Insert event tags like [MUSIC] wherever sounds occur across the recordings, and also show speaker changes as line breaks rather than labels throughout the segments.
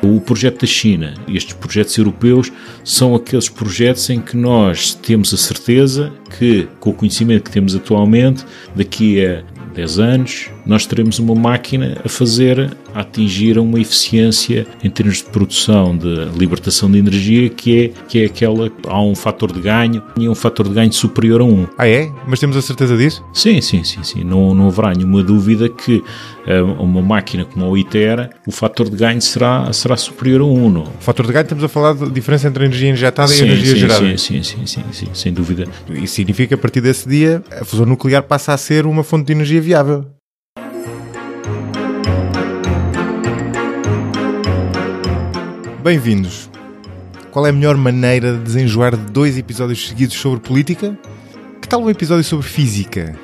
O projeto da China e estes projetos europeus são aqueles projetos em que nós temos a certeza que, com o conhecimento que temos atualmente, daqui a 10 anos, nós teremos uma máquina a fazer, a atingir uma eficiência em termos de produção, de libertação de energia, que é, que é aquela, há um fator de ganho e um fator de ganho superior a 1. Ah é? Mas temos a certeza disso? Sim, sim, sim, sim. Não, não haverá nenhuma dúvida que eh, uma máquina como a ITER, o fator de ganho será, será
superior a 1. O fator de ganho, estamos a falar de diferença entre a energia injetada sim, e a energia sim, gerada. Sim, sim, sim, sim, sim, sem dúvida. Isso significa que a partir desse dia a fusão nuclear passa a ser uma fonte de energia viável. Bem-vindos. Qual é a melhor maneira de desenjoar dois episódios seguidos sobre política? Que tal um episódio sobre física?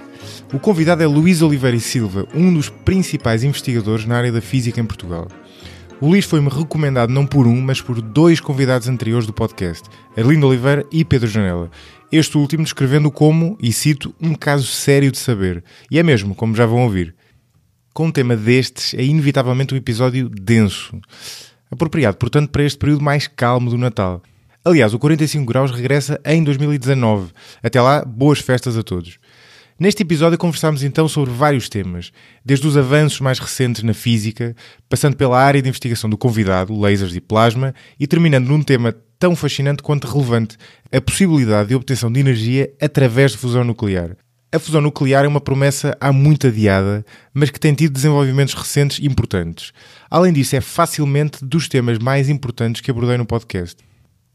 O convidado é Luís Oliveira e Silva, um dos principais investigadores na área da física em Portugal. O Luís foi-me recomendado não por um, mas por dois convidados anteriores do podcast, Arlindo Oliveira e Pedro Janela. Este último descrevendo como, e cito, um caso sério de saber. E é mesmo, como já vão ouvir. Com um tema destes, é inevitavelmente um episódio denso apropriado, portanto, para este período mais calmo do Natal. Aliás, o 45 Graus regressa em 2019. Até lá, boas festas a todos. Neste episódio conversámos então sobre vários temas, desde os avanços mais recentes na física, passando pela área de investigação do convidado, lasers e plasma, e terminando num tema tão fascinante quanto relevante, a possibilidade de obtenção de energia através de fusão nuclear. A fusão nuclear é uma promessa há muito adiada, mas que tem tido desenvolvimentos recentes importantes. Além disso, é facilmente dos temas mais importantes que abordei no podcast.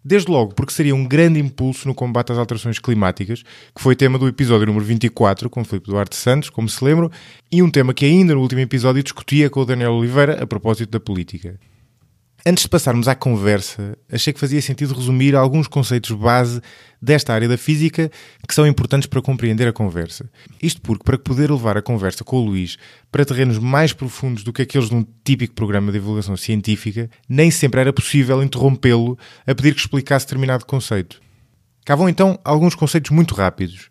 Desde logo, porque seria um grande impulso no combate às alterações climáticas, que foi tema do episódio número 24, com o Filipe Duarte Santos, como se lembram, e um tema que ainda no último episódio discutia com o Daniel Oliveira a propósito da política. Antes de passarmos à conversa, achei que fazia sentido resumir alguns conceitos base desta área da física que são importantes para compreender a conversa. Isto porque, para poder levar a conversa com o Luís para terrenos mais profundos do que aqueles de um típico programa de divulgação científica, nem sempre era possível interrompê-lo a pedir que explicasse determinado conceito. Cá vão então alguns conceitos muito rápidos.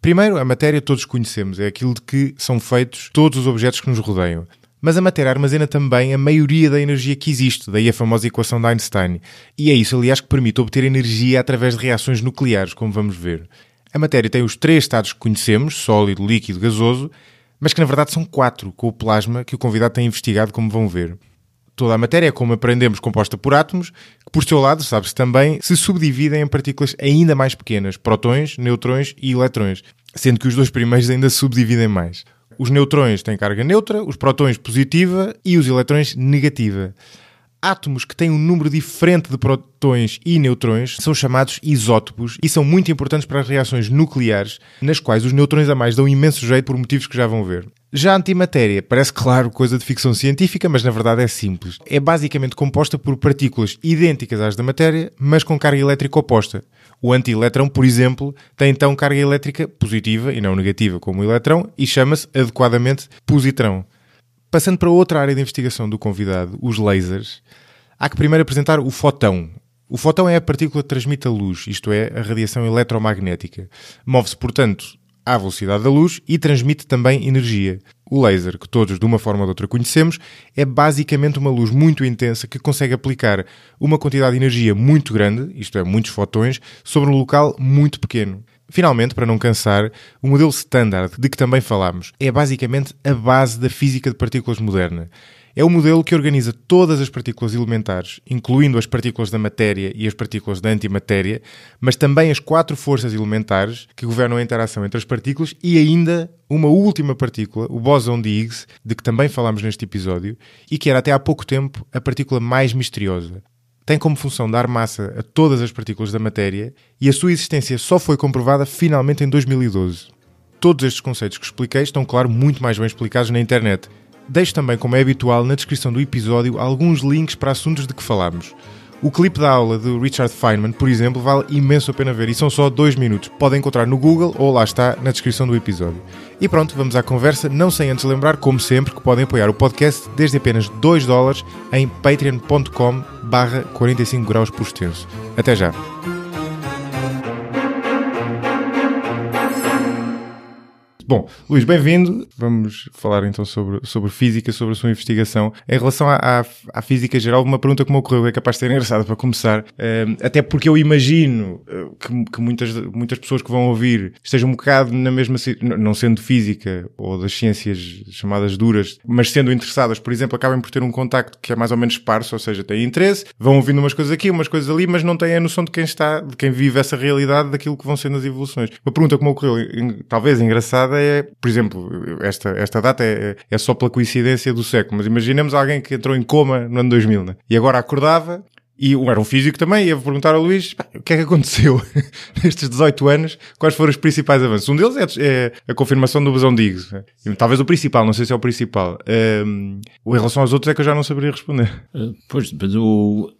Primeiro, a matéria todos conhecemos, é aquilo de que são feitos todos os objetos que nos rodeiam mas a matéria armazena também a maioria da energia que existe, daí a famosa equação de Einstein. E é isso, aliás, que permite obter energia através de reações nucleares, como vamos ver. A matéria tem os três estados que conhecemos, sólido, líquido, gasoso, mas que na verdade são quatro, com o plasma que o convidado tem investigado, como vão ver. Toda a matéria é, como aprendemos, composta por átomos, que por seu lado, sabe-se também, se subdividem em partículas ainda mais pequenas, protões, neutrões e eletrões, sendo que os dois primeiros ainda subdividem mais. Os neutrões têm carga neutra, os prótons positiva e os eletrões negativa. Átomos que têm um número diferente de prótons e neutrões são chamados isótopos e são muito importantes para as reações nucleares, nas quais os neutrões a mais dão imenso jeito por motivos que já vão ver. Já a antimatéria parece, claro, coisa de ficção científica, mas na verdade é simples. É basicamente composta por partículas idênticas às da matéria, mas com carga elétrica oposta. O antielétron, por exemplo, tem então carga elétrica positiva e não negativa, como o eletrão, e chama-se adequadamente positrão. Passando para outra área de investigação do convidado, os lasers, há que primeiro apresentar o fotão, o fotão é a partícula que transmite a luz, isto é, a radiação eletromagnética. Move-se, portanto, à velocidade da luz e transmite também energia. O laser, que todos de uma forma ou de outra conhecemos, é basicamente uma luz muito intensa que consegue aplicar uma quantidade de energia muito grande, isto é, muitos fotões, sobre um local muito pequeno. Finalmente, para não cansar, o modelo standard de que também falámos é basicamente a base da física de partículas moderna. É o modelo que organiza todas as partículas elementares, incluindo as partículas da matéria e as partículas da antimatéria, mas também as quatro forças elementares que governam a interação entre as partículas e ainda uma última partícula, o bóson de Higgs, de que também falámos neste episódio, e que era até há pouco tempo a partícula mais misteriosa. Tem como função dar massa a todas as partículas da matéria e a sua existência só foi comprovada finalmente em 2012. Todos estes conceitos que expliquei estão, claro, muito mais bem explicados na internet Deixo também, como é habitual, na descrição do episódio alguns links para assuntos de que falámos. O clipe da aula de Richard Feynman, por exemplo, vale imenso a pena ver e são só dois minutos. Podem encontrar no Google ou lá está na descrição do episódio. E pronto, vamos à conversa, não sem antes lembrar, como sempre, que podem apoiar o podcast desde apenas 2 dólares em patreon.com barra 45 graus por extenso. Até já! Bom, Luís, bem-vindo. Vamos falar então sobre, sobre física, sobre a sua investigação. Em relação à, à, à física geral, uma pergunta que me ocorreu é capaz de ser engraçada para começar, ehm, até porque eu imagino eh, que, que, muitas, muitas pessoas que vão ouvir estejam um bocado na mesma. não sendo física ou das ciências chamadas duras, mas sendo interessadas, por exemplo, acabem por ter um contacto que é mais ou menos esparso, ou seja, têm interesse, vão ouvindo umas coisas aqui, umas coisas ali, mas não têm a noção de quem está, de quem vive essa realidade, daquilo que vão sendo as evoluções. Uma pergunta que me ocorreu, talvez engraçada, é, por exemplo, esta, esta data é, é só pela coincidência do século, mas imaginemos alguém que entrou em coma no ano 2000, né? E agora acordava, e era um físico também, ia perguntar ao Luís o que é que aconteceu [LAUGHS] nestes 18 anos, quais foram os principais avanços. Um deles é, é a confirmação do bosão de né? Talvez o principal, não sei se é o principal. Um, em relação aos outros é que eu já não saberia responder. Eh, pois, mas
o,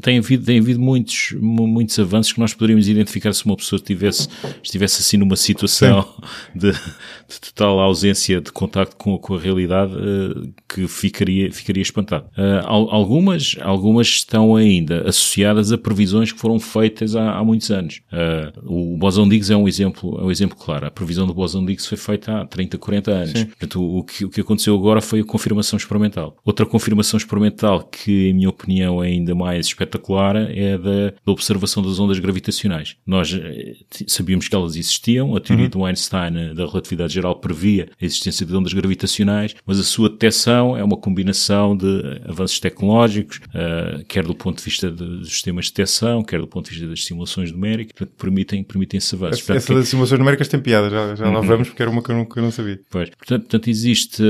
tem havido, tem havido muitos, muitos avanços que nós poderíamos identificar se uma pessoa tivesse, estivesse assim numa situação de, de, total ausência de contacto com, com a realidade eh, que ficaria, ficaria espantado. Eh, algumas, algumas estão ainda associadas a previsões que foram feitas há, há muitos anos. Eh, o Boson Diggs é um exemplo, é um exemplo claro. A previsão do Boson Diggs foi feita há 30, 40 anos. Portanto, o que, o que aconteceu agora foi a confirmação experimental. Outra confirmação experimental que, em minha opinião, é ainda mais espetacular é da, da observação das ondas gravitacionais. Nós eh, sabíamos que elas existiam, a teoria uhum. do Einstein eh, da relatividade geral previa a existência de ondas gravitacionais, mas a sua detecção é uma combinação de avanços tecnológicos, uh, quer do ponto de vista dos sistemas de detecção, quer do ponto de vista das simulações numéricas, que permitem, permitem esses Essas Essa, essa das simulações
numéricas tem piada, já, já uhum. lá vamos, porque era uma que eu não, que eu não sabia.
Pois, portanto, portanto existe,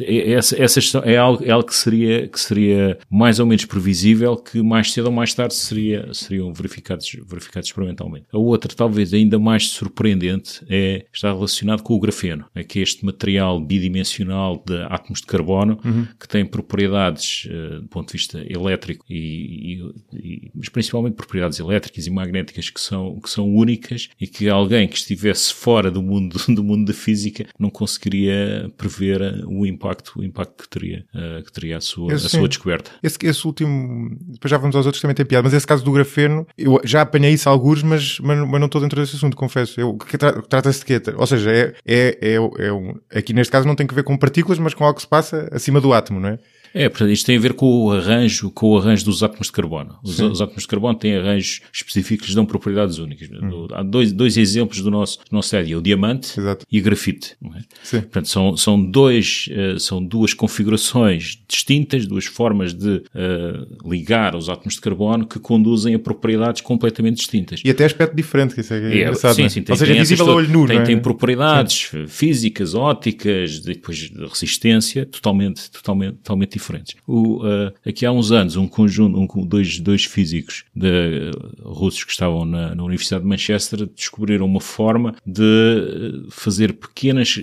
é, é essa, essa é, algo, é algo que seria, que seria mais ou menos previsível possível que mais cedo ou mais tarde seria, seriam verificados, verificados experimentalmente. A outra, talvez ainda mais surpreendente, é, está relacionado com o grafeno, é que este material bidimensional de átomos de carbono uhum. que tem propriedades eh, do ponto de vista elétrico e, e, e, mas principalmente propriedades elétricas e magnéticas que são, que são únicas e que alguém que estivesse fora do mundo, [LAUGHS] do mundo da física não conseguiria prever o impacto, o impacto que teria, eh, que teria a sua, esse, a sua descoberta.
Esse, esse último depois já vamos aos outros que também têm piada, mas esse caso do grafeno, eu já apanhei isso a alguns, mas, mas, mas não estou dentro desse assunto, confesso. Eu, que tra trata-se de quê? Ou seja, é, é, é, é um, aqui neste caso não tem que ver com partículas, mas com algo que se passa acima do átomo, não é?
É, portanto, isto tem a ver com o arranjo, com o arranjo dos átomos de carbono. Os, os átomos de carbono têm arranjos específicos que dão propriedades únicas. Hum. Há dois, dois exemplos do nosso, do nosso série, é o diamante Exato. e o grafite. É? Sim. Portanto, são, são dois, eh, são duas configurações distintas, duas formas de uh, ligar os átomos de carbono que conduzem a propriedades completamente distintas. E até aspecto diferente, que isso é, é, é engraçado. Sim, é? sim, tem, Ou seja, tem visível ao olho nu, tem, é? tem propriedades sim. físicas, óticas, depois de resistência, totalmente, totalmente, totalmente diferentes diferentes. O, uh, aqui há uns anos, um conjunto, um, dois, dois físicos de, uh, russos que estavam na, na, Universidade de Manchester descobriram uma forma de eh, fazer pequenas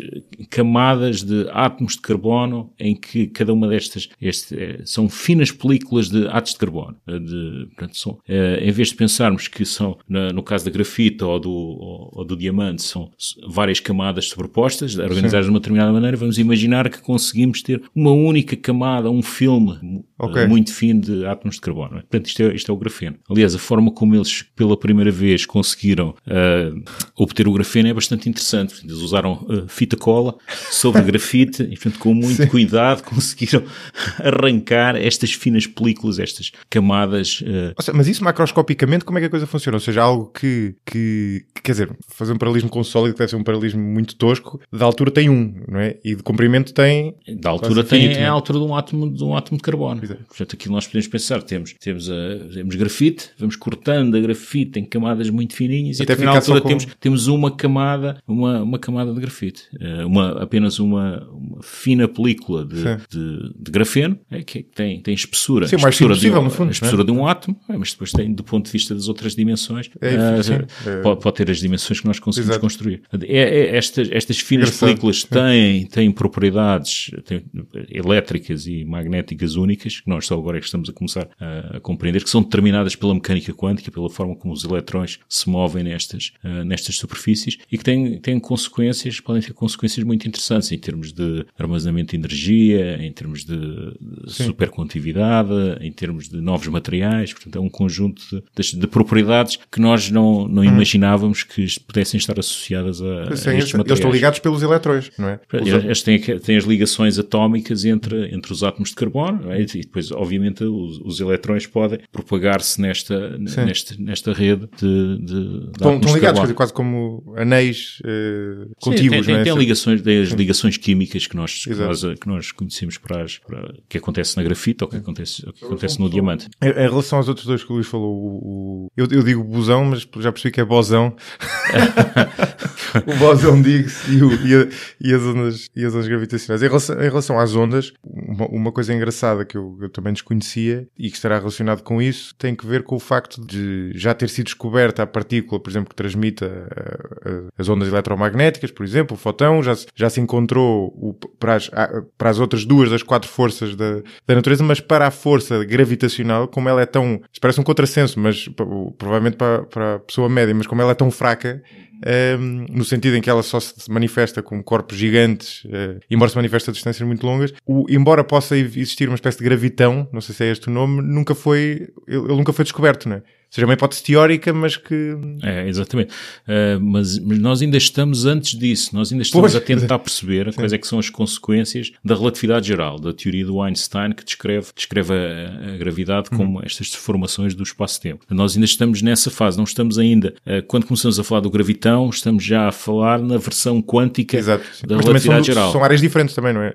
camadas de átomos de carbono em que cada uma destas este, são finas películas de átomos de carbono. De, portanto, são, em vez de pensarmos que são, na, no caso da grafita ou do, ou, ou do diamante, são várias camadas sobrepostas, organizadas Sim. de uma determinada maneira, vamos imaginar que conseguimos ter uma única camada um filme okay. Eh, muito fino de átomos de carbono. Portanto, isto é, isto é, o grafeno. Aliás, a forma como eles pela primeira vez conseguiram uh, obter o grafeno é bastante interessante. Eles usaram uh, fita cola sobre grafite e, portanto, com muito Sim. cuidado [LAUGHS] conseguiram arrancar estas finas películas, estas
camadas. Uh... Seja, mas isso macroscopicamente, como é que a coisa funciona? Ou seja, algo que, que, que quer dizer, fazer um paralelismo com o sólido que deve ser um paralelismo muito tosco, da altura tem um, não é? E de comprimento tem. Da altura tem, é, é a
altura de um átomo, de um átomo de carbono dúvida. Portanto, aquilo nós podemos pensar, temos, temos, a, temos grafite, vamos cortando a grafite em camadas muito fininhas Até e até altura com... temos, temos uma camada, uma, uma camada de grafite, eh, uma, apenas uma, uma fina película de, de, de, grafeno, é, que tem, tem espessura. Sim, mais espessura possível, de, um, fundo, a é? espessura é? de um átomo, é, mas depois tem, do ponto de vista das outras dimensões, é, eh, eh, é. pode, pode, ter as dimensões que nós conseguimos Exato. construir. É, é, estas, estas finas Engraçado. películas têm, têm propriedades têm, elétricas e magnéticas únicas que nós só agora é que estamos a começar a, a, compreender, que são determinadas pela mecânica quântica, pela forma como os eletrões se movem nestas, uh, nestas superfícies e que têm, têm consequências, podem ter consequências muito interessantes em termos de armazenamento de energia, em termos de, de supercontividade, em termos de novos materiais, portanto é um conjunto de, de propriedades que nós não, não hum. imaginávamos que pudessem estar associadas a, Sim, a estes materiais. Eles estão ligados
pelos eletrões, não é? Eles têm, têm
as ligações atómicas entre, entre os átomos de carbono é? e depois, obviamente, os, os elétrons podem propagar-se nesta, nesta, nesta rede de. de estão, estão ligados, dizer,
quase como anéis eh, contíguos, Sim, tem, é? tem,
ligações, tem as ligações químicas que nós, que nós, eh, que nós, conhecemos para, as, para que acontece na grafita ou que acontece, ou que acontece no diamante.
Em relação aos outros dois que o Luís falou, o, o, eu, eu digo busão, mas já percebi que é bosão. [LAUGHS] o bosão digo e, o, e, a, e, as ondas, e as ondas gravitacionais. Em relação, em relação às ondas, uma, uma coisa engraçada que eu, eu, eu também desconhecia e que estará relacionado com isso, tem que ver com o facto de já ter sido descoberta a partícula, por exemplo, que transmite as ondas eletromagnéticas, por exemplo, o fotão, já se, já se encontrou o, para, as, para as outras duas das quatro forças da, da natureza, mas para a força gravitacional, como ela é tão. Isso parece um contrassenso, mas provavelmente para, para a pessoa média, mas como ela é tão fraca, um, no sentido em que ela só se manifesta com corpos gigantes, uh, embora se manifesta a distâncias muito longas, o, embora possa existir uma espécie de gravitão, não sei se é este o nome, nunca foi, ele, ele nunca foi descoberto, não é? seja, é uma hipótese teórica, mas que. É, exatamente. Uh,
eh, mas, mas, nós ainda estamos antes disso, nós ainda estamos pois. a tentar [LAUGHS] perceber Sim. quais é que são as consequências da relatividade geral, da teoria do Einstein, que descreve, descreve a, a gravidade uhum. como estas deformações do espaço-tempo. Nós ainda estamos nessa fase, não estamos ainda. Uh, quando começamos a falar do gravitão, estamos já a falar na versão quântica Exato. da mas relatividade são, geral. São
áreas diferentes também, não é?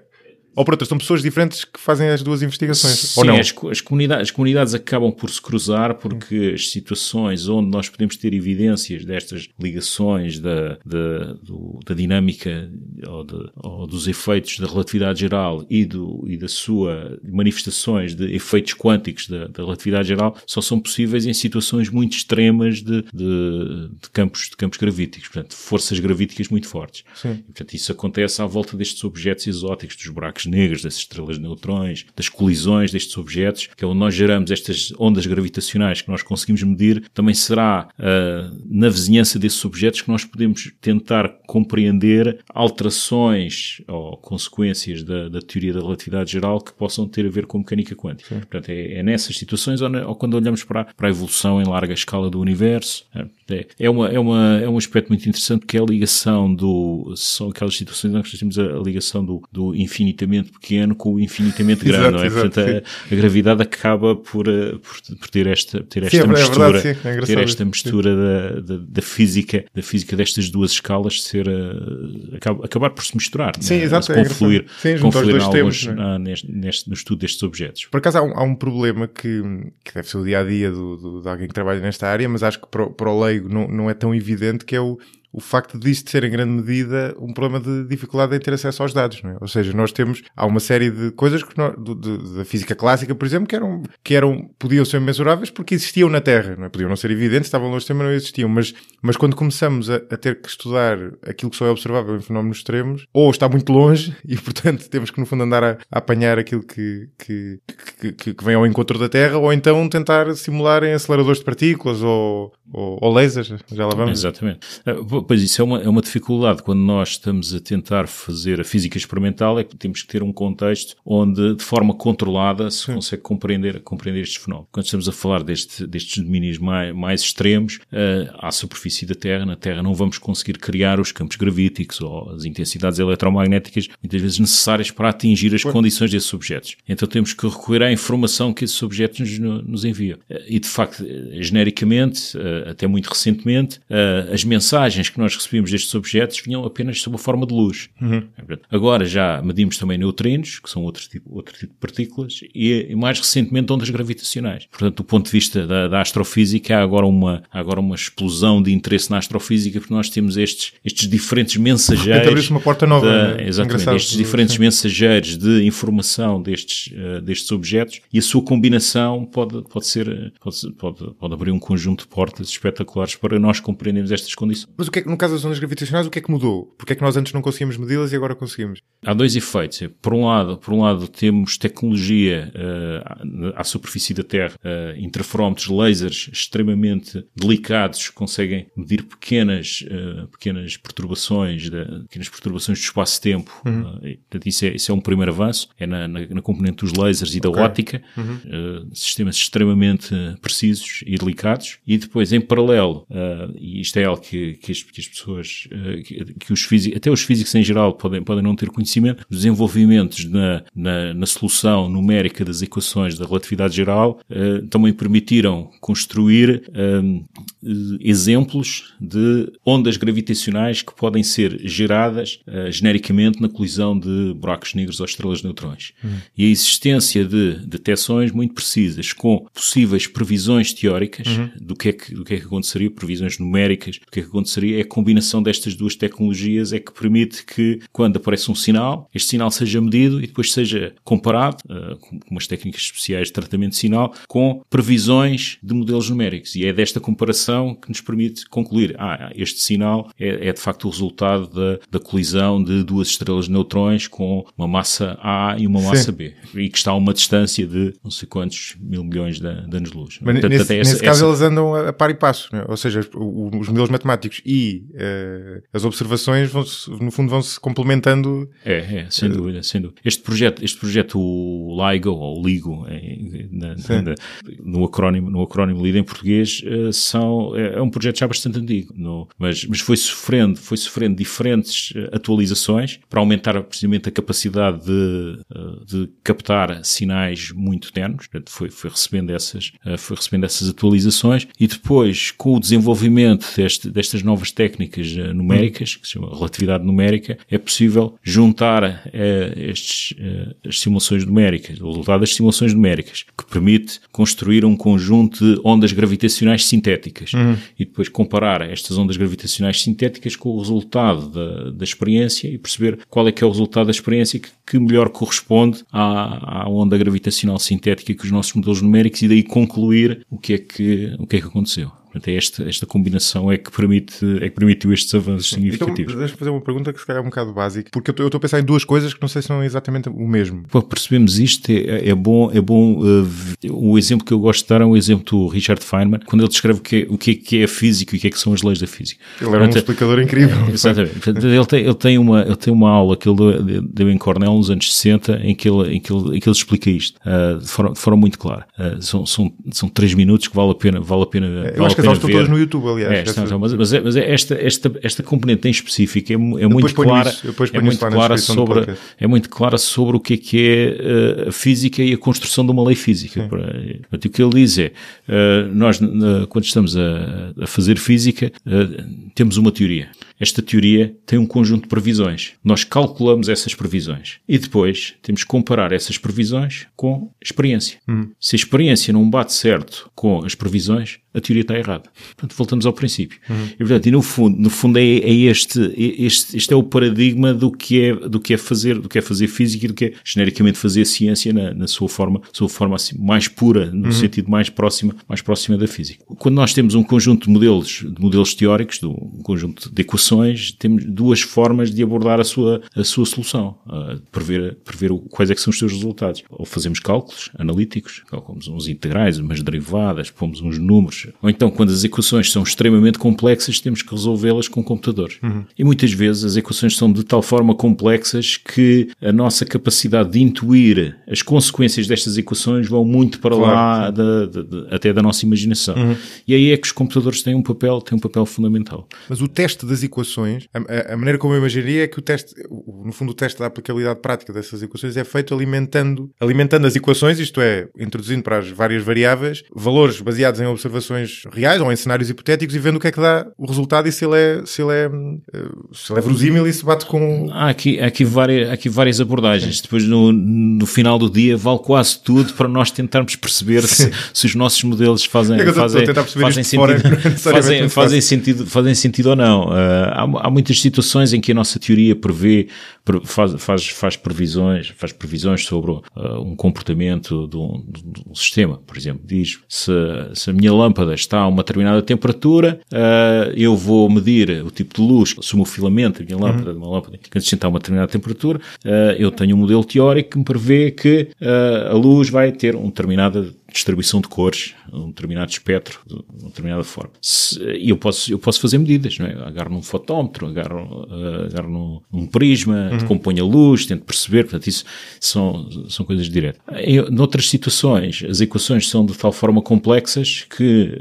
Ou por outras, são pessoas diferentes que fazem as duas investigações, Sim, ou não? As, as, comunidades, as comunidades
acabam por se cruzar porque hum. as situações onde nós podemos ter evidências destas ligações da, da, do, da dinâmica ou, de, ou, dos efeitos da relatividade geral e, do, e da sua manifestações de efeitos quânticos da, da relatividade geral só são possíveis em situações muito extremas de, de, de campos, de campos gravíticos, portanto, forças gravíticas muito fortes. Sim. portanto, isso acontece à volta destes objetos exóticos, dos buracos negras negros, das estrelas de neutrões, das colisões destes objetos, que é onde nós geramos estas ondas gravitacionais que nós conseguimos medir, também será uh, na vizinhança desses objetos que nós podemos tentar compreender alterações ou consequências da, da teoria da relatividade geral que possam ter a ver com mecânica quântica. Sim. Portanto, é, é, nessas situações ou, na, ou quando olhamos para, para a evolução em larga escala do universo. É, é, uma, é, uma, é um aspecto muito interessante que é a ligação do. São aquelas situações em que nós temos a, ligação do, do infinitamente pequeno com o infinitamente [LAUGHS] grande, exato, não é? Exato, Portanto, a, a, gravidade acaba por, eh, por, por ter esta, ter esta sim, mistura, é verdade, sim, é ter esta mistura da, da, da, física, da física destas duas escalas ser uh, acaba, acabar por se misturar, é? sim, né? exato, se é confluir, é sim, confluir alguns, tempos, neste, neste, no estudo destes objetos.
Por acaso há um, há um problema que, que deve ser o dia a dia do, do, de alguém que trabalha nesta área, mas acho que para, para o leigo leigo não, não é tão evidente que é o o facto disto ser em grande medida um problema de dificuldade em ter acesso aos dados. É? Ou seja, nós temos, há uma série de coisas que nós, do, do, da física clássica, por exemplo, que eram, que eram, podiam ser mensuráveis porque existiam na Terra, não é? podiam não ser evidentes, estavam longe do não existiam, mas, mas quando começamos a, a, ter que estudar aquilo que só é observável em fenómenos extremos, ou está muito longe [LAUGHS] e, portanto, temos que, no fundo, andar a, a apanhar aquilo que, que, que, que, vem ao encontro da Terra, ou então tentar simular em aceleradores de partículas ou, ou, ou lasers, já lá vamos. Exatamente
eh, Pois isso é uma, é uma dificuldade quando nós estamos a tentar fazer a física experimental, é que temos que ter um contexto onde, de forma controlada, se Sim. consegue compreender, compreender estes fenómenos. Quando estamos a falar deste, destes domínios mais, mais extremos, uh, à superfície da Terra, na Terra não vamos conseguir criar os campos gravíticos ou as intensidades eletromagnéticas, muitas vezes necessárias para atingir as pois. condições desses objetos. Então temos que recorrer à informação que esses objetos nos, nos enviam. Uh, eh, e, de facto, eh, genericamente, uh, até muito recentemente, as mensagens que nós recebíamos destes objetos vinham apenas sob a forma de luz. Uhum. Agora já medimos também neutrinos, que são outro tipo, outro tipo de partículas, e mais recentemente ondas gravitacionais. Portanto, do ponto de vista da, da astrofísica, há agora, uma, há agora uma explosão de interesse na astrofísica, porque nós temos estes, estes diferentes mensageiros. abriu-se uma porta nova. Da, né? exatamente, estes diferentes Sim. mensageiros de informação destes, uh, destes objetos e a sua combinação pode, pode ser, eh, pode, pode, pode abrir um conjunto de portas espetaculares para nós compreendermos estas condições.
Mas o é que é que, no caso das ondas gravitacionais, o que é que mudou? Porque é que nós antes não conseguíamos medi-las e agora conseguimos?
Há dois efeitos. Por um lado, por um lado temos tecnologia uh, à superfície da Terra, uh, interferómetros, lasers extremamente delicados, conseguem medir pequenas, uh, pequenas perturbações, de, pequenas perturbações do espaço-tempo. Uhum. portanto, isso é, isso é um primeiro avanço. É na, na, na componente dos lasers e da okay. Uhum. sistemas extremamente precisos e delicados. E depois, em paralelo, e isto é algo que, que as porque as pessoas, eh, que os físicos, até os físicos em geral podem, podem não ter conhecimento, os desenvolvimentos na, na, na solução numérica das equações da relatividade geral eh, também permitiram construir ehm, exemplos de ondas gravitacionais que podem ser geradas eh, genericamente na colisão de buracos negros ou estrelas de neutrões. Uhum. E a existência de detecções muito precisas com possíveis previsões teóricas uhum. do, que é que, do que é que aconteceria, previsões numéricas do que é que aconteceria, é a combinação destas duas tecnologias é que permite que, quando aparece um sinal, este sinal seja medido e depois seja comparado, uh, com umas técnicas especiais de tratamento de sinal, com previsões de modelos numéricos. E é desta comparação que nos permite concluir, ah, este sinal é, é de facto o resultado da, da, colisão de duas estrelas de neutrões com uma massa A e uma Sim. massa B, e que está a uma distância de não sei quantos mil milhões de, de anos-luz. Nesse, essa, nesse essa... caso eles
andam a par e passo, né? ou seja, os modelos matemáticos e uh, as observações vão no fundo vão-se complementando. É, é sem dúvida,
sem dúvida. Este projeto, este projeto o LIGO, ou LIGO, é, na, na, no, acrónimo, no acrónimo lido em português, uh, são, é, é, um projeto já bastante antigo, no, mas, mas foi sofrendo, foi sofrendo diferentes eh, atualizações para aumentar precisamente a capacidade de, de captar sinais muito ternos, portanto, foi, foi, recebendo essas, foi recebendo essas atualizações e depois, com o desenvolvimento deste, destas novas técnicas eh, numéricas, que se chama relatividade numérica, é possível juntar eh, estes, eh, as simulações numéricas, o resultado das simulações numéricas, que permite construir um conjunto de ondas gravitacionais sintéticas uhum. e depois comparar estas ondas gravitacionais sintéticas com o resultado da, da experiência e perceber qual é que é o resultado da experiência que, que melhor corresponde à, à, onda gravitacional sintética que os nossos modelos numéricos e daí concluir o que é que, o que, é que aconteceu. Portanto, esta, esta combinação é que, permite, é que permitiu estes avanços então, significativos. Então,
Deixa-me fazer uma pergunta que se calhar é um bocado básica, porque eu estou a pensar em duas coisas que não sei se são exatamente o
mesmo. Para percebemos isto, é, é, é bom, é bom uh, o exemplo que eu gosto de dar é um exemplo do Richard Feynman, quando ele descreve o que é, o que é, a é física e o que é que são as leis da física. Ele era Portanto, um
explicador incrível. É, [LAUGHS] exatamente.
ele, tem, ele, tem uma, ele tem uma aula que ele deu, deu em Cornell nos anos 60 em que ele, em que ele, em que ele explica isto uh, de, forma, de, forma, muito clara. Uh, são, são, são três minutos que vale a pena, vale a pena, é, vale a pena nós estão todas no YouTube, aliás. É, estão, estão, mas, mas, é, mas é esta, esta, esta componente em específico é, é muito clara, isso, é muito clara sobre é muito clara sobre o que é que é eh, a física e a construção de uma lei física. O que ele diz é eh, nós quando estamos a, a fazer física eh, temos uma teoria esta teoria tem um conjunto de previsões. Nós calculamos essas previsões e depois temos que comparar essas previsões com experiência. Hum. Se a experiência não bate certo com as previsões, a teoria está errada. Portanto, voltamos ao princípio. Uhum. E, portanto, e no fundo, no fundo é, é este, é este, este é o paradigma do que é, do que é fazer, do que é fazer física e do que é genericamente fazer ciência na, na sua forma, sua forma assim, mais pura, no uhum. sentido mais próxima, mais próxima da física. Quando nós temos um conjunto de modelos, de modelos teóricos, de um conjunto de equações soluções, temos duas formas de abordar a sua, a sua solução, uh, prever, prever quais é que são os seus resultados. Ou fazemos cálculos analíticos, calculamos uns integrais, umas derivadas, pomos uns números, ou então quando as equações são extremamente complexas, temos que resolvê-las com computadores. Uhum. E muitas vezes as equações são de tal forma complexas que a nossa capacidade de intuir as consequências destas equações vão muito para claro, lá até da nossa imaginação. Uhum. E aí é que os computadores têm um papel, têm um papel fundamental.
Mas o teste das equações equações, a, a, maneira como eu imaginaria é que o teste, no fundo, o teste da aplicabilidade prática dessas equações é feito alimentando, alimentando as equações, isto é, introduzindo para as várias variáveis valores baseados em observações reais ou em cenários hipotéticos e vendo o que é que dá o resultado e se ele é, se ele é, eh, se ele é verosímil
e se bate com. Há aqui, aqui, várias, há aqui várias abordagens. Depois, no, no final do dia, vale quase tudo para nós tentarmos perceber se, se, os nossos modelos fazem, é fazem, fazem, sentido, é fazem, fazem, sentido, fazem sentido ou não. Uh, há, há, muitas situações em que a nossa teoria prevê, faz, faz, faz, previsões, faz previsões sobre uh, um comportamento de um, de um, sistema. Por exemplo, diz se, se, a minha lâmpada está a uma determinada temperatura, uh, eu vou medir o tipo de luz, se o meu filamento, a minha lâmpada, uhum. uma lâmpada que está a uma determinada temperatura, uh, eu tenho um modelo teórico que me prevê que uh, a luz vai ter uma determinada distribuição de cores, um determinado espectro, de uma determinada forma. E eu posso, eu posso fazer medidas, não é? Agarro num fotómetro, agarro, uh, agarro num, num prisma, uhum. a luz, tento perceber, portanto, isso são, são coisas diretas. Em, noutras situações, as equações são de tal forma complexas que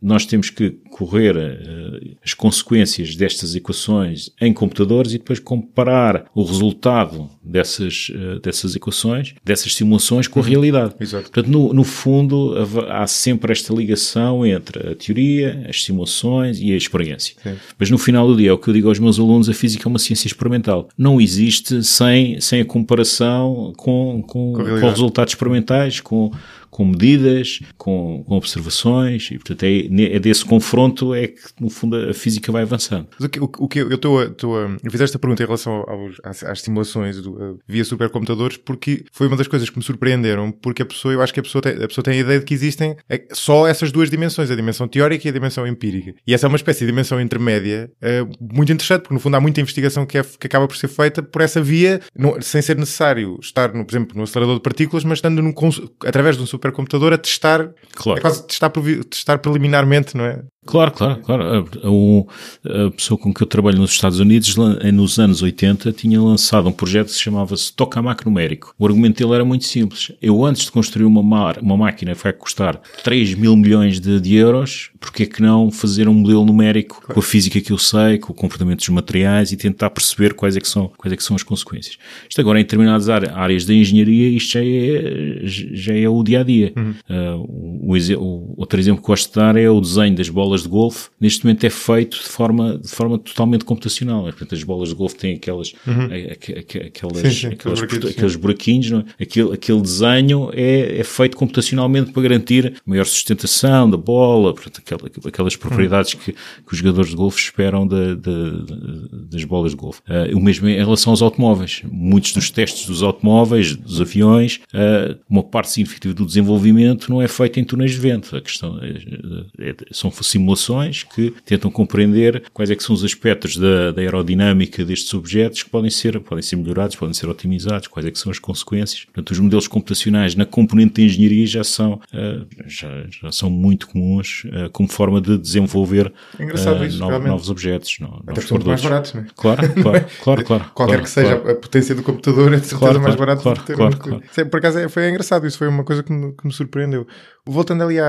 nós temos que correr uh, as consequências destas equações em computadores e depois comparar o resultado dessas, eh, dessas equações, dessas simulações com a uhum. realidade. Exato. Portanto, no, no fundo, há sempre esta ligação entre a teoria, as simulações e a experiência. Sim. Mas no final do dia, é o que eu digo aos meus alunos, a física é uma ciência experimental. Não existe sem, sem a comparação com, com, com, com resultados experimentais, com com medidas, com, com observações, e portanto é, é, desse confronto é que, no fundo, a física vai avançando.
o que, o que eu estou a, fazer a. Eu fiz esta pergunta em relação aos, às, às simulações do, eh, via supercomputadores, porque foi uma das coisas que me surpreenderam, porque a pessoa, eu acho que a pessoa tem, a, pessoa tem a ideia de que existem é, só essas duas dimensões, a dimensão teórica e a dimensão empírica. E essa é uma espécie de dimensão intermédia eh, muito interessante, porque no fundo há muita investigação que, é, que acaba por ser feita por essa via, sem ser necessário estar, no, por exemplo, no acelerador de partículas, mas estando num, através de um supercomputador a testar, claro. é quase testar, testar preliminarmente, não é?
Claro, claro, claro. A, a, pessoa com que eu trabalho nos Estados Unidos, eh, nos anos 80, tinha lançado um projeto que se chamava-se Tokamak Numérico. O argumento dele era muito simples. Eu, antes de construir uma, mar, uma máquina que vai custar 3 mil milhões de, de euros, porque é que não fazer um modelo numérico claro. com a física que eu sei, com o comportamento dos materiais e tentar perceber quais é que são, quais é que são as consequências? Isto agora, em determinadas áreas da engenharia, isto já é, já é o dia-a-dia. -dia. Uhum. Uh, o, o, outro exemplo que gosto de dar é o desenho das bolas bolas de golfe, neste momento é feito de forma, de forma totalmente computacional. É, portanto, as bolas de golfe têm aquelas, uhum. aquelas, sim, sim, aquelas buraquinhos, aqueles buraquinhos, não é? aquele, aquele desenho é, é feito computacionalmente para garantir maior sustentação da bola, portanto, aquelas, aquelas propriedades uhum. que, que os jogadores de golfe esperam das bolas de golfe. Uh, o mesmo é em relação aos automóveis. Muitos dos testes dos automóveis, dos aviões, uh, uma parte significativa do desenvolvimento não é feita em túneis de vento. A questão é, é, é são simulações simulações que tentam compreender quais é que são os aspectos da, da aerodinâmica destes objetos que podem ser, podem ser melhorados, podem ser otimizados, quais é que são as consequências. Portanto, os modelos computacionais na componente de engenharia já são, eh, já, já são muito comuns eh, como forma de desenvolver é eh, isso, novos, novos, objetos, no, Até novos produtos. mais baratos, não é? Claro, [LAUGHS] claro, é? claro. claro Qualquer claro, que seja
claro. a potência do computador é de certeza mais barato claro, é claro, claro. ter Por acaso é, foi engraçado, isso foi uma coisa que me, que me surpreendeu Voltando ali ao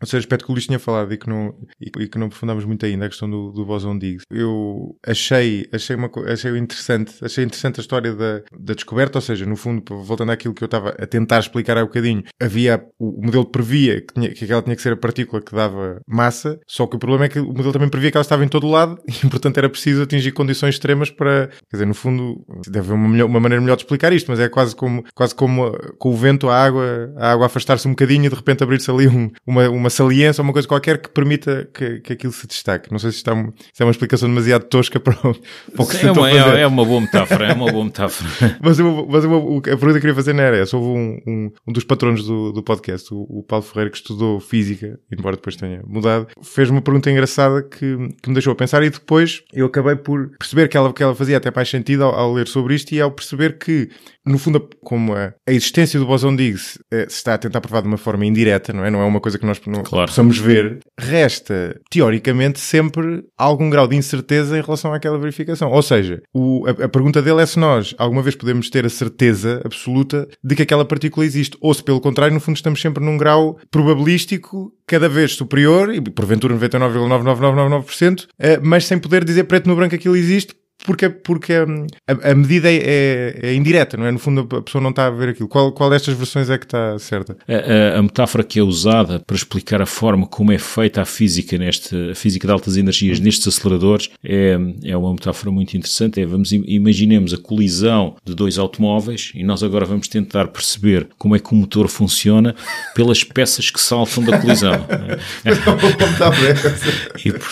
aspecto que o Luís tinha falado e que não, e, que não aprofundámos muito ainda, a questão do, do Boson Diggs, eu achei, achei, uma, achei interessante, achei interessante a história da, da descoberta, ou seja, no fundo, voltando àquilo que eu estava a tentar explicar há um bocadinho, havia, o, modelo previa que, tinha, que aquela tinha que ser a partícula que dava massa, só que o problema é que o modelo também previa que ela estava em todo lado [LAUGHS] e, portanto, era preciso atingir condições extremas para, quer dizer, no fundo, deve haver uma, melhor, uma maneira melhor de explicar isto, mas é quase como, quase como eh, com o vento, a água, a água afastar-se um bocadinho e de repente abrir-se ali um, uma, uma saliência ou uma coisa qualquer que permita que, que aquilo se destaque. Não sei se, está, é se é uma explicação demasiado tosca para, o, para o que Sim, se é uma, é, é, uma boa
metáfora, é uma boa metáfora.
[LAUGHS] mas, eu, mas eu, a pergunta que eu queria fazer não era essa. Houve um, um, um, dos patronos do, do podcast, o, o, Paulo Ferreira, que estudou física, embora depois tenha mudado, fez uma pergunta engraçada que, que me deixou a pensar e depois eu acabei por perceber que ela, que ela fazia até mais sentido ao, ao ler sobre isto e ao perceber que no fundo, como a, a existência do boson de Higgs é, se está a tentar provar de uma forma indireta, não é? Não é uma coisa que nós não claro. possamos ver, resta, teoricamente, sempre algum grau de incerteza em relação àquela verificação. Ou seja, o, a, a pergunta dele é se nós alguma vez podemos ter a certeza absoluta de que aquela partícula existe, ou se, pelo contrário, no fundo, estamos sempre num grau probabilístico cada vez superior, e porventura 99,99999%, eh, mas sem poder dizer preto no branco aquilo existe, porque, porque hum, a, a medida é, é, é, indireta, não é? No fundo, a pessoa não está a ver aquilo. Qual, qual destas versões é que está certa?
A, a, a, metáfora que é usada para explicar a forma como é feita a física, neste, a física de altas energias nestes aceleradores, é, é uma metáfora muito interessante. É, vamos, imaginemos a colisão de dois automóveis e nós agora vamos tentar perceber como é que o motor funciona pelas peças que saltam da colisão. [LAUGHS]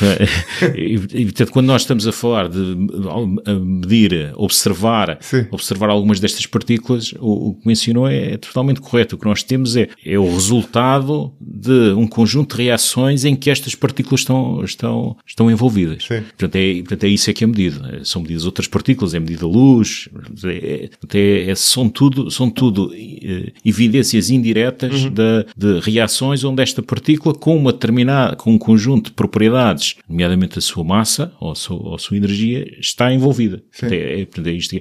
É. e, portanto, quando nós estamos a falar de medir, observar, Sim. observar algumas destas partículas, o, o que mencionou é, é, totalmente correto. O que nós temos é, é o resultado de um conjunto de reações em que estas partículas estão, estão, estão envolvidas. Portanto é, portanto, é isso é que é medido. São medidas outras partículas, é medida luz, é, é, é, é são tudo, são tudo eh, evidências indiretas uhum. de, de reações onde esta partícula, com uma determinada, com um conjunto de propriedades, nomeadamente a sua massa ou a sua, ou a sua energia, está está envolvida. é, é, é isto que, é, isto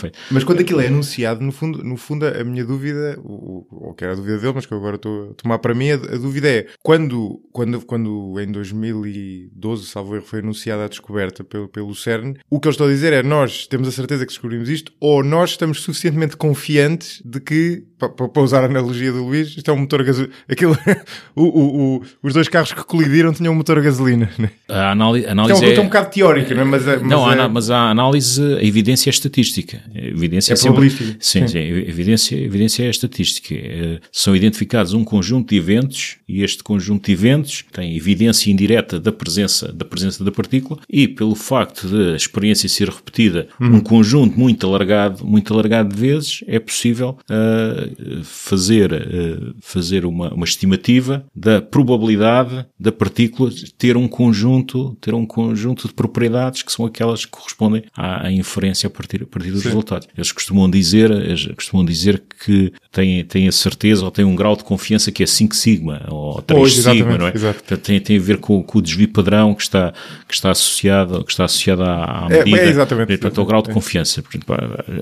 que é Mas quando aquilo é
anunciado, no fundo, no fundo a minha dúvida, ou, que era a dúvida dele, mas que eu agora estou a tomar para mim, a, a dúvida é quando, quando, quando em 2012, salvo erro, foi anunciada a descoberta pelo, pelo CERN, o que eu estou a dizer é nós temos a certeza que descobrimos isto, ou nós estamos suficientemente confiantes de que para usar a analogia do Luís, isto é um motor a gasolina. Aquilo, [LAUGHS] o, o, o, os dois carros que colidiram tinham um motor a gasolina. Né?
A análise, então, é, é um bocado teórico, né? é- não é? Mas, mas não, é... A, mas a análise, a evidência é estatística. evidência é, é probabilística. sim, sim, sim. Evidência, evidência é estatística. É, são identificados um conjunto de eventos e este conjunto de eventos tem evidência indireta da presença da, presença da partícula e pelo facto de a experiência ser repetida hum. um conjunto muito alargado, muito alargado de vezes, é possível ah, fazer, eh, fazer uma, uma estimativa da probabilidade da partícula ter um conjunto, ter um conjunto de propriedades que são aquelas que correspondem à, à inferência a partir, a partir dos Sim. resultados. Eles costumam dizer, eles costumam dizer que têm, têm a certeza ou têm um grau de confiança que é 5 sigma ou 3 pois, sigma, não é? Tem, tem a ver com, com, o desvio padrão que está, que está associado, que está associado à, à é, medida. É, é exatamente. Portanto, o grau de é. confiança.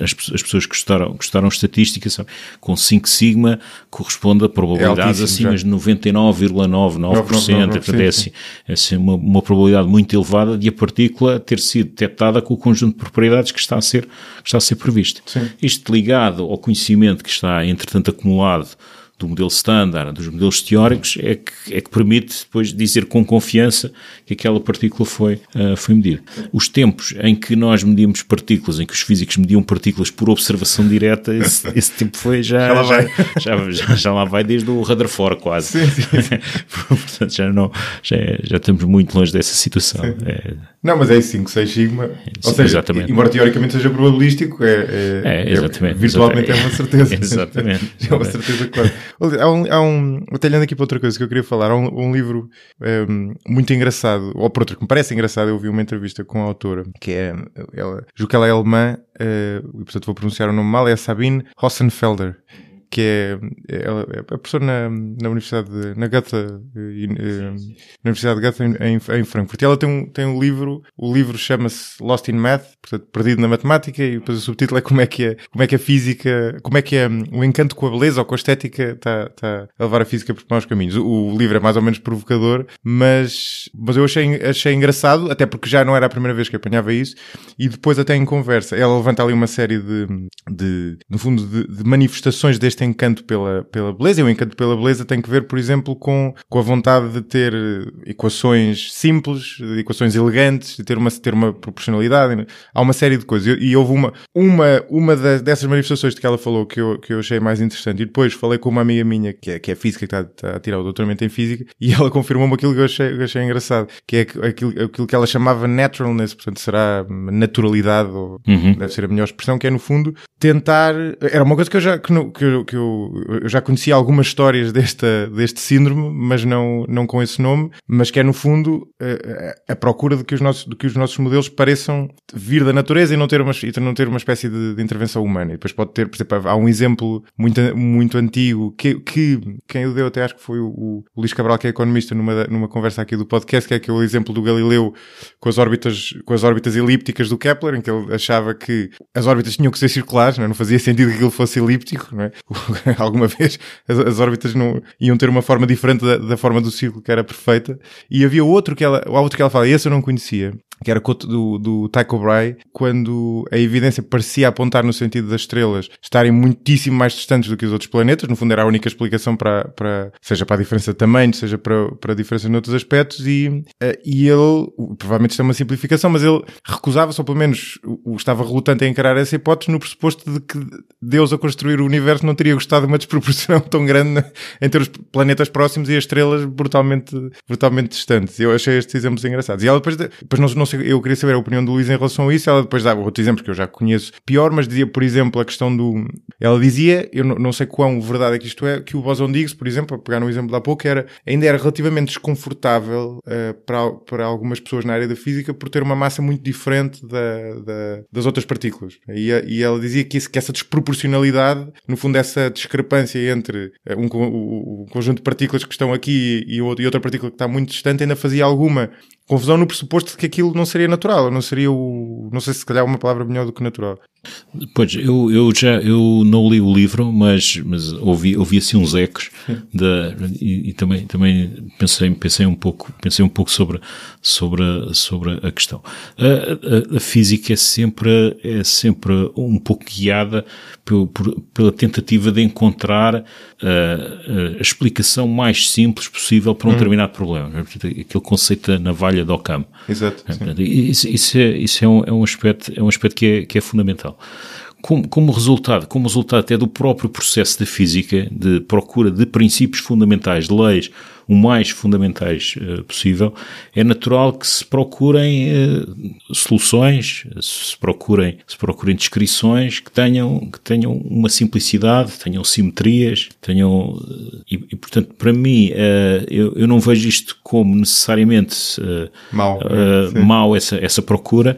as, as pessoas que estudaram, que estudaram estatística sabe, com 5 sigma corresponde a probabilidades é acima de 99,99%. Portanto, é assim, é assim, uma, uma, probabilidade muito elevada de a partícula ter sido detectada com o conjunto de propriedades que está a ser, está a ser previsto. Sim. Isto ligado ao conhecimento que está, entretanto, acumulado do modelo standard, dos modelos teóricos, é que, é que permite depois dizer com confiança que aquela partícula foi, uh, foi medida. Os tempos em que nós medimos partículas, em que os físicos mediam partículas por observação direta, esse, [LAUGHS] esse tempo foi já já lá, vai. Já, já, já, lá vai desde o Rutherford quase. Sim, sim, [LAUGHS] Portanto, já, não, já, é, já estamos muito longe dessa situação. É,
não, mas é 5, 6 sigma. Ou seja, exatamente. embora teoricamente seja probabilístico, é, é, é, é exatamente, virtualmente exatamente. é uma certeza. [LAUGHS] exatamente. [LAUGHS] é uma certeza quase. Há um, há um, atalhando aqui para outra coisa que eu queria falar, há um, um livro um, muito engraçado, ou por outro que me parece engraçado, eu vi uma entrevista com a autora, que é, ela, julgo que ela é alemã, uh, eh, e portanto vou pronunciar o nome mal, é Sabine Hossenfelder que é, a é, é, é professora na, na Universidade de, na Gata, eh, eh, na Universidade de Gata em, em Frankfurt. E ela tem um, tem um livro, o livro chama-se Lost in Math, portanto, perdido na matemática, e depois o subtítulo é como é que é, como é que a física, como é que é o encanto com a beleza ou com a estética está, tá a levar a física por maus caminhos. O, o livro é mais ou menos provocador, mas, mas eu achei, achei engraçado, até porque já não era a primeira vez que apanhava isso, e depois até em conversa, ela levanta ali uma série de, de no fundo, de, de manifestações deste este encanto pela, pela beleza. E o encanto pela beleza tem que ver, por exemplo, com, com a vontade de ter eh, equações simples, equações elegantes, de ter uma, ter uma proporcionalidade. Há uma série de coisas. E, e houve uma, uma, uma dessas manifestações de que ela falou que eu, que eu achei mais interessante. E depois falei com uma amiga minha, que é, que é física, que está, está a tirar o doutoramento em física, e ela confirmou-me aquilo que eu achei, que eu achei engraçado, que é aquilo, aquilo que ela chamava naturalness, portanto será naturalidade, ou uhum. deve ser a melhor expressão, que é no fundo tentar. Era uma coisa que eu já que, no, que, que eu, eu já conhecia algumas histórias desta, deste síndrome, mas não, não com esse nome, mas que é no fundo a, a procura de que, os nossos, de que os nossos modelos pareçam vir da natureza e não ter uma, e não ter uma espécie de, de intervenção humana. E depois pode ter, por exemplo, há um exemplo muito, muito antigo que, que quem o deu até acho que foi o, o Luís Cabral, que é economista, numa, numa conversa aqui do podcast, que é aquele exemplo do Galileu com as órbitas, com as órbitas elípticas do Kepler, em que ele achava que as órbitas tinham que ser circulares, não, é? não fazia sentido que ele fosse elíptico, não é? [LAUGHS] alguma vez as, as, órbitas não, iam ter uma forma diferente da, da, forma do círculo que era perfeita. E havia outro que ela, outro que ela fala, esse eu não conhecia, que era do, do Tycho Brahe, quando a evidência parecia apontar no sentido das estrelas estarem muitíssimo mais distantes do que os outros planetas, no fundo era a única explicação para, para seja para a diferença de tamanho, seja para, para a diferença outros aspectos, e, eh, e ele, provavelmente isto é uma simplificação, mas ele recusava-se, ou pelo menos estava relutante a encarar essa hipótese, no pressuposto de que Deus a construir o universo não teria gostado de uma desproporção [LAUGHS] tão grande entre os planetas próximos e as estrelas brutalmente, brutalmente distantes. Eu achei estes exemplos engraçados. E ela depois, depois não, não eu queria saber a opinião do Luís em relação a isso. Ela depois dava outro exemplo que eu já conheço pior, mas dizia, por exemplo, a questão do. Ela dizia, eu não sei quão verdade é que isto é, que o Boson Diggs, por exemplo, a pegar no exemplo da há pouco, era, ainda era relativamente desconfortável uh, para, para algumas pessoas na área da física por ter uma massa muito diferente da, da das outras partículas. E, eh, e ela dizia que, isso, que essa desproporcionalidade, no fundo, essa discrepância entre eh, um, o, conjunto de partículas que estão aqui e, e outra partícula que está muito distante ainda fazia alguma confusão no pressuposto de que aquilo não seria natural, não seria o. Não sei se calhar é uma palavra melhor do que natural.
Pois, eu, eu já eu não li o livro, mas, mas ouvi, ouvi assim uns ecos da, e, e, também, também pensei, pensei, um pouco, pensei um pouco sobre, sobre, a, sobre a questão. A, a, a, física é sempre, é sempre um pouco guiada por, pela tentativa de encontrar uh, uh, a, explicação mais simples possível para um hum. determinado problema. É, aquele conceito da navalha de Ockham. Exato. É, isso, isso, é, isso é, um, é um aspecto, é um aspecto que, é, que é fundamental. Então, como, como resultado, como resultado até do próprio processo de física, de procura de princípios fundamentais, de leis, o mais fundamentais uh, possível, é natural que se procurem uh, soluções, se procurem, se procurem descrições que tenham, que tenham uma simplicidade, tenham simetrias, tenham. Uh, e, e, portanto, para mim, eu, eu, não vejo isto como necessariamente mal mal é? essa, essa procura,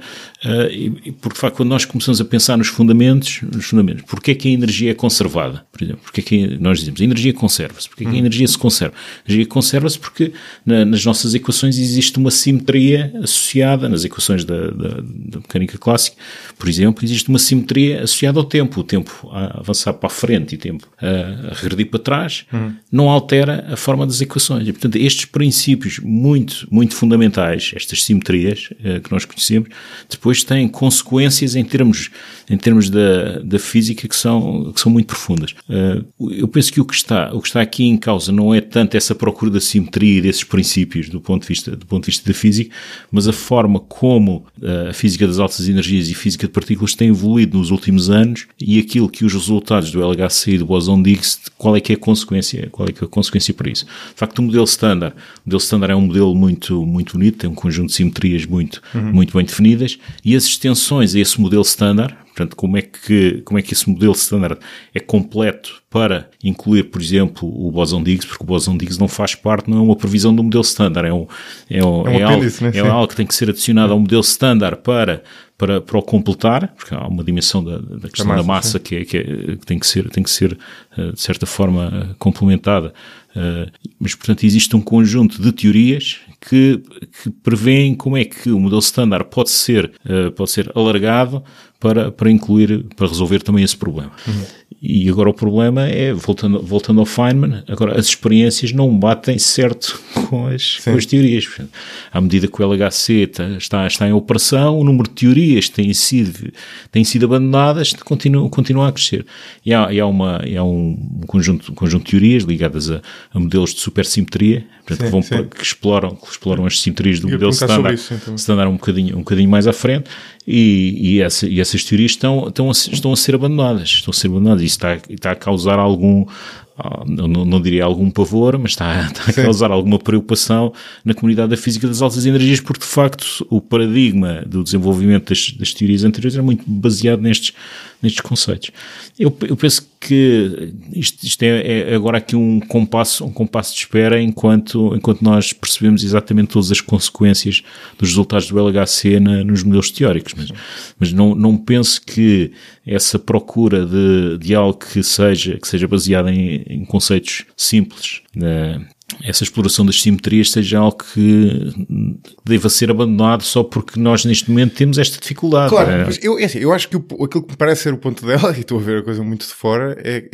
e, porque de facto, quando nós começamos a pensar nos fundamentos, nos fundamentos, porque é que a energia é conservada? Por exemplo, porque é que nós dizemos a energia conserva-se? Porque é que a uhum. energia se conserva? A energia conserva-se porque na, nas nossas equações existe uma simetria associada, nas equações da, da, da, mecânica clássica, por exemplo, existe uma simetria associada ao tempo. O tempo a avançar para a frente e o tempo a, a regredir para trás uhum. não altera a forma das equações. E, portanto, estes princípios muito, muito fundamentais, estas simetrias eh, que nós conhecemos, depois têm consequências em termos, em termos da, da física que são, que são muito profundas. Uh, eu penso que o que, está, o que está aqui em causa não é tanto essa procura da simetria e desses princípios do ponto de vista, do ponto de vista da física, mas a forma como eh, a física das altas energias e física de partículas tem evoluído nos últimos anos e aquilo que os resultados do LHC e do boson de Higgs, qual é que é a consequência, qual é que é a consequência para isso. De facto, o modelo standard, o modelo standard é um modelo muito, muito bonito, tem um conjunto de simetrias muito, uhum. muito bem definidas e as extensões a esse modelo standard, Portanto, como é que, como é que esse modelo standard é completo para incluir, por exemplo, o boson-Higgs, porque o boson-Higgs não faz parte, não é uma previsão do modelo standard, é, um, é, um, é, é algo, né? é algo que tem que ser adicionado ao modelo standard para, para, para o completar, porque há uma dimensão da, da questão massa, da massa que, é, que, é, que, tem que ser, tem que ser eh, de certa forma, complementada. Eh, mas, portanto, existe um conjunto de teorias que, que prevêem como é que o modelo standard pode ser, eh, pode ser alargado para, para incluir, para resolver também esse problema. Uhum. E agora o problema é, voltando, voltando ao Feynman, agora as experiências não batem certo [LAUGHS] com as, com as teorias. À medida que o LHC tá, está, está em operação, o número de teorias que têm sido, têm sido abandonadas continua, continua a crescer. E há, e há, uma, e há um conjunto, um conjunto de teorias ligadas a, a modelos de supersimetria, portanto, sim, que, vão, que, exploram, que exploram as simetrias do Eu modelo standard, isso, então. standard um, bocadinho, um bocadinho mais à frente, e, e, essa, e essas teorias estão, estão, a, estão a ser abandonadas. Estão a ser abandonadas está, está a causar algum, ah, não, não, diria algum pavor, mas está, [LAUGHS] está a causar Sim. alguma preocupação na comunidade da física das altas energias, porque de facto o paradigma do desenvolvimento das, das teorias anteriores era muito baseado nestes, nestes conceitos. Eu, eu penso que isto, isto é, é, agora aqui um compasso, um compasso de espera enquanto, enquanto nós percebemos exatamente todas as consequências dos resultados do LHC na, nos modelos teóricos, mas, mas não, não penso que essa procura de, de algo que seja, que seja baseado em, em conceitos simples, né, essa exploração das simetrias seja algo que deva ser abandonado só porque nós neste momento temos esta dificuldade. Claro, é.
eu, é assim, eu acho que o, aquilo que me parece ser o ponto dela, [LAUGHS] e estou a ver a coisa muito de fora, é,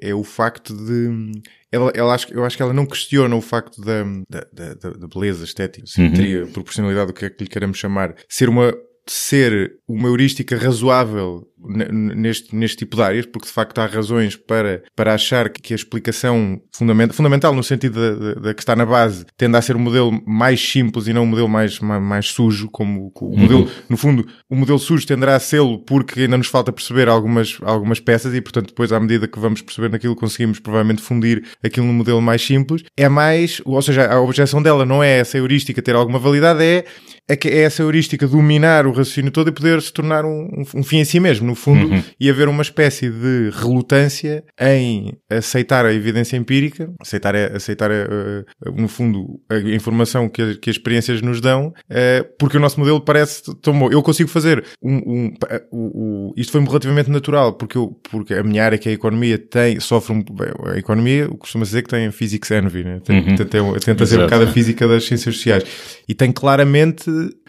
é, é o facto de ela, ela acho, eu acho que ela não questiona o facto da, da, da, da beleza estética, uhum. simetria, uhum. proporcionalidade, o que é que lhe queremos chamar, ser uma ser uma heurística razoável neste, neste tipo de áreas, porque de facto há razões para, para achar que a explicação fundamenta, fundamental, no sentido da, que está na base, tende a ser um modelo mais simples e não um modelo mais, mais, mais sujo, como, como o modelo, uhum. no fundo, o modelo sujo tenderá a sê-lo porque ainda nos falta perceber algumas, algumas peças e, portanto, depois, à medida que vamos perceber naquilo, conseguimos provavelmente fundir aquilo num modelo mais simples. É mais, ou seja, a objeção dela não é essa heurística ter alguma validade, é, é, é essa heurística dominar o raciocínio todo e poder se tornar um, um fim em si mesmo fundo, uhum. haver uma espécie de relutância em aceitar a evidência empírica, aceitar, aceitar uh, no fundo, a informação que, que as experiências nos dão, uh, porque o nosso modelo parece tão bom. Eu consigo fazer um. um, isto foi-me relativamente natural, porque, eu, porque a minha área, que é a economia, tem, sofre. Um, a economia costuma dizer que tem physics envy, né? tem, uhum. tenta, fazer ser um bocado a física das ciências sociais. E tem claramente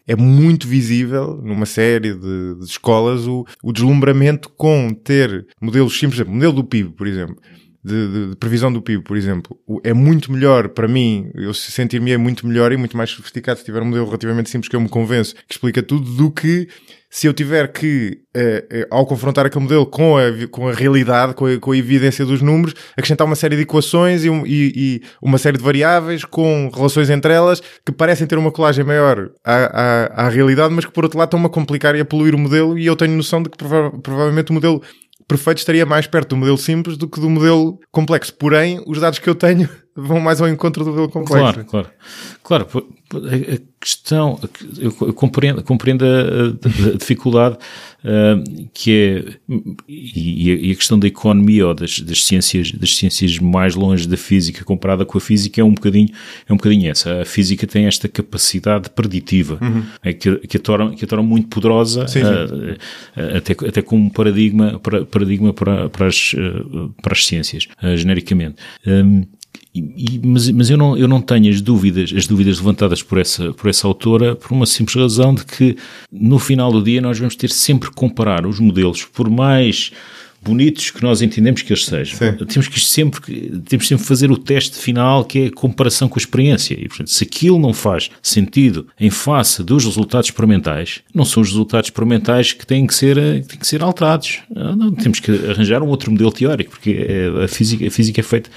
é muito visível numa série de, de escolas o, o, deslumbramento com ter modelos simples, modelo do PIB, por exemplo. De, de, de, previsão do PIB, por exemplo, é muito melhor para mim, eu sentir-me é muito melhor e muito mais sofisticado se tiver um modelo relativamente simples que eu me convenço, que explica tudo, do que se eu tiver que, uh, uh, ao confrontar aquele modelo com a, com a realidade, com a, com a, evidência dos números, acrescentar uma série de equações e, um, e, e, uma série de variáveis com relações entre elas que parecem ter uma colagem maior à, à, à realidade, mas que por outro lado estão-me a complicar e a poluir o modelo, e eu tenho noção de que prova provavelmente o modelo perfeito estaria mais perto do modelo simples do que do modelo complexo. Porém, os dados que eu tenho vão mais ao encontro do complexo.
Claro, claro. Claro, a questão, eu compreendo, compreendo a, a, dificuldade uh, [LAUGHS] que é, e, e, a questão da economia ou das, das, ciências, das ciências mais longe da física comparada com a física é um bocadinho, é um bocadinho essa. A física tem esta capacidade preditiva uhum. é, que, que, a torna, que a torna muito poderosa, sim, sim. Ah, ah, até, até como paradigma, para, paradigma para, para, as, para as ciências, genericamente. Um, e, mas, mas eu, não, eu não tenho as dúvidas, as dúvidas levantadas por essa, por essa autora, por uma simples razão de que no final do dia nós vamos ter sempre que comparar os modelos, por mais bonitos que nós entendemos que eles sejam. Sim. Temos que sempre, temos sempre fazer o teste final, que é a comparação com a experiência. E, portanto, se aquilo não faz sentido em face dos resultados experimentais, não são os resultados experimentais que têm que ser, eh, que têm que ser alterados. Ah, não, temos que arranjar um outro modelo teórico, porque é, a física, a física é, feita,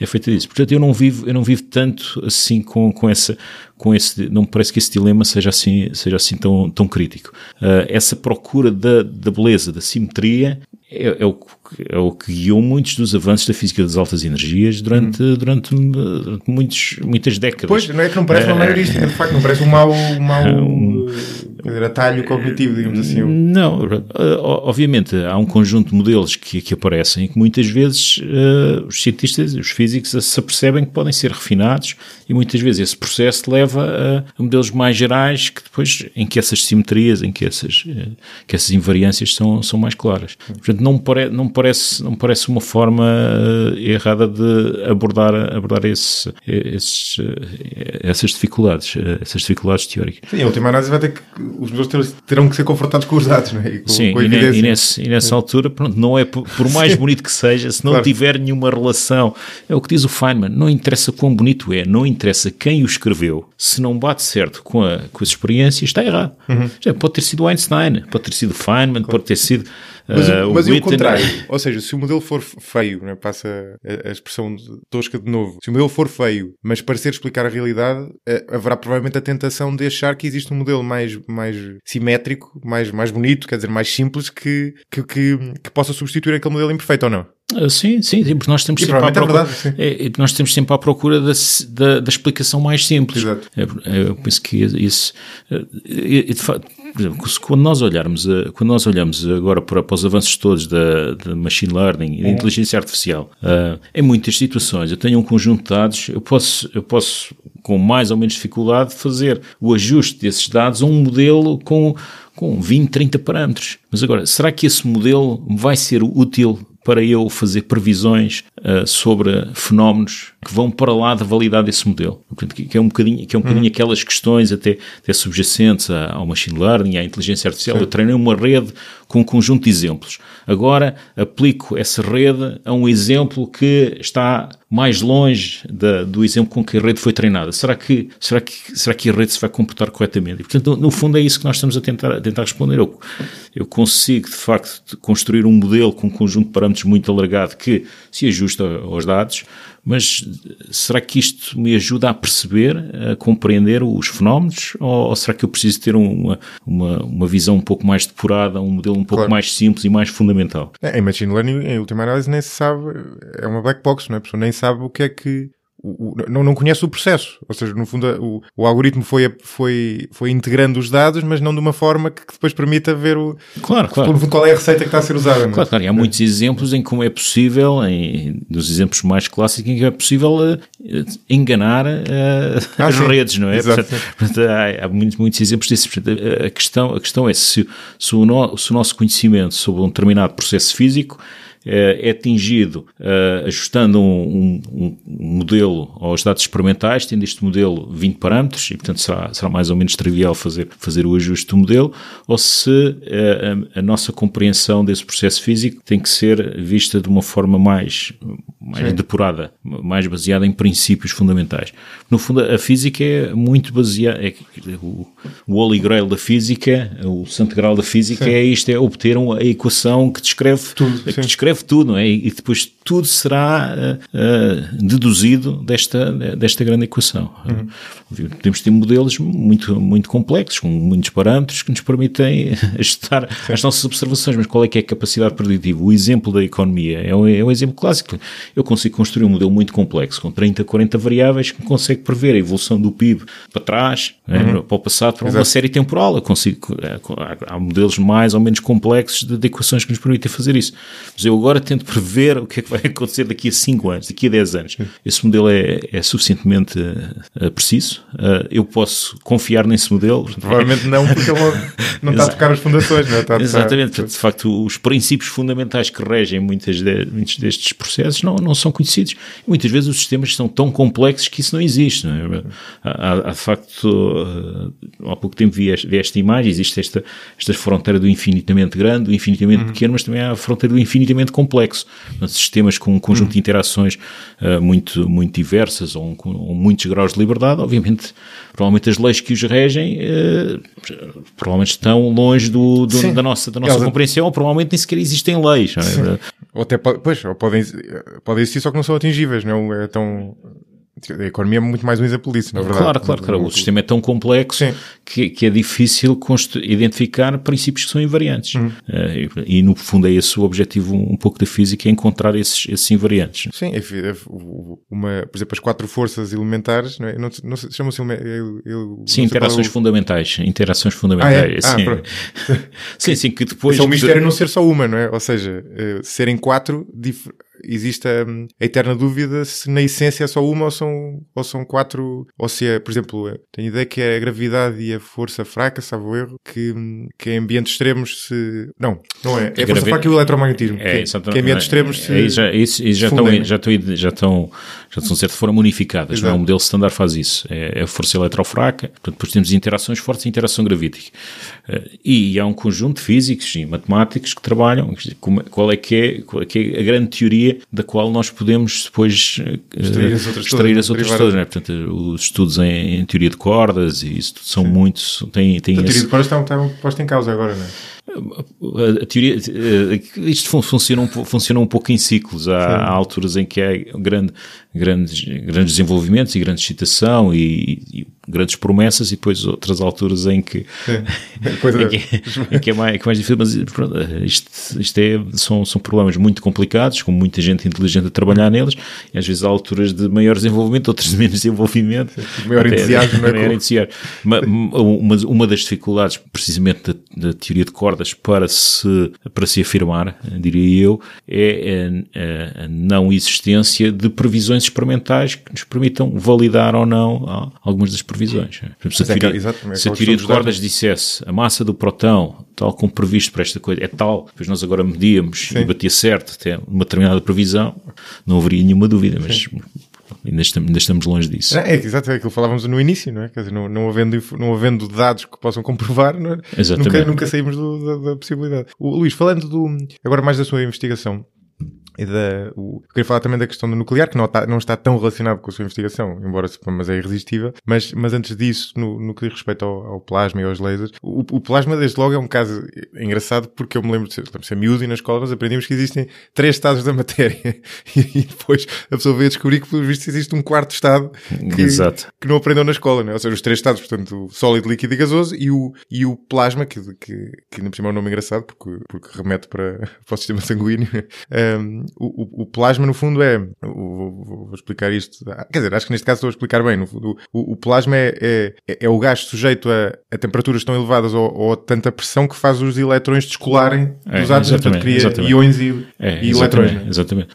é feita disso. Portanto, eu não vivo, eu não vivo tanto assim com, com essa com esse, não me parece que esse dilema seja assim, seja assim tão, tão crítico. Uh, essa procura da, da beleza, da simetria, é, é, o que é o que guiou muitos dos avanços da física das altas energias durante, hum. durante, hum, durante muitos, muitas décadas. Pois, não é que não parece uma eh, maiorística, de facto, não parece um mau, um mau eh, um,
eh, dizer, atalho cognitivo, digamos assim.
Não, obviamente há um conjunto de modelos que, que aparecem e que muitas vezes uh, os cientistas, os físicos se apercebem que podem ser refinados e muitas vezes esse processo leva a, modelos mais gerais que depois, em que essas simetrias, em que essas, que essas invariâncias são, são mais claras. Portanto, não me parece, não parece, não parece uma forma eh, errada de abordar, abordar esse, esses, eh, essas dificuldades, eh, essas dificuldades teóricas.
Sim, a última análise vai ter que, os professores terão que ser confrontados com os dados, não é? com, Sim, com a e, nesse, e nessa
altura, pronto, não é, por mais [LAUGHS] bonito que seja, se não claro. tiver nenhuma relação, é o que diz o Feynman, não interessa quão bonito é, não interessa quem o escreveu, se não bate certo com, a, com as experiências, está errado. Uhum. Pode ter sido Einstein, pode ter sido Feynman, claro. pode ter sido mas, uh, mas o, eh, o contrário.
[LAUGHS] Ou seja, se o modelo for feio, né, passa a, a expressão tosca de novo. Se o modelo for feio, mas parecer explicar a realidade, uh, haverá provavelmente a tentação de achar que existe um modelo mais, mais simétrico, mais, mais bonito, quer dizer, mais simples, que, que, que, que possa substituir aquele modelo imperfeito ou não?
Ah, sim, sim, porque nós temos sempre à é procura, é verdade,
é, nós temos sempre à procura da, da, da
explicação mais simples. Exato. Eu, é, é, eu penso que isso, eh, quando nós olharmos, a, quando nós olhamos agora para, para os avanços todos da, da machine learning e da é. inteligência artificial, uh, em muitas situações eu tenho um conjunto de dados, eu posso, eu posso com mais ou menos dificuldade fazer o ajuste desses dados a um modelo com com 20, 30 parâmetros. Mas agora, será que esse modelo vai ser útil para eu fazer previsões uh, sobre fenómenos que vão para lá da validade desse modelo. Que é um bocadinho, que é um bocadinho uhum. aquelas questões até, até subjacentes ao machine learning, à inteligência artificial. Sim. Eu treinei uma rede com um conjunto de exemplos. Agora aplico essa rede a um exemplo que está mais longe da, do exemplo com que a rede foi treinada. Será que, será que, será que a rede se vai comportar corretamente? E, portanto, no, fundo é isso que nós estamos a tentar, a tentar responder. Eu, eu consigo, de facto, construir um modelo com um conjunto de parâmetros muito alargado que se ajusta aos dados, mas será que isto me ajuda a perceber, a compreender os fenómenos? Ou, ou será que eu preciso ter uma, uma, uma, visão um pouco mais depurada, um modelo um pouco claro. mais simples e mais fundamental?
É, em Machine Learning, em última análise, nem se sabe, é uma black box, não é? A pessoa nem sabe o que é que o, não, não conhece o processo. Ou seja, no fundo, o, o algoritmo foi, foi, foi integrando os dados, mas não de uma forma que depois permita ver o, claro, claro. qual é a receita que está a ser usada. É? Claro, mas...
claro. E há é. muitos exemplos em como é possível, em, nos exemplos mais clássicos, em que é possível uh, enganar uh, ah, as sim. redes, não é? Portanto, há, há muitos, muitos exemplos disso Portanto, a, questão, a questão é se, se, no, se o nosso conhecimento sobre um determinado processo físico eh, é atingido eh, ajustando um, um, um, modelo aos dados experimentais, tendo este modelo 20 parâmetros, e portanto será, será mais ou menos trivial fazer, fazer o ajuste do modelo, ou se eh, a, a, nossa compreensão desse processo físico tem que ser vista de uma forma mais, mais depurada, mais baseada em princípios fundamentais. No fundo, a física é muito baseada, é, o, o holy grail da física, o santo graal da física Sim. é isto, é obter uma equação que descreve, Tudo, que descreve tudo, não é? E depois tudo será uh, deduzido desta, desta grande equação. Uhum. Temos eh, de ter modelos muito, muito complexos, com muitos parâmetros que nos permitem [LAUGHS] ajustar Sim. as nossas observações. Mas qual é que é a capacidade preditiva? O exemplo da economia é um, é um exemplo clássico. Eu consigo construir um modelo muito complexo, com 30, 40 variáveis, que consegue prever a evolução do PIB para trás, é? uhum. é, para o passado, para Exato. uma série temporal. Eu consigo, há, há modelos mais ou menos complexos de, de equações que nos permitem fazer isso. Mas eu agora tento prever o que é que vai [LAUGHS] acontecer daqui a 5 anos, daqui a 10 anos. Esse modelo é, é suficientemente eh, preciso. Eh, eu posso confiar nesse modelo. [LAUGHS] Provavelmente não, porque ele
não está a tocar as fundações, não é? Está Exatamente. Tocar...
De facto, os princípios fundamentais que regem muitas de, muitos destes processos não, não são conhecidos. Muitas vezes os sistemas são tão complexos que isso não existe. Não é? há, há, de facto, eh, há pouco tempo vi, esta, vi esta imagem, existe esta, esta fronteira do infinitamente grande, do infinitamente uhum. pequeno, mas também há a fronteira do infinitamente extremamente complexo. sistemas com um conjunto hum. de interações uh, muito, muito diversas ou, um, muitos graus de liberdade, obviamente, provavelmente as leis que os regem uh, provavelmente estão longe
do, do da nossa, da nossa Elas... compreensão, ou provavelmente nem sequer existem leis. É? Ou até, pois, ou podem, podem existir, só que não são atingíveis, não é, é tão a economia é muito mais um exemplo disso, na verdade. Claro, claro, claro. O sistema é tão complexo que, que, é difícil identificar princípios que são invariantes. Uhum.
Eh, e, e, no fundo, é esse o objetivo um, pouco da física, é encontrar esses, esses invariantes.
Sim, é, é, uma, por exemplo, as quatro forças elementares, não, é? não, não chamam-se... Sim, é interações é o...
fundamentais. Interações fundamentais. Ah, é? ah,
sim. [LAUGHS] sim, sim, que depois... é um mistério não ser só uma, não é? Ou seja, eh, serem quatro... Dif existe a, a, eterna dúvida se na essência é só uma ou são, ou são quatro, ou se é, por exemplo, tenho ideia que é a gravidade e a força fraca, salvo erro, que, que é em ambientes extremos se. Não, não é. É a, força fraca e o eletromagnetismo. É, que, é exatamente, que em ambientes extremos é, se. já, isso, isso já, estão, já, estão,
já, estão, já estão, de forma unificadas. Não é? O modelo standard faz isso. É, é a força eletrofraca, portanto, depois temos interações fortes e interação gravítica e há um conjunto de físicos e matemáticos que trabalham é, qual é que é, qual é, que é a grande teoria da qual nós podemos depois eh, extrair as outras coisas né? portanto os estudos em, em, teoria de cordas e isso tudo são Sim. muitos tem, tem a teoria de
cordas está, está posta em causa agora não é?
A, a teoria, eh, isto fun funciona, um, funciona um pouco em ciclos. Há, há, alturas em que há grande, grandes, grandes desenvolvimentos e grande excitação e, e grandes promessas e depois outras alturas em que, é, [LAUGHS] em que, é, Em que, é, mais, que é mais difícil, mas eh, pronto, eh, isto, isto é, são, são problemas muito complicados, com muita gente inteligente a trabalhar neles, e às vezes há alturas de maior desenvolvimento, outras de menos desenvolvimento. De maior entusiasmo, não é? Maior entusiasmo. Mas, uma, uma das dificuldades, precisamente, da, da, teoria de cordas para se, para se afirmar, diria eu, é a, a não existência de previsões experimentais que nos permitam validar ou não ah, algumas das previsões previsões. É? Exemplo, se, é a teoria, é que, se a de cordas dados. dissesse a massa do protão, tal como previsto para esta coisa, é tal, depois nós agora medíamos Sim. e batia certo até uma determinada previsão, não haveria nenhuma dúvida, mas Ainda estamos, ainda estamos, longe disso.
É, exato, é aquilo que falávamos no início, não é? Quer dizer, não, não, havendo, não havendo dados que possam comprovar, é? nunca, nunca saímos do, da, da, possibilidade. O, Luís, falando do, agora mais da sua investigação, e da. O... Eu queria falar também da questão do nuclear, que não está, não está tão relacionado com a sua investigação, embora mas é irresistível. Mas, mas antes disso, no, no que diz respeito ao, ao plasma e aos lasers, o, o, plasma, desde logo, é um caso engraçado porque eu me lembro de ser, lembro de ser miúdo e na escola nós aprendemos que existem três estados da matéria [LAUGHS] e, depois a pessoa veio descobrir que, pelo visto, existe um quarto estado que, Exato. que não aprendeu na escola, né? ou seja, os três estados, portanto, sólido, líquido e gasoso e o, e o plasma, que, que, que que por cima é um nome engraçado porque, porque remete para, [LAUGHS] para o sistema sanguíneo. Um, [LAUGHS] o, o, plasma, no fundo, é. Vou, vou, explicar isto. Ah, quer dizer, acho que neste caso estou a explicar bem. No fundo, o, o plasma é, é, é, é o gás sujeito a, a temperaturas tão elevadas ou, ou, a tanta pressão que faz os elétrons descolarem é, dos átomos, portanto, cria exatamente. íons e, é, e exatamente,
Exatamente.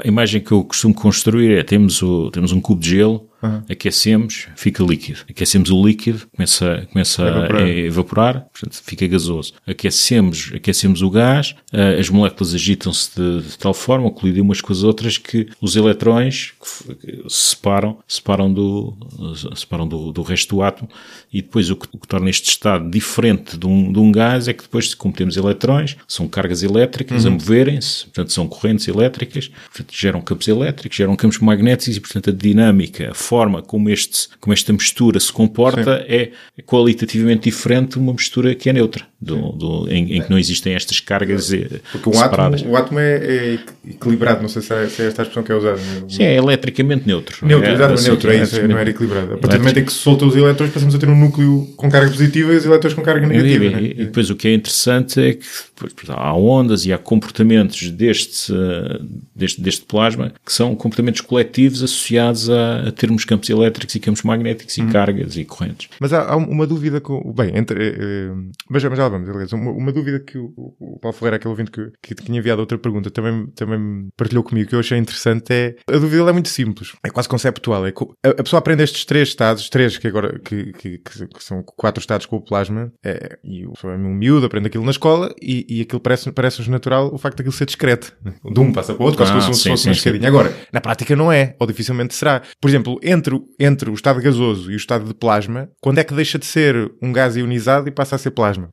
A imagem que eu costumo construir é: temos, o, temos um cubo de gelo uhum. aquecemos, fica líquido. Aquecemos o líquido, começa, começa evaporar. a evaporar, portanto, fica gasoso. Aquecemos, aquecemos o gás, eh, as moléculas agitam-se de, de, tal forma, colidem umas com as outras, que os eletrões se separam, separam, do, separam do, do resto do átomo e depois o que, o que torna este estado diferente de um, de um gás é que depois, como temos eletrões, são cargas elétricas uhum. a moverem-se, portanto, são correntes elétricas, portanto, geram campos elétricos, geram campos magnéticos e, portanto, a dinâmica, a forma como, este, como esta mistura se comporta Sim. é qualitativamente diferente de uma mistura que é neutra do, do, em, em, que não existem estas cargas eh, Porque separadas.
Átomo, o átomo é, é, equilibrado, não sei se é, se é, esta a expressão que é usada. Sim, é eletricamente neutro. É? Neutro, é, exato, assim, neutro, é isso, não era é equilibrado. A partir do momento em que se soltam os elétrons, passamos a ter um núcleo com carga positiva e os elétrons com carga negativa. E, né? e, depois o que
é interessante é que há ondas e há comportamentos deste, eh, deste, deste plasma que são comportamentos coletivos associados a, a termos campos elétricos e campos magnéticos e hum. cargas e correntes.
Mas há, há uma dúvida com. Bem, entre. Eh, eh mas, mas há estávamos. Aliás, uma, uma dúvida que o, o, Paulo Ferreira, aquele ouvinte que, que tinha enviado outra pergunta, também, também partilhou comigo, que eu achei interessante, é a dúvida é muito simples, é quase conceptual. É, a, a, pessoa aprende estes três estados, três que agora que, que, que são quatro estados com o plasma, é, e o pessoa é um miúdo, aprende aquilo na escola e, e aquilo parece-nos parece natural o facto daquilo ser discreto. De um passa para o outro, ah, como se fosse uma escadinha. Agora, na prática não é, ou dificilmente será. Por exemplo, entre, entre o estado gasoso e o estado de plasma, quando é que deixa de ser um gás ionizado e passa a ser plasma?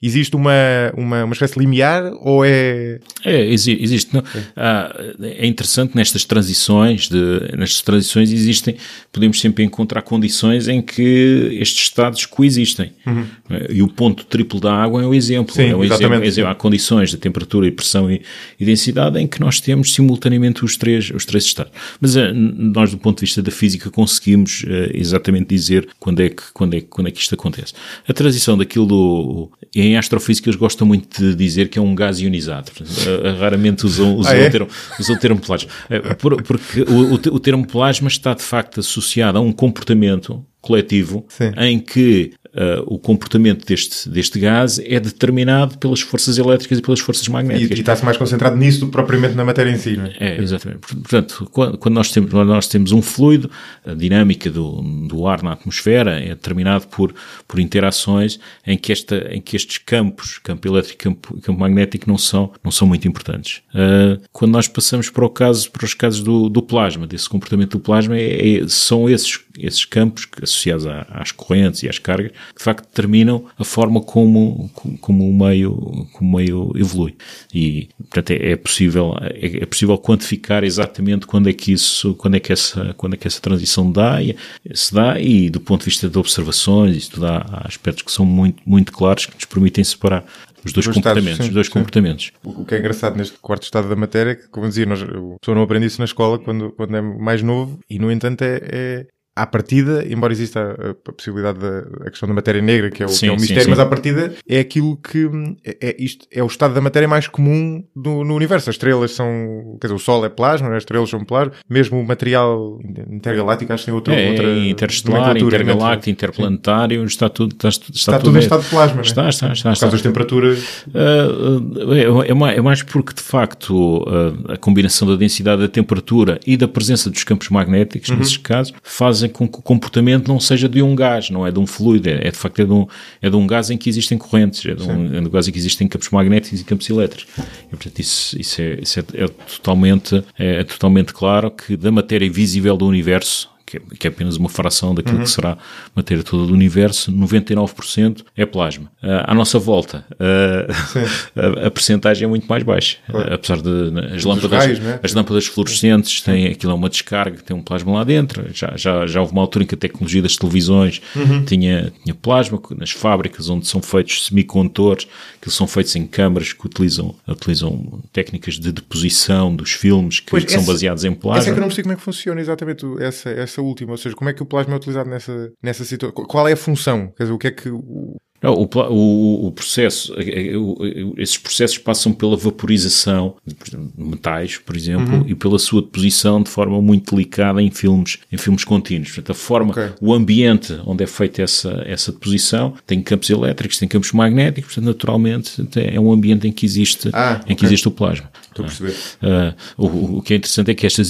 Existe uma, uma, uma espécie de limiar ou é. É, exi existe. Não, ah,
é interessante nestas transições, de, nestas transições existem, podemos sempre encontrar condições em que estes estados coexistem. Uhum. E o ponto triplo da água é um exemplo. Sim, é um exemplo, exemplo. Há condições de temperatura e pressão e, e, densidade em que nós temos simultaneamente os três, os três estados. Mas ah, nós, do ponto de vista da física, conseguimos ah, exatamente dizer quando é, que, quando, é, quando é que isto acontece. A transição daquilo. Do, em eles gostam muito de dizer que é um gás ionizado. Eh, raramente usam, usam, ah, é? o, termo, usam o termo plasma. Eh, porque o, o termo plasma está de facto associado a um comportamento coletivo Sim. em que uh, o comportamento deste, deste gás é determinado pelas forças elétricas e pelas forças magnéticas. E, e está-se mais concentrado nisso do que propriamente na matéria em si, não é? É, exatamente. Portanto, quando, nós, temos, quando nós temos um fluido, a dinâmica do, do ar na atmosfera é determinada por, por interações em que, esta, em que estes campos, campo elétrico e campo, campo magnético, não são, não são muito importantes. Uh, quando nós passamos para, o caso, para os casos do, do plasma, desse comportamento do plasma, é, é, são esses esses campos associados à, às correntes e às cargas, que de facto determinam a forma como, como, o, meio, como o meio evolui. E, portanto, é, é possível, é, é, possível quantificar exatamente quando é que isso, quando é que essa, quando é que essa transição dá, e, se dá e do ponto de vista de observações, isso dá há aspectos que são muito, muito claros que nos permitem separar os dois, dois comportamentos, estados, sim, os dois comportamentos.
O que é engraçado neste quarto estado da matéria, é que, como dizia, nós, a pessoa não aprende isso na escola quando, quando é mais novo, e no entanto é, é, à partida, embora exista eh, a, possibilidade da questão da matéria negra, que é o, sim, que é o mistério, sim, mas à partida é aquilo que hum, é, é, isto, é o estado da matéria mais comum do, no universo. As estrelas são, quer dizer, o Sol é plasma, é? as estrelas são plasma, mesmo o material intergaláctico, acho que tem é, outra. É interestelar, né? intergaláctico,
interplanetário, está tudo, está, está, está tudo, tudo em estado de plasma. Está, né? está, está. está, está. temperaturas. Uh, é, é, é, mais porque, de facto, ah, a combinação da densidade da temperatura e da presença dos campos magnéticos, uhum. nesses casos, fazem com que o comportamento não seja de um gás, não é de um fluido, é, é de facto é de, um, é de um gás em que existem correntes, é de um, é de um gás em que existem campos magnéticos e campos elétricos. E, portanto, isso, isso, é, isso é, é totalmente, é totalmente claro que da matéria visível do universo que é, que é apenas uma fração daquilo uhum. que será matéria toda do universo, 99% é plasma. Uh, à nossa volta, uh, [LAUGHS] a, a percentagem é muito mais baixa. Claro. apesar de as lâmpadas, raios, né? as lâmpadas fluorescentes têm aquilo é uma descarga, tem um plasma lá dentro. Já, já, já houve uma altura em que a tecnologia das televisões uhum. tinha, tinha plasma, nas fábricas onde são feitos semicondutores, que são feitos em câmaras que utilizam, utilizam técnicas de deposição dos filmes que, pois, que essa, são baseados em plasma. Essa é que eu não
sei como é que funciona exatamente essa, essa essa última? Ou seja, como é que o plasma é utilizado nessa, nessa situação? Qual é a função? Quer dizer, o que é que.
Não, o, o, o, processo, é, é, é, esses processos passam pela vaporização de metais, por exemplo, uhum. e pela sua deposição de forma muito delicada em filmes, em filmes contínuos. Portanto, a forma, okay. o ambiente onde é feita essa, essa deposição tem campos elétricos, tem campos magnéticos, portanto, naturalmente é um ambiente em que existe, ah, em que existe o plasma. Estou a é? perceber. Uh, o, o, que é interessante é que estas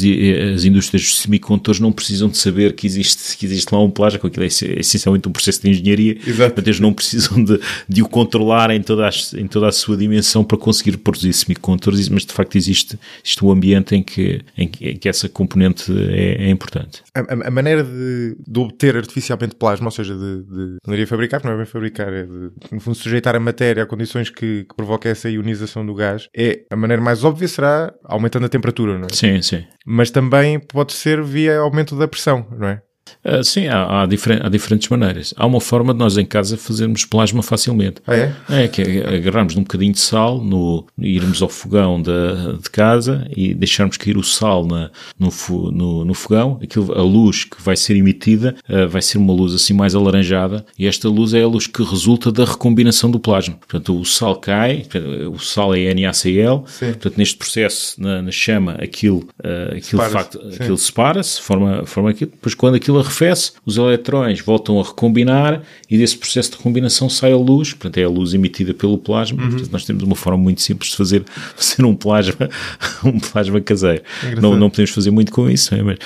as indústrias de semicondutores não precisam de saber que existe, que existe lá um plágio, aquilo é, essencialmente um processo de engenharia, Exato. portanto eles não precisam de, de o controlar em toda, a, em toda a sua dimensão para conseguir produzir semicondutores, mas de facto existe, existe um ambiente em que, em, em que essa componente é, é importante.
A, a, a maneira de, de, obter artificialmente plasma, ou seja, de, de não iria fabricar, não é bem fabricar, é de, no fundo, sujeitar a matéria a condições que, que provoca essa ionização do gás, é a maneira mais óbvia óbvia será aumentando a temperatura, não é? Sim, sim. Mas também pode ser via aumento da pressão, não é?
Uh, sim, há, há, há, diferentes maneiras. Há uma forma de nós em casa fazermos plasma facilmente. Ah, é? É, que é, agarrarmos um bocadinho de sal, no, irmos ao fogão da, de casa e deixarmos cair o sal na, no, no, no, fogão. Aquilo, a luz que vai ser emitida uh, vai ser uma luz assim mais alaranjada e esta luz é a luz que resulta da recombinação do plasma. Portanto, o sal cai, o sal é NaCl, sim. portanto, neste processo, na, na chama, aquilo, uh, aquilo, separa -se. Facto, aquilo separa-se, forma, forma aquilo, depois quando aquilo aquilo arrefece, os eletrões voltam a recombinar e desse processo de recombinação sai a luz, portanto é a luz emitida pelo plasma. Uhum. Portanto, nós temos uma forma muito simples de fazer, [LAUGHS] fazer um plasma, [LAUGHS] um plasma caseiro. É não, não podemos fazer muito com isso, é? mas,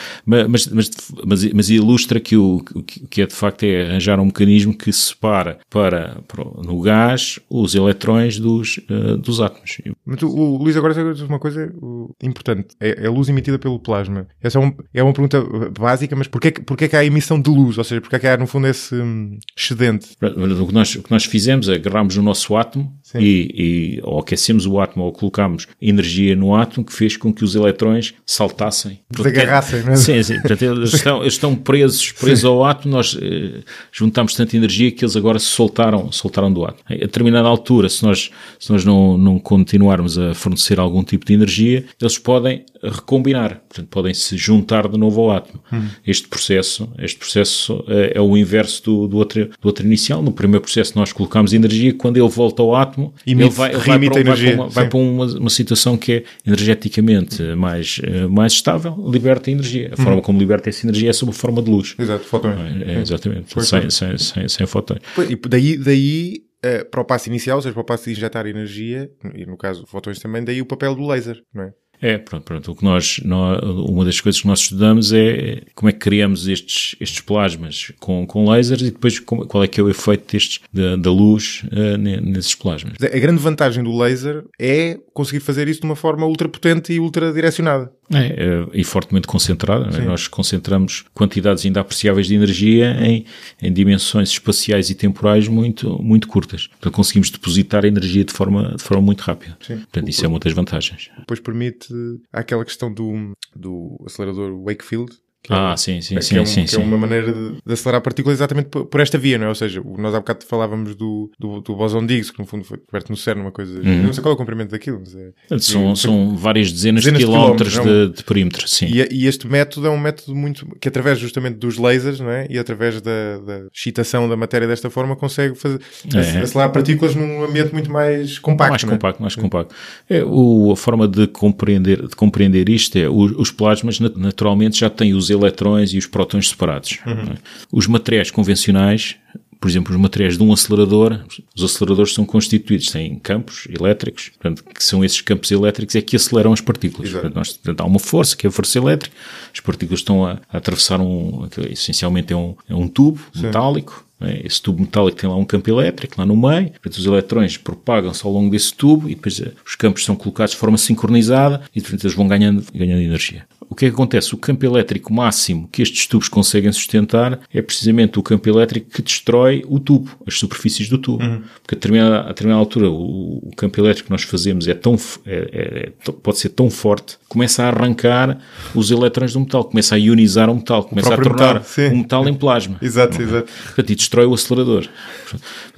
mas, mas, mas, mas, ilustra que o que é de facto é arranjar um mecanismo que separa para, para no gás os eletrões
dos, uh, dos átomos. Mas o, o Luís agora diz uma coisa eh, importante: é a é luz emitida pelo plasma. Essa é, um, é uma pergunta básica, mas porquê, porquê porque é que há emissão de luz, ou seja, porque é que há no fundo esse hum,
excedente. O que nós, o que nós fizemos é agarramos o nosso átomo e, e, ou aquecemos o átomo ou colocamos energia no átomo que fez com que os eletrões saltassem. Desagarrassem, não é? Sim, sim. Portanto, eles, estão, eles estão, presos, presos ao átomo, nós eh, juntamos tanta energia que eles agora se soltaram, soltaram do átomo. A determinada altura, se nós, se nós não, não continuarmos a fornecer algum tipo de energia, eles podem recombinar, portanto, podem se juntar de novo ao átomo. Hum. Este processo, este processo eh, é, o inverso do, do, outro, do outro inicial. No primeiro processo nós colocamos energia, quando ele volta ao átomo, átomo, ele vai, ele vai, para, energia, vai para, uma, vai para uma, uma, situação que é energeticamente mais, eh, mais estável, liberta energia. A forma uhum. como liberta essa energia é sob a forma de luz. Exato, fotões. É? é, exatamente, sem, é. sem, sem, sem fotões.
E daí, daí eh, para o passo inicial, ou seja, para o passo de injetar energia, e no caso fotões também, daí o papel do laser, não é?
É, pronto, pronto. O que nós, nós, uma das coisas que nós estudamos é como é que criamos estes, estes plasmas com, com lasers e depois qual é que é o efeito destes, da, da luz uh, nesses plasmas.
A grande vantagem do laser é conseguir fazer isso de uma forma ultra potente e ultra direcionada.
É,
é, e fortemente concentrada. É? Sim. Nós concentramos quantidades ainda apreciáveis de energia em, em dimensões espaciais e temporais muito, muito curtas. Portanto, conseguimos depositar a energia de forma, de forma muito rápida. Sim. Portanto, isso é uma das vantagens.
Depois permite aquela questão do, do acelerador Wakefield, é ah, é, sim, sim, é sim, é, um, sim, sim. é uma maneira de, de acelerar partículas exatamente por, por, esta via, não é? Ou seja, nós há bocado falávamos do, do, do boson Higgs, que no fundo foi coberto no CERN, uma coisa... Uhum. Não sei qual é o comprimento daquilo, mas é...
é são, um, são várias dezenas, dezenas de quilómetros, de, quilómetros de, de, perímetro, sim.
E, e, este método é um método muito... que através justamente dos lasers, não é? E através da, da excitação da matéria desta forma consegue fazer, é. acelerar partículas num ambiente muito mais compacto, Mais compacto, mais
compacto. É, o, a forma de compreender, de compreender isto é... Os, os plasmas naturalmente já têm os eletrões e os prótons separados. Uhum. É? Os materiais convencionais por exemplo, os materiais de um acelerador, os aceleradores são constituídos, têm campos elétricos, portanto, que são esses campos elétricos é que aceleram as partículas. Portanto, nós, portanto, há uma força, que é a força elétrica, as partículas estão a, a atravessar um, é, essencialmente é um, é um tubo Sim. metálico, é? esse tubo metálico tem lá um campo elétrico, lá no meio, portanto, os eletrões propagam-se ao longo desse tubo e depois eh, os campos são colocados de forma sincronizada e, portanto, eles vão ganhando, ganhando energia. O que é que acontece? O campo elétrico máximo que estes tubos conseguem sustentar é precisamente o campo elétrico que destrói o tubo, as superfícies do tubo. Uhum. Porque a determinada, a determinada altura o, o, campo elétrico que nós fazemos é tão, é, é, é pode ser tão forte, começa a arrancar os elétrons do metal, começa a ionizar o metal, começa o a tornar metal, o metal em plasma. exato, não, exato. Portanto, e destrói o acelerador.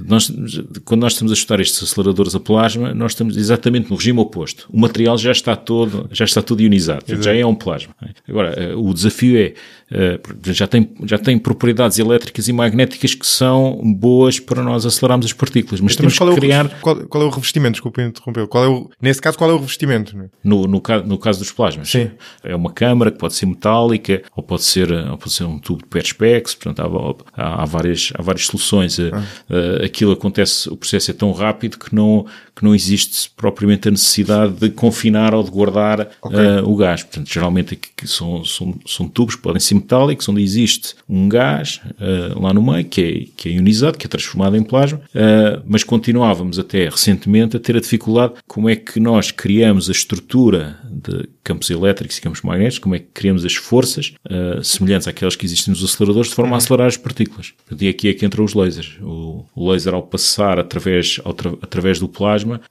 Nós, quando nós estamos a chutar estes aceleradores a plasma, nós estamos exatamente no regime oposto. O material já está todo, já está todo ionizado, exato. já é um plasma. Né? Agora, eh, o desafio é eh, já tem, já tem propriedades elétricas e magnéticas que são boas para nós acelerarmos as partículas, mas, temos qual que É o, qual, qual, é o revestimento? Desculpa interromper. Qual é o, nesse caso, qual é o revestimento? É? No, no, no, caso dos plasmas. Sim. É uma câmara que pode ser metálica ou pode ser, ou pode ser um tubo de perspex, portanto há, há, há, várias, há várias soluções. Eh, ah. Eh, aquilo acontece, o processo é tão rápido que não, que não existe propriamente a necessidade de confinar ou de guardar okay. uh, o gás. Portanto, geralmente são, são, são tubos que podem ser metálicos, onde existe um gás uh, lá no meio, que é, que é ionizado, que é transformado em plasma, uh, mas continuávamos até recentemente a ter a dificuldade como é que nós criamos a estrutura de campos elétricos e campos magnéticos, como é que criamos as forças uh, semelhantes àquelas que existem nos aceleradores, de forma a uhum. acelerar as partículas. E aqui é que entram os lasers. O, o laser, ao passar através, ao tra, através do plasma,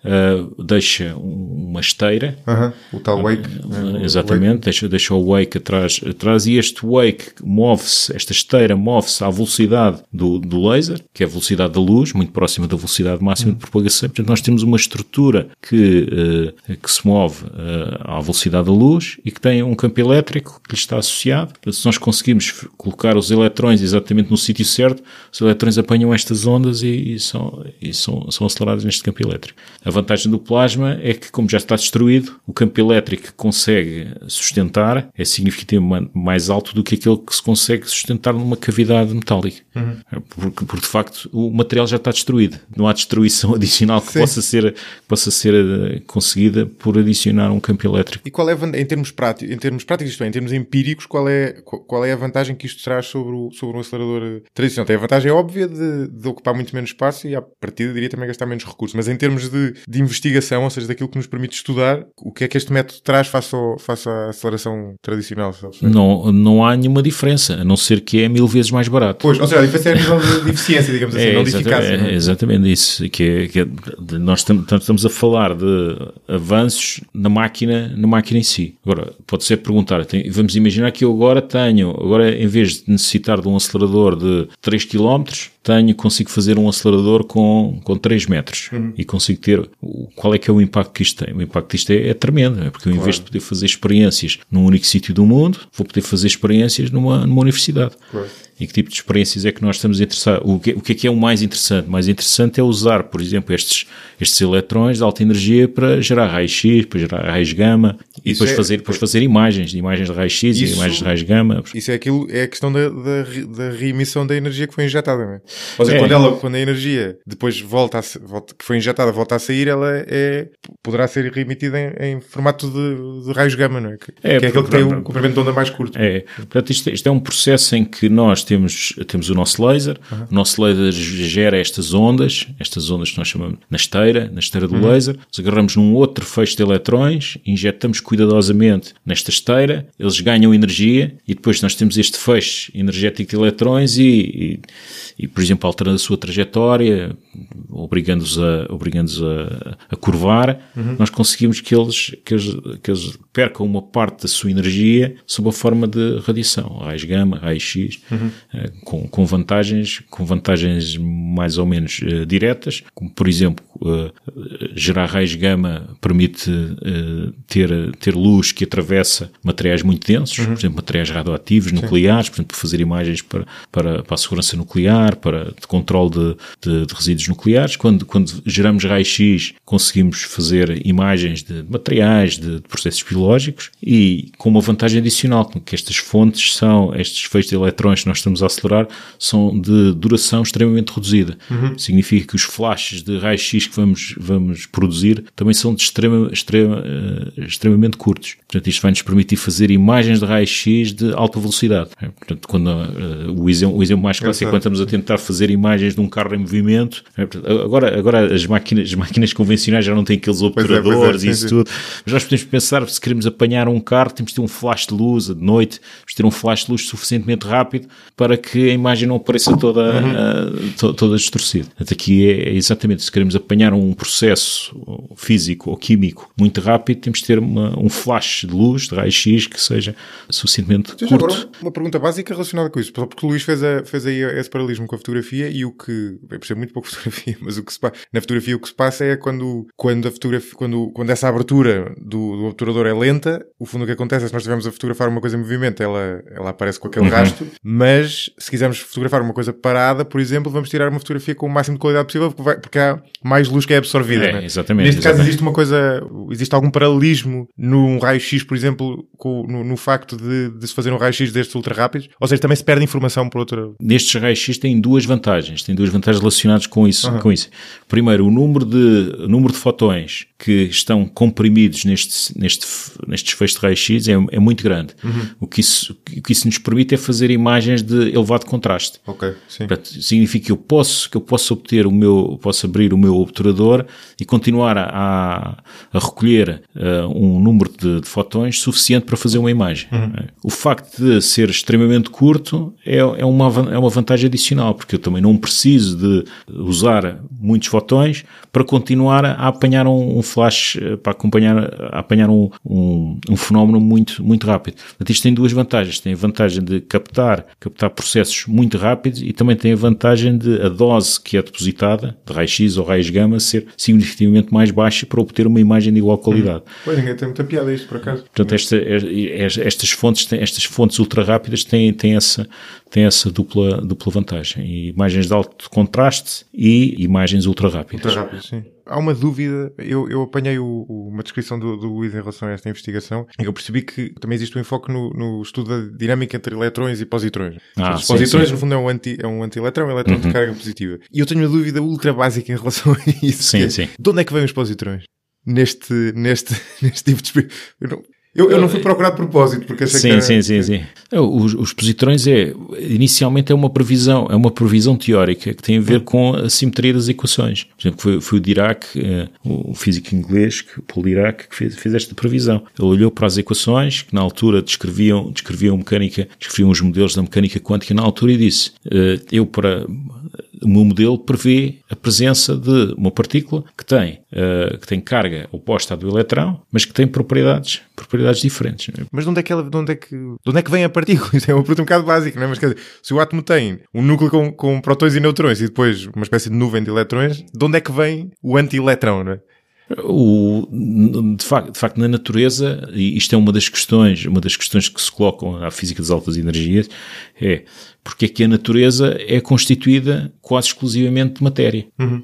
deixa uma esteira. -huh. O tal ah, wake. Né, exatamente, wake. Deixa, deixa o wake atrás, atrás e este wake que move-se, esta esteira move-se à velocidade do, do laser, que é a velocidade da luz, muito próxima da velocidade máxima de propagação. Portanto, nós temos uma estrutura que, uh, que se move uh, à velocidade da luz e que tem um campo elétrico que lhe está associado. Portanto, se nós conseguimos colocar os eletrões exatamente no sítio certo, os eletrões apanham estas ondas e, e são, e são, são acelerados neste campo elétrico. A vantagem do plasma é que, como já está destruído, o campo elétrico que consegue sustentar é significativamente mais alto do do que aquele que se consegue sustentar numa cavidade metálica. Uhum. É, porque, porque, de facto o material já está destruído. Não há destruição [LAUGHS] adicional que possa ser, possa eh, ser conseguida por adicionar um campo elétrico.
E qual é em termos práticos, em termos práticos, isto é, em termos empíricos, qual é, qual é a vantagem que isto traz sobre, o, sobre um acelerador eh, tradicional? Tem a vantagem óbvia de, de ocupar muito menos espaço e à partida diria também gastar menos recursos. Mas em termos de, de investigação, ou seja, daquilo que nos permite estudar, o que é que este método traz face, ao, face à aceleração tradicional?
Não, não há nenhuma diferença, a não ser que é mil vezes mais barato. Pois, ou seja, é a nível de eficiência, digamos assim, é, não de eficácia. É, exatamente isso. Que, é, que é nós estamos a falar de avanços na máquina, na máquina em si. Agora, pode ser perguntar, tem, vamos imaginar que eu agora tenho, agora em vez de necessitar de um acelerador de 3 km, tenho, consigo fazer um acelerador com, com 3 metros uhum. e consigo ter. Qual é que é o impacto que isto tem? O impacto que isto é, é tremendo, é? porque claro. em vez de poder fazer experiências num único sítio do mundo, vou poder fazer experiências numa, numa universidade. Claro e que tipo de experiências é que nós estamos interessados. O que, é, o que é que é o mais interessante? O mais interessante é usar, por exemplo, estes, estes eletrões de alta energia para gerar raio-x, para gerar raios gama e depois, é, fazer, depois fazer imagens,
de imagens de raio-x e imagens de raios gama. Isso é aquilo, é a questão da, da, da reemissão da energia que foi injetada, não é? Ou seja, é, quando, ela, quando a energia depois volta, a, volta que foi injetada volta a sair, ela é, poderá ser reemitida em, em formato de, de, raios gama, não é? Que é, que é aquele que tem o comprimento de onda mais
curto. É, portanto, isto, é, isto é um processo em que nós temos temos, temos o nosso laser, uhum. o nosso laser gera estas ondas, estas ondas que nós chamamos na esteira, na esteira do uhum. laser, nós agarramos num outro feixe de eletrões, injetamos cuidadosamente nesta esteira, eles ganham energia e depois nós temos este feixe energético de eletrões e, e, e por exemplo, alterando a sua trajetória, obrigando-os a, obrigando a, a curvar, uhum. nós conseguimos que eles, que, eles, que eles percam uma parte da sua energia sob a forma de radiação, raios gama, raios X. Uhum. Eh, com, com, vantagens, com vantagens mais ou menos uh, diretas, como por exemplo, uh, gerar raios gama permite uh, ter, ter luz que atravessa materiais muito densos, uhum. por exemplo, materiais radioativos, nucleares, por exemplo, fazer imagens para, para, para a segurança nuclear, para de controle de, de, de, resíduos nucleares. Quando, quando geramos raio-x, conseguimos fazer imagens de materiais, de, de processos biológicos e com uma vantagem adicional, que estas fontes são, estes feixes de eletrões que nós estamos a acelerar são de duração extremamente reduzida. Uhum. Significa que os flashes de raio-x que vamos, vamos produzir também são de extrema, extrema, eh, extremamente curtos. Portanto, isto vai nos permitir fazer imagens de raio-x de alta velocidade. É, portanto, quando, uh, o, exemplo, o exemplo mais clássico é quando estamos a tentar fazer imagens de um carro em movimento. É, agora, agora as, máquinas, as máquinas convencionais já não têm aqueles é, operadores e é, isso sim, tudo. Mas nós podemos pensar, se queremos apanhar um carro, temos de ter um flash de luz de noite, temos de ter um flash de luz suficientemente rápido para que a imagem não apareça toda, uhum. uh, to, toda distorcida. Até aqui é, é, exatamente, se queremos apanhar um processo eh, físico ou químico muito rápido, temos de ter uma, um flash de luz, de raio-x, que seja suficientemente Seja, curto. Agora,
uma pergunta básica relacionada com isso, porque o Luís fez, a, fez aí esse paralelismo com a fotografia e o que, eu percebo muito pouco [LAUGHS] fotografia, mas o que se, na fotografia o que se passa é quando, quando, a fotografia, quando, quando essa abertura do, do obturador é lenta, o fundo o que acontece é se nós estivermos a fotografar uma coisa em movimento, ela, ela aparece com aquele uhum. rastro, mas mas se quisermos fotografar uma coisa parada, por exemplo, vamos tirar uma fotografia com o máximo de qualidade possível porque, vai, porque há mais luz que é absorvida. É, né? Exatamente. Neste exatamente. caso existe uma coisa, existe algum paralelismo num raio-x, por exemplo, com, no, no, facto de, de, se fazer um raio-x destes ultra rápidos? Ou seja, também se perde informação por outro?
Nestes raios-x tem duas vantagens, tem duas vantagens relacionadas com isso. Uhum. Com isso. Primeiro, o número de, número de fotões que estão comprimidos neste, neste, de raio-x é, é, muito grande. Uhum. O, que isso, o que isso nos permite é fazer imagens de de elevado contraste. Ok, sim. Portanto, significa que eu posso, que eu posso obter o meu, posso abrir o meu obturador e continuar a, a recolher uh, um número de, de, fotões suficiente para fazer uma imagem. Uhum. Eh, o facto de ser extremamente curto é, é, uma, é uma vantagem adicional, porque eu também não preciso de usar muitos fotões para continuar a apanhar um, um flash, eh, para acompanhar, a apanhar um, um, um fenómeno muito, muito rápido. Portanto, isto tem duas vantagens. Tem a vantagem de captar, captar executar processos muito rápidos e também tem a vantagem de a dose que é depositada, de raio-x ou raios-gama, ser significativamente mais baixa para obter uma imagem de igual qualidade. Hum.
Pois, ninguém tem muita piada isto, por acaso.
Portanto, esta, é, é, estas fontes, estas fontes ultra rápidas têm, têm essa, têm essa dupla, dupla vantagem. imagens de alto contraste e imagens ultra rápidas.
Ultra rápidas, sim há uma dúvida. Eu, eu apanhei o, o, uma descrição do, do, Luís em relação a esta investigação e eu percebi que também existe um enfoque no, no estudo da dinâmica entre elétrons e positrões. Ah, os positrões, sim. no fundo, é um anti eletrão é um, anti é um elétron uhum. de carga positiva. E eu tenho uma dúvida ultra básica em relação a isso. Sim, é, sim. De onde é que vêm os positrões? neste, neste, [LAUGHS] neste tipo de. Eu não, eu, eu, não fui é. procurar de propósito, porque achei sim, que era... Sim, sim, sim.
É. Os, os positrões é, inicialmente é uma previsão, é uma previsão teórica que tem a ver hum. com a simetria das equações. Por exemplo, foi, foi o Dirac, eh, o físico inglês, Paul Dirac, que fez, fez, esta previsão. Ele olhou para as equações que na altura descreviam, descreviam mecânica, descreviam os modelos da mecânica quântica na altura e disse, eh, eu para o meu modelo prevê a presença de uma partícula que tem, uh,
que tem carga oposta à do eletrão, mas que tem propriedades, propriedades diferentes. Mas de onde, é que ela, de, onde é que, onde é que vem a partícula? [LAUGHS] Isso é uma pergunta um bocado básica, não é? Mas quer dizer, se o átomo tem um núcleo com, com protões e neutrões e depois uma espécie de nuvem de eletrões, de onde é que vem o anti-eletrão, não é?
O, de, facto, de, facto, na natureza, e isto é uma das questões, uma das questões que se colocam à física das altas energias, é porque é que a natureza é constituída quase exclusivamente de matéria. Uhum.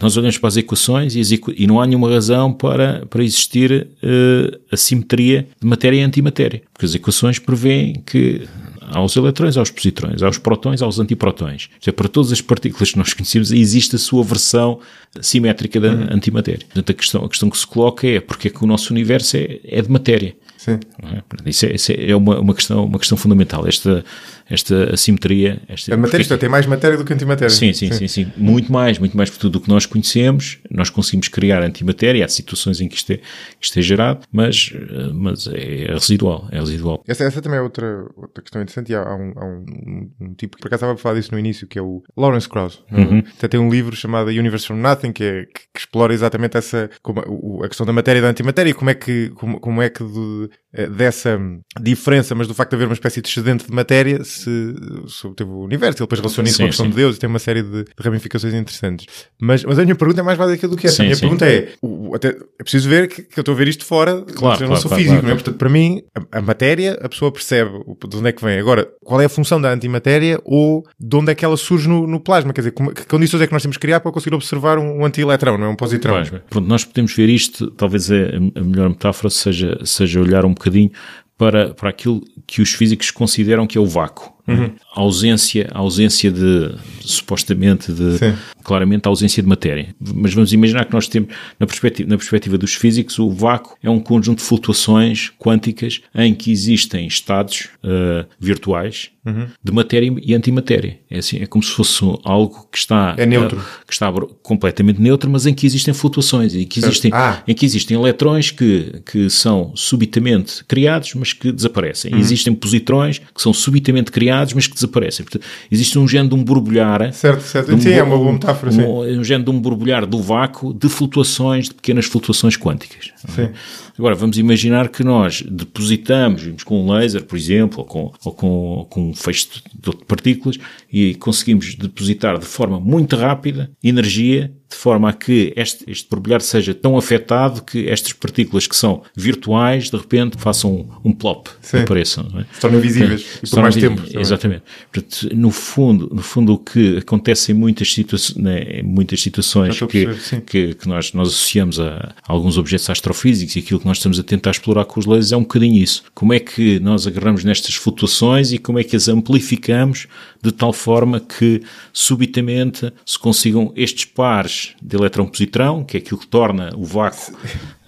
Nós olhamos para as equações e, e, não há nenhuma razão para, para existir uh, a simetria de matéria e antimatéria, porque as equações prevêem que aos eletrões, aos positrões, aos protões, aos antiprotões. Isto é, para todas as partículas que nós conhecemos, existe a sua versão simétrica da uhum. antimatéria. Portanto, a questão, a questão que se coloca é porque é que o nosso universo é, é de matéria. Sim. É? Isso é, isso é, é uma, uma, questão, uma questão fundamental. Esta esta assimetria. Esta, a matéria, porque...
tem mais matéria do que antimatéria. Sim sim, sim, sim,
sim, Muito mais, muito mais por tudo o que nós conhecemos. Nós conseguimos criar antimatéria, há situações em que isto é, isto é gerado, mas, eh, mas é residual, é residual.
Essa, essa também é outra, outra questão interessante e há, há, um, há um, um, tipo que por acaso estava a falar disso no início, que é o Lawrence Krauss. Uhum. Até tem um livro chamado Universe from Nothing que, é, que, que explora exatamente essa como, o, a questão da matéria e da antimatéria e como é que, como, como é que de, eh, dessa diferença, mas do facto de haver uma espécie de excedente de matéria, se sobre o universo, ele depois relaciona isso com a questão sim. de Deus e tem uma série de, ramificações interessantes. Mas, mas a minha pergunta é mais válida do que essa. Sim, a minha pergunta é: o, até, é preciso ver que, que, eu estou a ver isto fora, claro, eu não claro, sou claro, físico, claro. É? portanto, para mim, a, a, matéria, a pessoa percebe de onde é que vem. Agora, qual é a função da antimatéria ou de onde é que ela surge no, no plasma? Quer dizer, como, que condições é que nós temos que criar para conseguir observar um, um antielétrão, não é? Um positrão?
Pronto, nós podemos ver isto, talvez é a, a melhor metáfora seja, seja olhar um bocadinho para, para aquilo que os físicos consideram que é o vácuo. Uhum. É? A ausência, a ausência de, supostamente, de, Sim. claramente a ausência de matéria. Mas vamos imaginar que nós temos, na perspectiva, na perspectiva dos físicos, o vácuo é um conjunto de flutuações quânticas em que existem estados uh, virtuais uhum. de matéria e antimatéria. É, assim, é como se fosse algo que está... É uh, neutro. Uh, que está completamente neutro, mas em que existem flutuações, em que existem, ah. em que existem eletrões que, que são subitamente criados, mas que desaparecem. Uhum. Existem positrões que são subitamente criados mas que desaparecem. Portanto, existe um género de um borbulhar. Certo, certo. Um, sim, é uma boa metáfora. Um, um género de um borbulhar do vácuo de flutuações, de pequenas flutuações quânticas. É? Sim. Agora, vamos imaginar que nós depositamos, vimos com um laser, por exemplo, ou com, ou com, ou com um feixe de partículas, e conseguimos depositar de forma muito rápida energia de forma a que este, este borbulhar seja tão afetado que estas partículas que são virtuais de repente façam um, um plop, Sim. apareçam. É? Se tornam visíveis e por mais visíveis, tempo. Exatamente. Portanto, no fundo, no fundo, o que acontece em muitas, situa né, muitas situações que, que, que, nós, nós associamos a, a alguns objetos astrofísicos e aquilo que nós estamos a tentar explorar com os lasers é um bocadinho isso. Como é que nós agarramos nestas flutuações e como é que as amplificamos de tal forma que subitamente se consigam estes pares de eletrão-positrão, que é aquilo que torna o vácuo, uh,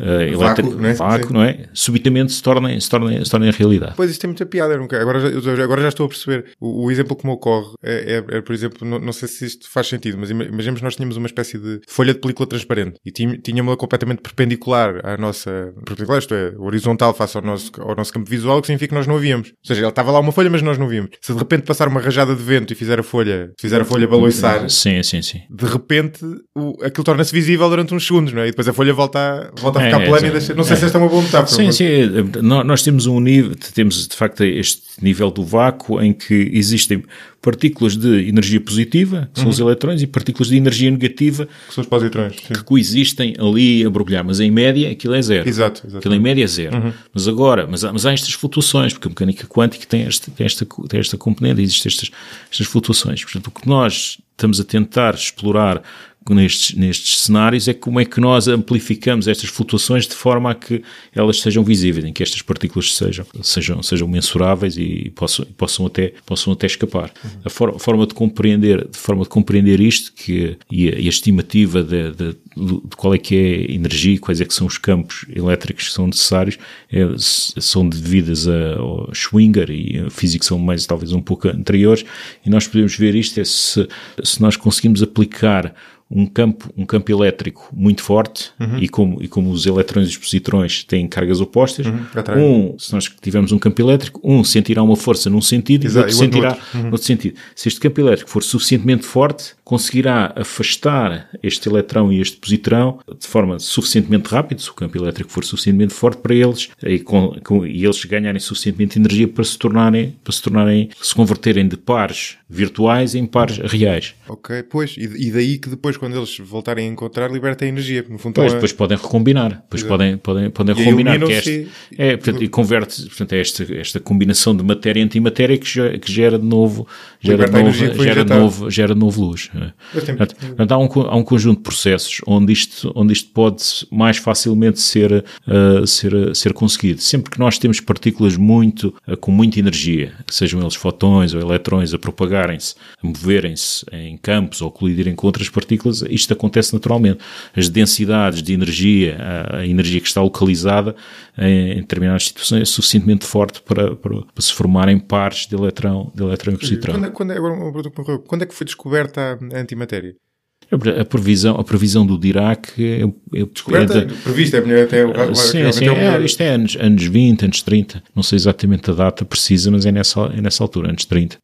eh, eletro, vácuo, não é? vácuo, não é? Subitamente se tornem, se, tornem, se tornem realidade.
Pois isto tem muita piada, nunca, agora, já, agora já estou a perceber. O, o exemplo que me ocorre é, é, é por exemplo, não, não, sei se isto faz sentido, mas imaginemos que nós tínhamos uma espécie de folha de película transparente e tínhamos-la completamente perpendicular à nossa. perpendicular, isto é, horizontal face ao nosso, ao nosso campo visual, o que significa que nós não a víamos. Ou seja, ela estava lá uma folha, mas nós não víamos. Se de repente passar uma rajada de vento e fizer a folha, fizer a folha baloiçar
sim, sim, sim.
de repente o, aquilo torna-se visível durante uns segundos, não é? E depois a folha volta, a, volta a ficar é, plana é, e deixa. Não sei se é. esta é uma boa metáfora. Sim, mas... sim.
Eh, nós temos um nível, temos de facto este nível do vácuo em que existem partículas de energia positiva, que são uhum. os eletrões, e partículas de energia negativa,
que são os positrões,
sim. que coexistem ali a brulhar. mas em média aquilo é zero. Exato, exatamente. aquilo em média é zero. Uhum. Mas agora, mas, há, mas há estas flutuações, porque a mecânica quântica tem esta, tem esta, tem esta componente, existem estas, estas flutuações. Portanto, o que nós estamos a tentar explorar nestes, nestes cenários é como é que nós amplificamos estas flutuações de forma a que elas sejam visíveis, em que estas partículas sejam, sejam, sejam mensuráveis e possam, possam, até, possam até escapar. Uhum. A, for, a forma de compreender, de forma de compreender isto que, e, a, e a estimativa de, de, de, qual é que é a energia e quais é que são os campos elétricos que são necessários é, são devidas a, ao Schwinger e a física são mais talvez um pouco anteriores e nós podemos ver isto é se, se nós conseguimos aplicar um campo, um campo elétrico muito forte uhum. e, como, e como os eletrões e os positrões têm cargas opostas, uhum. um, se nós tivermos um campo elétrico, um sentirá uma força num sentido Exato, e o outro sentirá no outro. Uhum. outro sentido. Se este campo elétrico for suficientemente forte, conseguirá afastar este eletrão e este positrão de forma suficientemente rápida, se o campo elétrico for suficientemente forte para eles e, com, com, e eles ganharem suficientemente energia para se tornarem, para se tornarem, se converterem de pares virtuais em pares reais.
Ok, pois, e, e daí que depois quando eles voltarem a encontrar liberta energia, no fundo. Pois, é- depois
podem recombinar, depois podem, podem, podem e recombinar, que é, este, é portanto, e converte, portanto, é esta, esta combinação de matéria e antimatéria que, que gera de novo, gera de novo, gera de novo, gera de novo luz. É? Portanto, portanto, há, um, há um conjunto de processos onde isto, onde isto pode mais facilmente ser, uh, ser, ser conseguido. Sempre que nós temos partículas muito, uh, com muita energia, sejam eles fotões ou eletrões a propagarem-se, a moverem-se em campos ou colidirem com outras partículas, isto acontece naturalmente. As densidades de energia, a, a energia que está localizada, em, determinadas situações, é suficientemente forte para, para, para, se formarem pares de eletrão, de eletrão e positrão. Quando, é,
quando, é, agora uma pergunta Quando é que foi descoberta a antimatéria?
É, a previsão, a previsão do Dirac é, é, Descoberta, é prevista, é melhor até o ah, Sim, sim é, isto é anos, anos 20, anos 30, não sei exatamente a data precisa, mas é nessa, é nessa altura, anos 30.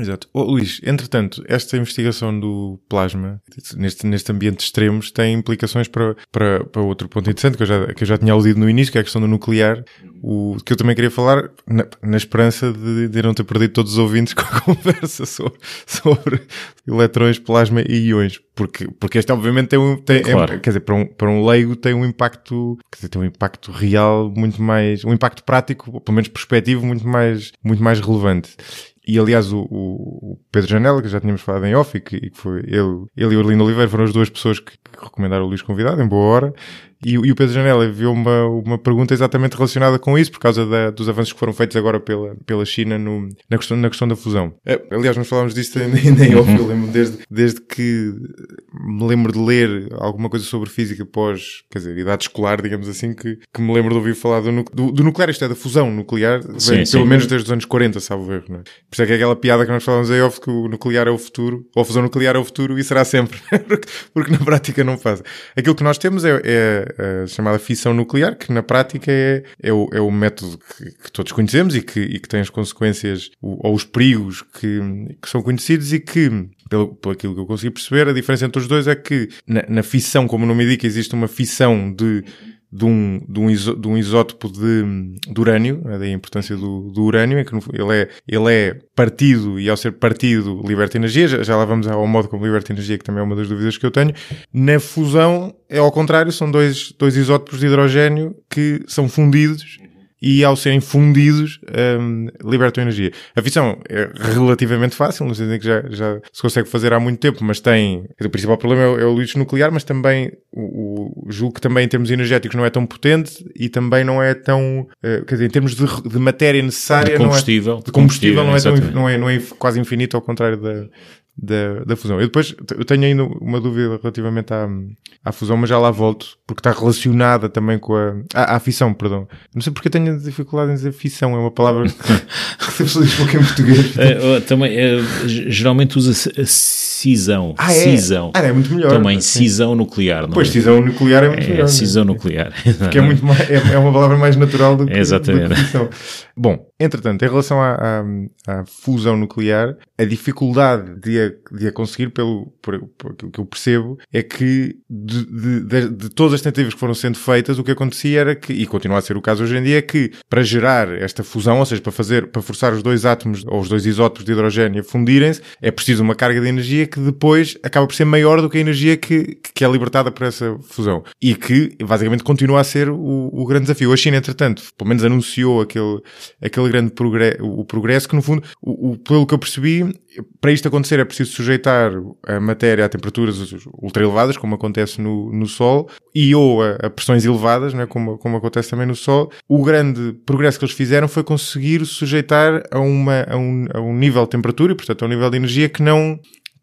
Exato. Oh, Luís, entretanto, esta investigação do plasma, neste, neste ambiente extremos, tem implicações para, para, para outro ponto interessante que eu, já, que eu já tinha aludido no início, que é a questão do nuclear, o, que eu também queria falar, na, na esperança de, de não ter perdido todos os ouvintes [LAUGHS] com a conversa sobre, sobre eletrões, plasma e íons. Porque, porque este, obviamente, tem um. Tem, é, claro. é, quer dizer, para um, para um leigo, tem um impacto, quer dizer, tem um impacto real muito mais. um impacto prático, pelo menos perspectivo, muito mais, muito mais relevante. E aliás, o, o Pedro Janela, que já tínhamos falado em off, e que, e que foi ele, ele e o Lino Oliveira foram as duas pessoas que, que recomendaram o Luís Convidado, em boa hora. E, e, o Pedro Janela viu uma, uma pergunta exatamente relacionada com isso, por causa da, dos avanços que foram feitos agora pela, pela China no, na, questão, na questão da fusão. É, aliás, nós falámos disto ainda em off, eu lembro, desde, desde que me lembro de ler alguma coisa sobre física pós, quer dizer, idade escolar, digamos assim, que, que me lembro de ouvir falar do, do, do nuclear, isto é, da fusão nuclear, sim, bem, sim, pelo menos desde os anos 40, sabe ver, não é? Por isso é que é aquela piada que nós falámos em off, que o nuclear é o futuro, ou a fusão nuclear é o futuro e será sempre, [LAUGHS] porque, porque na prática não faz. Aquilo que nós temos é, é a eh, chamada fissão nuclear, que na prática é, é, o, é o método que, que, todos conhecemos e que, e que tem as consequências ou os perigos que, que são conhecidos e que pelo, pelo aquilo que eu consegui perceber, a diferença entre os dois é que na, na fissão, como o nome indica, existe uma fissão de de um, de um, de um isótopo de, de urânio, é? daí a importância do, do urânio, é que ele é, ele é partido e ao ser partido liberta energia, já, já lá vamos ao modo como liberta energia, que também é uma das dúvidas que eu tenho. Na fusão é ao contrário, são dois, dois isótopos de hidrogênio que são fundidos e ao serem fundidos um, libertam energia. A fissão é relativamente fácil, não sei que já, já se consegue fazer há muito tempo, mas tem. O principal problema é o, é o lixo nuclear, mas também o, o, julgo que também em termos energéticos não é tão potente e também não é tão. Uh, quer dizer, em termos de, de matéria necessária. De combustível. Não é, de combustível, combustível não, é tão, não, é não, é, quase infinito, ao contrário da, da, da fusão. Eu depois eu tenho ainda uma dúvida relativamente à, à fusão, mas já lá volto, porque está relacionada também com a, à, à fissão, perdão. Não sei porque eu tenho dificuldade em dizer fissão, é uma palavra [LAUGHS] que se diz pouco em português. É, também, é, geralmente usa-se
cisão. Ah, é? Cisão. Ah, é muito melhor. Também, assim. cisão nuclear. Não pois, é? cisão nuclear é muito é, melhor. É? Cisão nuclear. Porque é, muito mais, é, é uma palavra mais natural do que, [LAUGHS] Exatamente. Do que fissão.
Bom, Entretanto, em relação à, à, à, fusão nuclear, a dificuldade de a, de a conseguir, pelo por, por, aquilo que eu percebo, é que de, de, de, todas as tentativas que foram sendo feitas, o que acontecia era que, e continua a ser o caso hoje em dia, é que para gerar esta fusão, ou seja, para fazer, para forçar os dois átomos ou os dois isótopos de hidrogênio a fundirem-se, é preciso uma carga de energia que depois acaba por ser maior do que a energia que, que é libertada por essa fusão. E que, basicamente, continua a ser o, o grande desafio. A China, entretanto, pelo menos anunciou aquele, aquele aquele grande progresso, o progresso que no fundo, o, o, pelo que eu percebi, para isto acontecer é preciso sujeitar a matéria a temperaturas ultra elevadas, como acontece no, no Sol, e ou a, a pressões elevadas, né como, como acontece também no Sol. O grande progresso que eles fizeram foi conseguir sujeitar a, uma, a, um, a um nível de temperatura e, portanto, a um nível de energia que não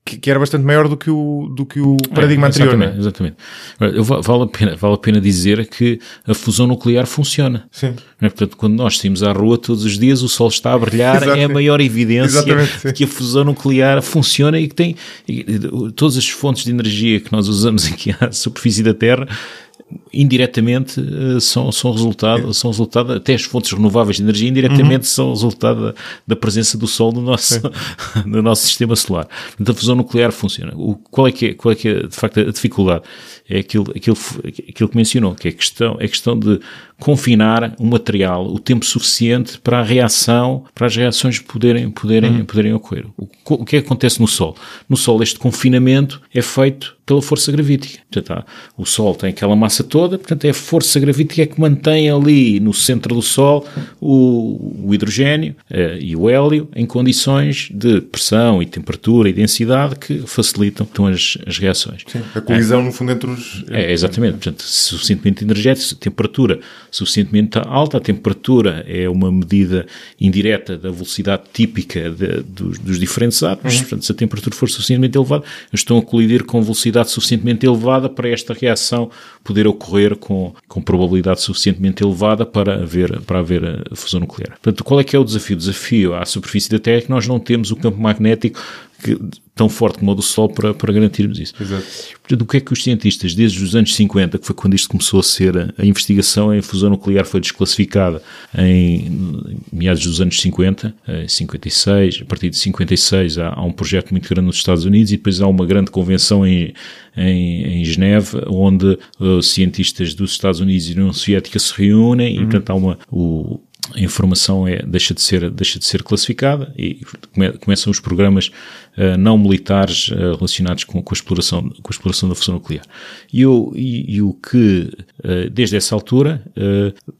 que, que, era bastante maior do que o, do que o paradigma é, anterior. É?
Exatamente. Né? exatamente. Eu, vale, a pena, vale a pena dizer que a fusão nuclear funciona. Sim. É? Portanto, quando nós saímos à rua todos os dias, o sol está a brilhar, é a maior evidência de que a fusão nuclear funciona e que tem e, todas as fontes de energia que nós usamos [LAUGHS] aqui à superfície da Terra indiretamente eh, são, são, resultado, é. são resultado, até as fontes renováveis de energia indiretamente uhum. são resultado da, da, presença do Sol no nosso, é. [LAUGHS] no nosso sistema solar. Portanto, a fusão nuclear funciona. O, qual, é que é, qual é que é, de facto, a dificuldade? é aquilo, aquilo, aquilo que mencionou, que é questão, é questão de confinar o material o tempo suficiente para a reação, para as reações poderem, poderem, uhum. poderem ocorrer. O, o que é que acontece no Sol? No Sol este confinamento é feito pela força gravítica. Portanto, há, o Sol tem aquela massa toda, portanto é a força gravítica que mantém ali no centro do Sol o, o hidrogênio eh, e o hélio em condições de pressão e temperatura e densidade que facilitam então, as, as reações. Sim, a colisão é. no fundo entre é, exatamente. Portanto, suficientemente energético, temperatura suficientemente alta. A temperatura é uma medida indireta da velocidade típica de, dos, dos, diferentes átomos. Uhum. Portanto, se a temperatura for suficientemente elevada, estão a colidir com velocidade suficientemente elevada para esta reação poder ocorrer com, com probabilidade suficientemente elevada para haver, para haver a fusão nuclear. Portanto, qual é que é o desafio? O desafio à superfície da Terra é que nós não temos o campo magnético que, tão forte como a do Sol para, para garantirmos isso. Exato. Portanto, o que é que os cientistas, desde os anos 50, que foi quando isto começou a ser, a investigação em fusão nuclear foi desclassificada em, meados dos anos 50, 56, eh, a partir de 56 há, há, um projeto muito grande nos Estados Unidos e depois há uma grande convenção em, em, em Geneve, onde uh, cientistas dos Estados Unidos e da União Soviética se reúnem uhum. e, portanto, há uma... O, a informação é, deixa, de ser, deixa de ser classificada e come, começam os programas eh, não militares eh, relacionados com, com, a exploração, com a exploração da fusão nuclear. E o, e, e o que, eh, desde essa altura,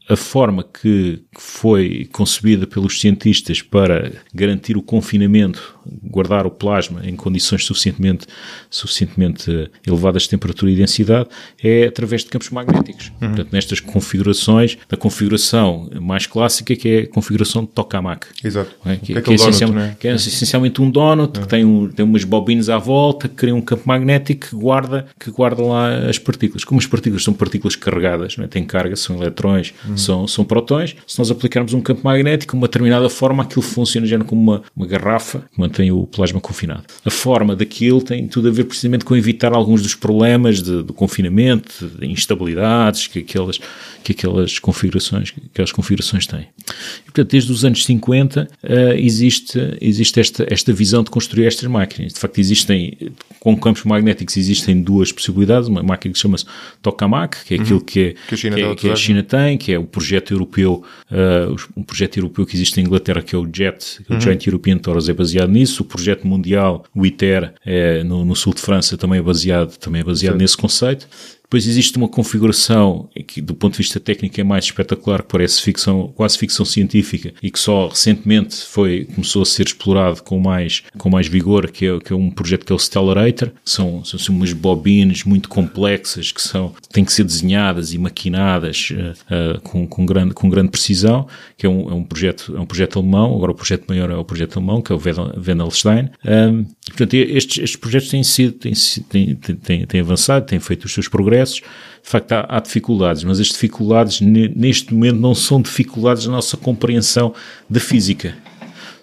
a forma que foi concebida pelos cientistas para garantir o confinamento, guardar o plasma em condições suficientemente, suficientemente elevadas de temperatura e densidade, é através de campos magnéticos. Uhum. Portanto, nestas configurações, da configuração mais clássica, que é a configuração de tokamak. Exato. É? Que, é, é, é essencialmente, que é essencialmente um donut uhum. que tem tem, um, tem umas bobinas à volta que cria um campo magnético que guarda, que guarda lá as partículas. Como as partículas são partículas carregadas, não é? têm carga, são eletrões, uhum. são, são protões, se nós aplicarmos um campo magnético, uma determinada forma, aquilo funciona já como uma, uma garrafa que mantém o plasma confinado. A forma daquilo tem tudo a ver precisamente com evitar alguns dos problemas de, do confinamento, de instabilidades que aquelas, que aquelas configurações, que aquelas configurações têm. E, portanto, desde os anos 50 uh, eh, existe, existe esta, esta visão de construir máquinas. De facto, existem, com campos magnéticos, existem duas possibilidades. Uma máquina que chama-se tokamak, que é aquilo uhum. que, é, que, a China, que, é, que a China né? tem, que é o projeto europeu, uh, um projeto europeu que existe em Inglaterra, que é o JET, uhum. o Joint European Torus é baseado nisso. O projeto mundial, o ITER, é, no, no sul de França, também é baseado, também é baseado nesse conceito. Depois existe uma configuração que, do ponto de vista técnico, é mais espetacular, que parece ficção, quase ficção científica e que só recentemente foi, começou a ser explorado com mais, com mais vigor, que é, que é um projeto que é o Stellarator. São, são assim, umas bobinas muito complexas que são, têm que ser desenhadas e maquinadas uh, uh, com, com, grande, com grande precisão, que é um, é um, projeto, é um projeto alemão. Agora, o projeto maior é o projeto alemão, que é o Wendelstein. Um, Portanto, estes, estes projetos têm sido, têm, têm, têm, têm, avançado, têm feito os seus progressos. De facto, há, há, dificuldades, mas as dificuldades neste momento não são dificuldades da nossa compreensão da física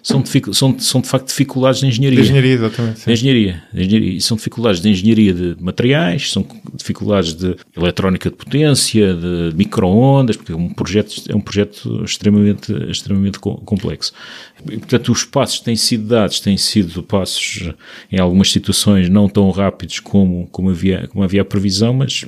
são, são, são de facto dificuldades de engenharia. De engenharia, exatamente. De engenharia, de engenharia. São dificuldades de engenharia de materiais, são dificuldades de eletrónica de potência, de micro-ondas, porque é um projeto, é um projeto extremamente, extremamente complexo. E, portanto, os passos que têm sido dados têm sido passos, em algumas situações, não tão rápidos como, como, havia, como havia a previsão, mas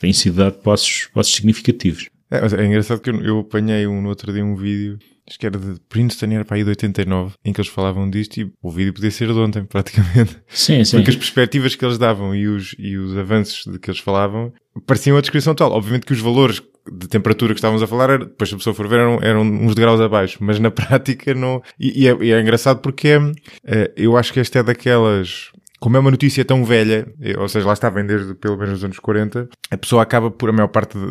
têm sido dados passos, passos significativos.
É, é engraçado que eu, eu apanhei um, no outro dia um vídeo acho que era de Princeton, era para aí de 89, em que eles falavam disto e o vídeo podia ser de ontem, [LAUGHS] praticamente. Sim, sim. Porque as perspectivas que eles davam e os, e os avanços de que eles falavam pareciam a descrição total. Obviamente que os valores de temperatura que estávamos a falar, era, depois se a pessoa for ver, eram, eram uns degraus abaixo, mas na [LAUGHS] prática não. E, e, é, e é, engraçado porque é, eu acho que esta é daquelas como é uma notícia tão velha, eh, ou seja, lá está, desde pelo menos nos anos 40, a pessoa acaba por, a maior parte de,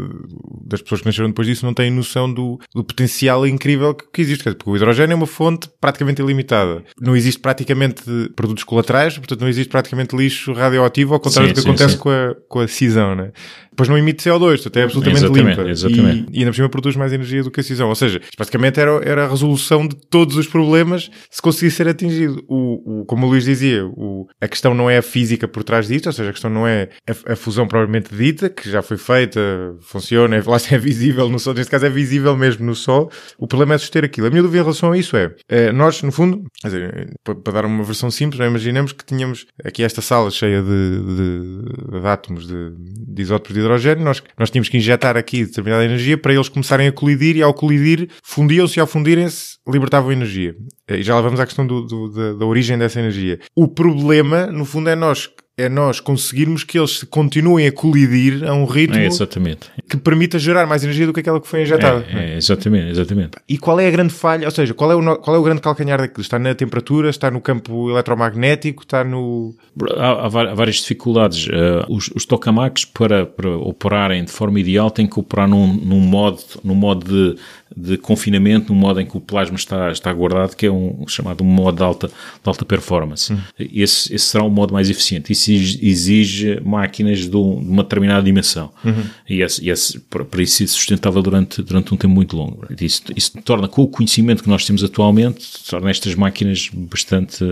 das pessoas que nasceram depois disso não têm noção do, do potencial incrível que, que existe. Porque o hidrogênio é uma fonte praticamente ilimitada. Não existe praticamente produtos colaterais, portanto não existe praticamente lixo radioativo, ao contrário sim, do que sim, acontece sim. Com, a, com a cisão, né? pois não emite CO2, até é absolutamente exatamente, limpa. Exatamente. E, e ainda por cima produz mais energia do que a cisão. Ou seja, basicamente era, era a resolução de todos os problemas se conseguisse ser atingido. O, o como o Luís dizia, o, a questão não é a física por trás disto, ou seja, a questão não é a, a fusão propriamente dita, que já foi feita, funciona, é, lá é visível no Sol, neste caso é visível mesmo no Sol. O problema é suster aquilo. A minha dúvida em relação a isso é, é nós, no fundo, dizer, para dar uma versão simples, é? imaginemos que tínhamos aqui esta sala cheia de, de, de átomos, de, de isótopos de hidrogênio, nós, nós tínhamos que injetar aqui determinada energia para eles começarem a colidir e ao colidir fundiam-se e ao fundirem-se libertavam energia. E já lá vamos à questão do, do, da, da origem dessa energia. O problema, no fundo, é nós é nós conseguirmos que eles continuem a colidir a um ritmo. É, exatamente que permita gerar mais energia do que aquela que foi injetada.
É, é, exatamente, exatamente.
E qual é a grande falha, ou seja, qual é o, qual é o grande calcanhar daquilo? Está na temperatura, está no campo eletromagnético, está no...
Há, há várias dificuldades. Uh, os, os tokamaks para, para, operarem de forma ideal têm que operar num, num modo, num modo de, de confinamento, num modo em que o plasma está, está guardado, que é um chamado modo de alta, de alta performance. Hum. Esse, esse será o modo mais eficiente. Isso exige máquinas de, um, de uma determinada dimensão. Uhum. E esse, esse para isso sustentava durante, durante um tempo muito longo. Isso, isso torna, com o conhecimento que nós temos atualmente, torna estas máquinas bastante,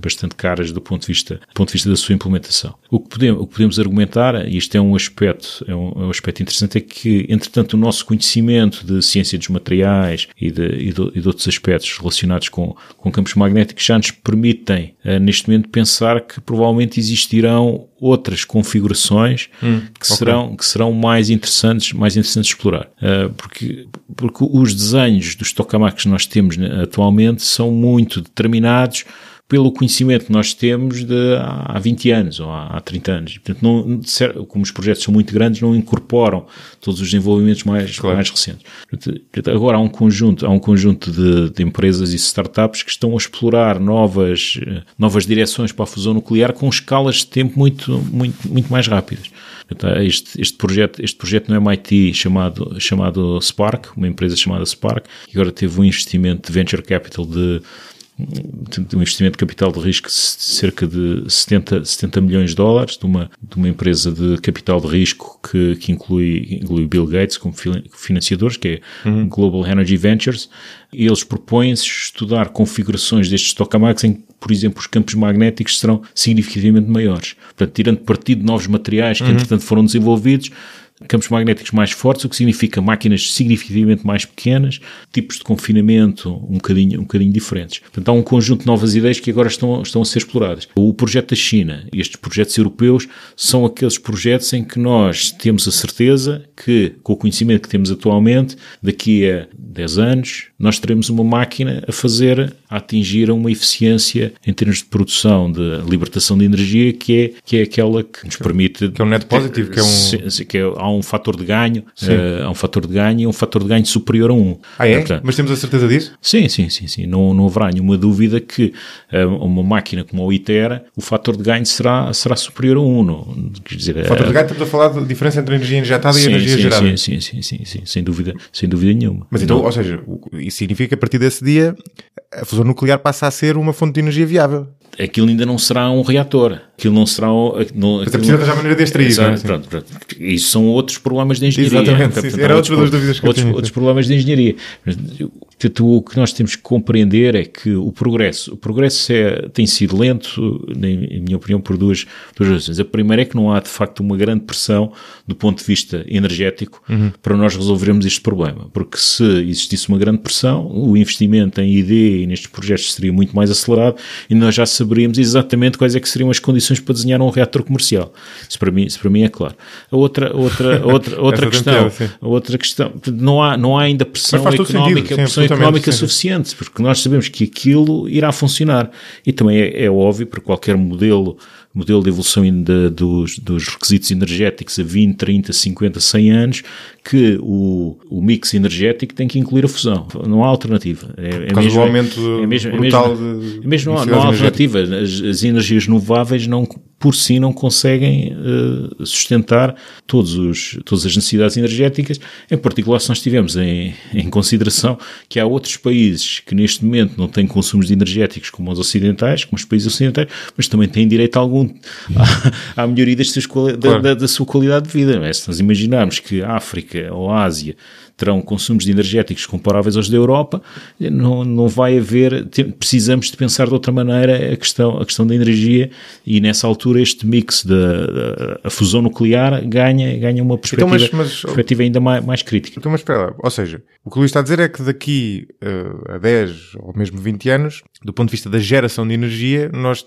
bastante caras do ponto de vista, do ponto de vista da sua implementação. O que podemos, o que podemos argumentar, e isto é um aspecto, é um, é um aspecto interessante, é que, entretanto, o nosso conhecimento de ciência dos materiais e de, e de, e de outros aspectos relacionados com, com campos magnéticos já nos permitem, uh, neste momento, pensar que provavelmente existirão outras configurações hum, que, okay. serão, que serão mais interessantes interessantes, mais interessantes de explorar. Ah, porque, porque os desenhos dos tokamaks que nós temos né, atualmente são muito determinados pelo conhecimento que nós temos de, há 20 anos ou há 30 anos. Portanto, não, como os projetos são muito grandes, não incorporam todos os desenvolvimentos mais, claro. mais recentes. Agora há um conjunto, há um conjunto de, de, empresas e startups que estão a explorar novas, novas direções para a fusão nuclear com escalas de tempo muito, muito, muito mais rápidas. É este, este, projeto, este projeto no é MIT chamado, chamado Spark, uma empresa chamada Spark, que agora teve um investimento de venture capital de de um investimento de capital de risco de cerca de 70, 70 milhões de dólares, de uma, de uma empresa de capital de risco que, que inclui, inclui Bill Gates como financiadores, que é uhum. Global Energy Ventures. E eles propõem-se estudar configurações destes tokamaks em por exemplo, os campos magnéticos serão significativamente maiores. Portanto, tirando partido de novos materiais que, uhum. entretanto, foram desenvolvidos, campos magnéticos mais fortes, o que significa máquinas significativamente mais pequenas, tipos de confinamento um bocadinho, um bocadinho diferentes. Portanto, há um conjunto de novas ideias que agora estão, estão a ser exploradas. O projeto da China, estes projetos europeus, são aqueles projetos em que nós temos a certeza que, com o conhecimento que temos atualmente, daqui a 10 anos, nós teremos uma máquina a fazer, a atingir uma eficiência em termos de produção, de libertação de energia, que é, que é aquela que nos permite... Que é um net positivo, que é um... Que é, há um fator de ganho, uh, há um fator de ganho e um fator de ganho superior a 1. Ah, é? Portanto, Mas temos a certeza disso? Sim, sim, sim, sim. Não, não haverá nenhuma dúvida que uh, uma máquina como a ITERA, o fator de ganho será, será superior a 1. Não, quer dizer, o fator de eh, ganho
estamos a falar da diferença entre a energia injetada sim, e a energia sim, gerada. Sim, sim,
sim, sim, sim, sem dúvida, sem dúvida nenhuma. Mas então, não. ou seja, isso significa que a partir desse dia a fusão nuclear passa a ser uma fonte de energia viável aquilo ainda não será um reator. Aquilo não será. Não, Mas é preciso arranjar maneira de extrair. É? Exato, pronto, pronto. Isso são outros problemas de engenharia. Exatamente, é, portanto, sim, era outros, outros, problemas de engenharia. Portanto, o que nós temos que compreender é que o progresso, o progresso é, tem sido lento, em minha opinião, por duas, duas razões. A primeira é que não há, de facto, uma grande pressão do ponto de vista energético uhum. para nós resolvermos este problema, porque se existisse uma grande pressão, o investimento em ID e nestes projetos seria muito mais acelerado e nós já saberíamos exatamente quais é que seriam as condições para desenhar um reator comercial. Isso para mim, isso para mim é claro. A outra, outra, outra, [LAUGHS] outra é questão, outra questão, não há, não há ainda pressão económica, sentido, sim, pressão económica sim. suficiente, porque nós sabemos que aquilo irá funcionar. E também é, é óbvio, para qualquer modelo, modelo de evolução de, dos, dos requisitos energéticos a 20, 30, 50, 100 anos, que o, o mix energético tem que incluir a fusão. Não há alternativa. É, é Por causa mesmo, do aumento é, mesmo, é brutal é mesmo, de, é mesmo, não, não há alternativa. As, as energias renováveis não por si não conseguem uh, sustentar todos os, todas as necessidades energéticas, em particular se nós tivermos em, em, consideração que há outros países que neste momento não têm consumos energéticos como os ocidentais, como os países ocidentais, mas também têm direito a algum, à, [LAUGHS] melhoria das suas, da, claro. da, da, sua qualidade de vida. É? Se nós imaginarmos que a África ou a Ásia terão consumos de energéticos comparáveis aos da Europa, não, não vai haver, tem, precisamos de pensar de outra maneira a questão, a questão da energia e nessa altura este
mix da a fusão nuclear ganha, ganha uma perspectiva, então, mas, mas, perspectiva ainda mais, mais crítica. Então, mas espera lá, ou seja, o que o Luís está a dizer é que daqui uh, a 10 ou mesmo 20 anos, do ponto de vista da geração de energia, nós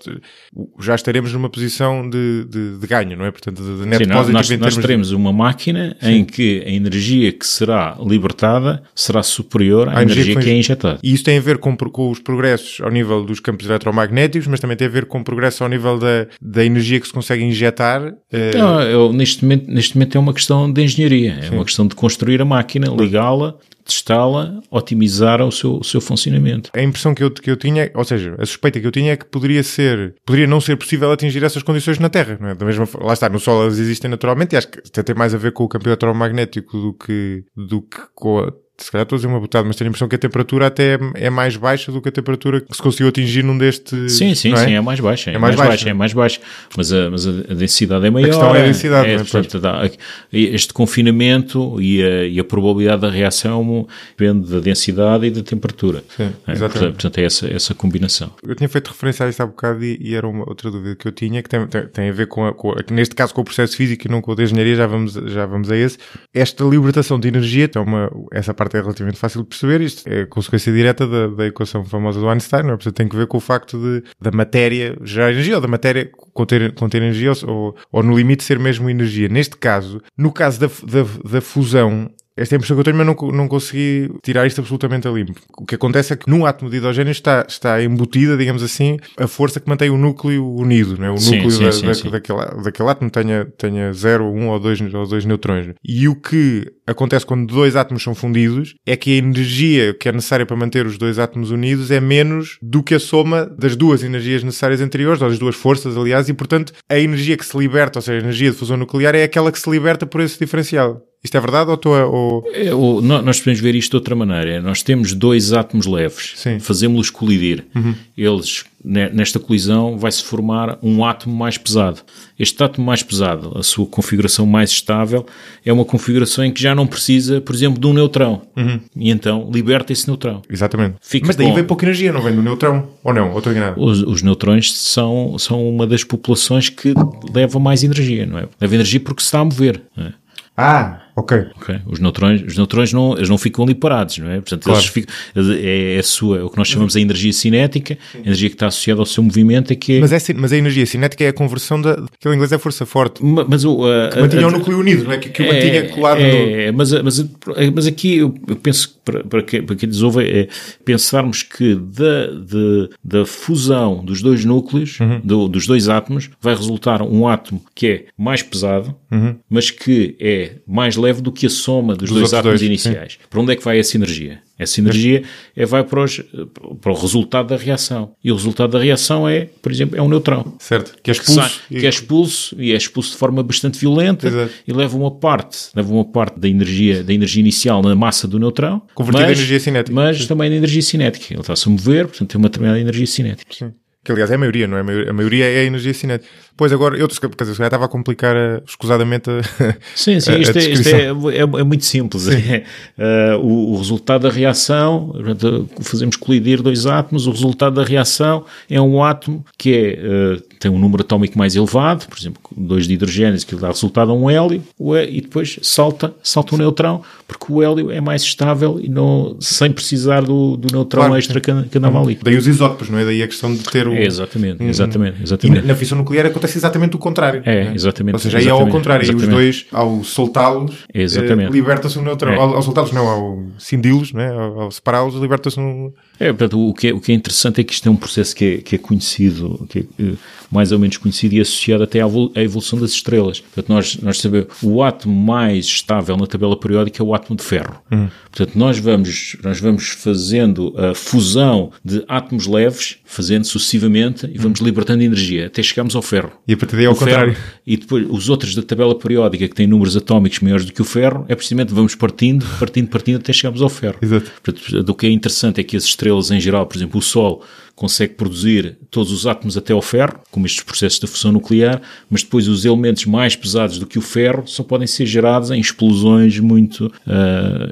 já estaremos numa posição de, de, de ganho, não é? Portanto, de, net Sim, nós, nós, teremos
uma máquina Sim. em que a energia que será libertada será superior à a energia, energia que, é injetada.
E isso tem a ver com, com, os progressos ao nível dos campos eletromagnéticos, mas também tem a ver com o progresso ao nível da, da energia que se consegue injetar. Eh, Não,
eu, neste, momento, neste momento é uma questão de engenharia, é Sim. uma questão de
construir a máquina, ligá-la, testá-la, otimizaram o seu, o seu funcionamento. A impressão que eu, que eu tinha, ou seja, a suspeita que eu tinha é que poderia ser, poderia não ser possível atingir essas condições na Terra, não é? Da mesma, lá está, no Sol elas existem naturalmente e acho que até tem mais a ver com o campo eletromagnético do que, do que com a se calhar estou a dizer uma botada, mas tenho a impressão que a temperatura até é mais baixa do que a temperatura que se conseguiu atingir num deste. Sim, sim, é? sim, é mais baixa. É, é mais, mais, baixa, baixa
é mais baixa. Mas a, mas a densidade é maior. A questão é a densidade, é, é, é, é portanto, Este confinamento e a, e a, probabilidade da reação depende da densidade e da temperatura. Sim, exatamente. Portanto, é essa, essa combinação.
Eu tinha feito referência a isso há bocado e, e era uma outra dúvida que eu tinha, que tem, tem, tem a ver com, com, neste caso, com o processo físico e não com o de engenharia, já vamos, já vamos a esse. Esta libertação de energia, então, uma, essa parte parte é relativamente fácil de perceber. Isto é consequência direta da, da equação famosa do Einstein, não é? Portanto, tem que ver com o facto de, da matéria gerar energia ou da matéria conter, conter energia ou, ou, no limite ser mesmo energia. Neste caso, no caso da, da, da fusão, esta é a impressão que eu tenho, mas não, não consegui tirar isto absolutamente a limpo. O que acontece é que num átomo de hidrogênio está, está embutida, digamos assim, a força que mantém o núcleo unido, é o sim, núcleo sim, da, sim, da, sim. Daquele, daquele átomo tenha, tenha 0, 1 um, ou 2 ou dois neutrões. E o que acontece quando dois átomos são fundidos é que a energia que é necessária para manter os dois átomos unidos é menos do que a soma das duas energias necessárias anteriores, ou das duas forças, aliás, e portanto a energia que se liberta, ou seja, a energia de fusão nuclear, é aquela que se liberta por esse diferencial. Isto é verdade ou estou a.
Ou... É, nós podemos ver isto de outra maneira. É, nós temos dois átomos leves, fazemos-los colidir. Uhum. Eles, nesta colisão, vai-se formar um átomo mais pesado. Este átomo mais pesado, a sua configuração mais estável, é uma configuração em que já não precisa, por exemplo, de um neutrão. Uhum. E então liberta esse neutrão. Exatamente. Fica Mas daí vem pouca energia, não vem do neutrão? Ou não? Ou estou enganado? Os, os neutrões são, são uma das populações que leva mais energia, não é? Leva energia porque se está a mover. É? Ah! Ok. okay. Os neutrões, os neutrões não, eles não ficam ali parados, não é? Portanto, claro. eles ficam, é, é, a sua, o que nós chamamos de energia cinética, a energia que está associada ao seu movimento é que é... Mas, é,
mas a energia cinética é a conversão da, que em inglês é força forte. Mas, mas o, a, que mantinha a, a, o núcleo unido, não é? Que, que o é, mantinha colado é, no... É, mas,
mas, mas aqui eu penso que para, para, quem, para quem nos ouve é pensarmos que da, de, da fusão dos dois núcleos, uhum. do, dos dois átomos, vai resultar um átomo que é mais pesado, uhum. mas que é mais leve leve do que a soma dos, dos dois átomos dois, iniciais. Sim. Para onde é que vai essa energia? Essa energia é, vai para, os, para o resultado da reação. E o resultado da reação é, por exemplo, é um neutrão. Certo, que é expulso. Que, sai, e... que é expulso e é expulso de forma bastante violenta Exato. e leva uma parte, leva uma parte da energia, da energia inicial na massa do neutrão. Convertida em energia
cinética. Mas sim.
também na energia cinética. Ele está-se a mover, portanto tem uma determinada energia cinética. Sim.
Que aliás é a maioria, não é? A maioria é a energia cinética. Pois agora, eu quer dizer, estava a complicar eh, escusadamente a, Sim, sim, [LAUGHS] a, isto, a é, isto é, é,
é, muito simples. É, uh, o, o, resultado da reação, fazemos colidir dois átomos, o resultado da reação é um átomo que é, uh, tem um número atómico mais elevado, por exemplo, dois de hidrogênio, que dá resultado a um hélio, é, e depois salta, salta um neutrão, porque o hélio é mais estável e não, sem precisar do, do neutrão claro, extra que, que andava ali. Daí os
isótopos, não é? Daí a questão de ter o... exatamente, exatamente, exatamente. E na, na fissão nuclear acontece acontece exatamente o contrário. É, é, exatamente. Ou seja, aí é ao contrário, exatamente. e os dois, ao soltá-los, eh, liberta-se um neutro. É. Ao, ao soltá-los, não, ao cindi-los, né? ao, ao separá-los, liberta-se um.
É, portanto, o que é, o que é interessante é que isto é um processo que é, que é conhecido, que é, eh, mais ou menos conhecido e associado até à evolução das estrelas. Portanto, nós, nós sabemos, o átomo mais estável na tabela periódica é o átomo de ferro. Uhum. Portanto, nós vamos, nós vamos fazendo a fusão de átomos leves, fazendo sucessivamente, e vamos uhum. libertando energia, até chegarmos ao ferro. E a partir daí ao é o contrário. Ferro, e depois, os outros da tabela periódica que têm números atómicos maiores do que o ferro, é precisamente vamos partindo, partindo, partindo, até chegarmos ao ferro. Exato. Portanto, o que é interessante é que as estrelas em geral, por exemplo, o Sol, consegue produzir todos os átomos até ao ferro, como estes processos de fusão nuclear, mas depois os elementos mais pesados do que o ferro só podem ser gerados em explosões muito, uh,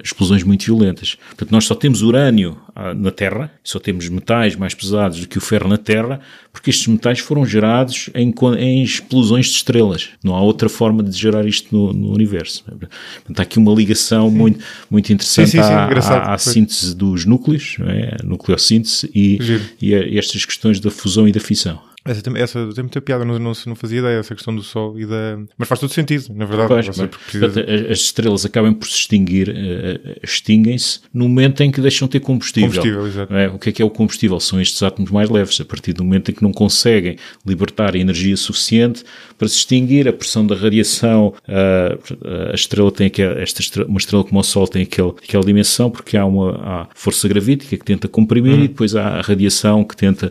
explosões muito violentas. Portanto, nós só temos urânio ah, na Terra, só temos metais mais pesados do que o ferro na Terra, porque estes metais foram gerados em, em explosões de estrelas. Não há outra forma de gerar isto no, no universo. Portanto, há aqui uma ligação sim. muito, muito interessante sim, sim, à, à, à síntese dos núcleos, é? nucleossíntese e, e, a, e estas questões da fusão e da fissão.
Essa, essa tem muita piada, não, não, não fazia ideia essa questão do Sol e da. Mas faz todo sentido, na verdade. Pois, mas,
as estrelas acabam por se extinguir, uh, extinguem-se
no momento em que deixam de ter
combustível. Combustível, É? O que é que é o combustível? São estes átomos mais leves. A partir do momento em que não conseguem libertar energia suficiente para se extinguir, a pressão da radiação, uh, a estrela tem aquela, esta estrela, uma estrela como o Sol tem aquele, aquela dimensão, porque há uma há força gravítica que tenta comprimir uhum. e depois há a radiação que tenta,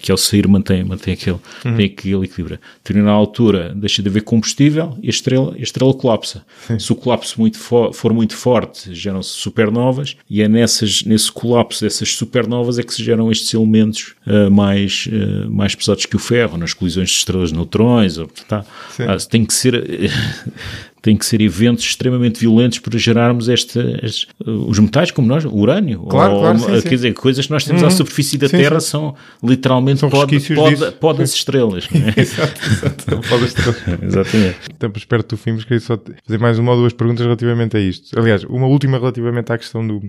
que ao sair mantém mantém aquele, uhum. tem aquele equilíbrio. Termina a altura, deixa de haver combustível e a estrela, a estrela colapsa. Sim. Se o colapso muito for, for muito forte, geram-se supernovas e é nessas, nesse colapso dessas supernovas é que se geram estes elementos uh, mais, uh, mais pesados que o ferro, nas colisões de estrelas de neutrões. Ou, tá, ah, tem que ser. [LAUGHS] Tem que ser eventos extremamente violentos para gerarmos estas, uh, os metais como nós, o urânio. Claro, ou, claro, sim, quer sim. dizer, coisas que nós temos uhum. à superfície da sim, Terra são literalmente são pod, as estrelas. Não é? [LAUGHS] exato, exato. [LAUGHS] Exatamente.
Estamos perto do fim, mas queria só fazer mais uma ou duas perguntas relativamente a isto. Aliás, uma última relativamente à questão do,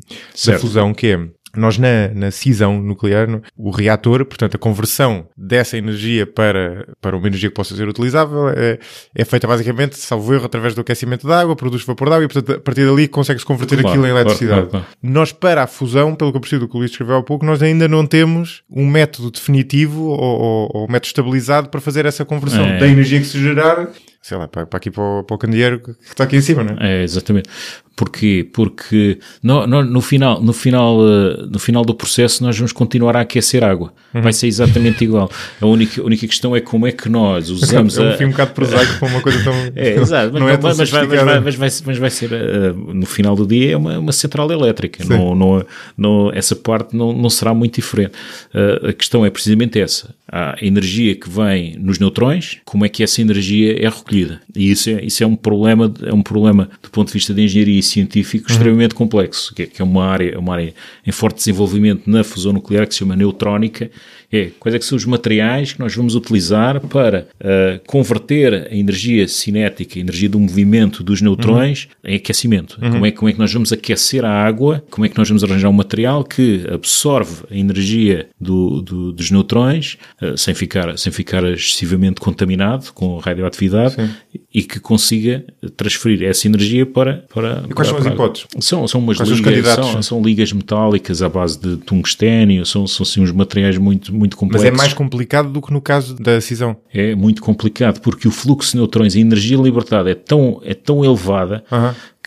da fusão, que é nós na, na cisão nuclear, o reator, portanto, a conversão dessa energia para, para uma energia que possa ser utilizável é, é feita basicamente, salvo erro, através do aquecimento da água, produz vapor de água e, portanto, a partir dali consegue-se converter claro, aquilo em eletricidade. Claro, claro, nós, para a fusão, pelo que eu percebo do que o Luís escreveu há pouco, nós ainda não temos um método definitivo ou, ou, ou método estabilizado para fazer essa conversão é. da energia que se gerar sei lá, para, para aqui para o, para o candeeiro que está aqui em cima, não é? É, exatamente. Porquê?
Porque no, no, no, final, no, final, eh, no final do processo nós vamos continuar a aquecer água. Uhum. Vai ser exatamente igual. A única, a única questão é como é que nós [LAUGHS] usamos. É um a... fim um bocado prosaico para uma coisa tão. É, exato, [LAUGHS] é mas, vai, mas, vai, mas, vai, ser, uh, no final do dia, é uma, uma central elétrica. Não, não, não, essa parte não, não será muito diferente. Uh, a questão é precisamente essa. A energia que vem nos neutrões, como é que essa energia é recolhida? E isso é, isso é um problema, é um problema do ponto de vista de engenharia científico extremamente uhum. complexo, que é, que é uma, área, uma área em forte desenvolvimento na fusão nuclear que se chama neutrónica, é quais é que são os materiais que nós vamos utilizar para uh, converter a energia cinética, a energia do movimento dos neutrões, uhum. em aquecimento. Uhum. Como, é, como é que nós vamos aquecer a água? Como é que nós vamos arranjar um material que absorve a energia do, do, dos neutrões uh, sem, ficar, sem ficar excessivamente contaminado com radioatividade Sim. e que consiga transferir essa energia para. para e quais para, são as hipóteses?
São, são umas quais ligas, são,
são, ligas metálicas à base de tungstênio, são, são sim uns materiais muito muito complexo. Mas é mais
complicado do que no caso da cisão.
É muito complicado, porque o fluxo de neutrões e a energia libertada é tão, é tão elevada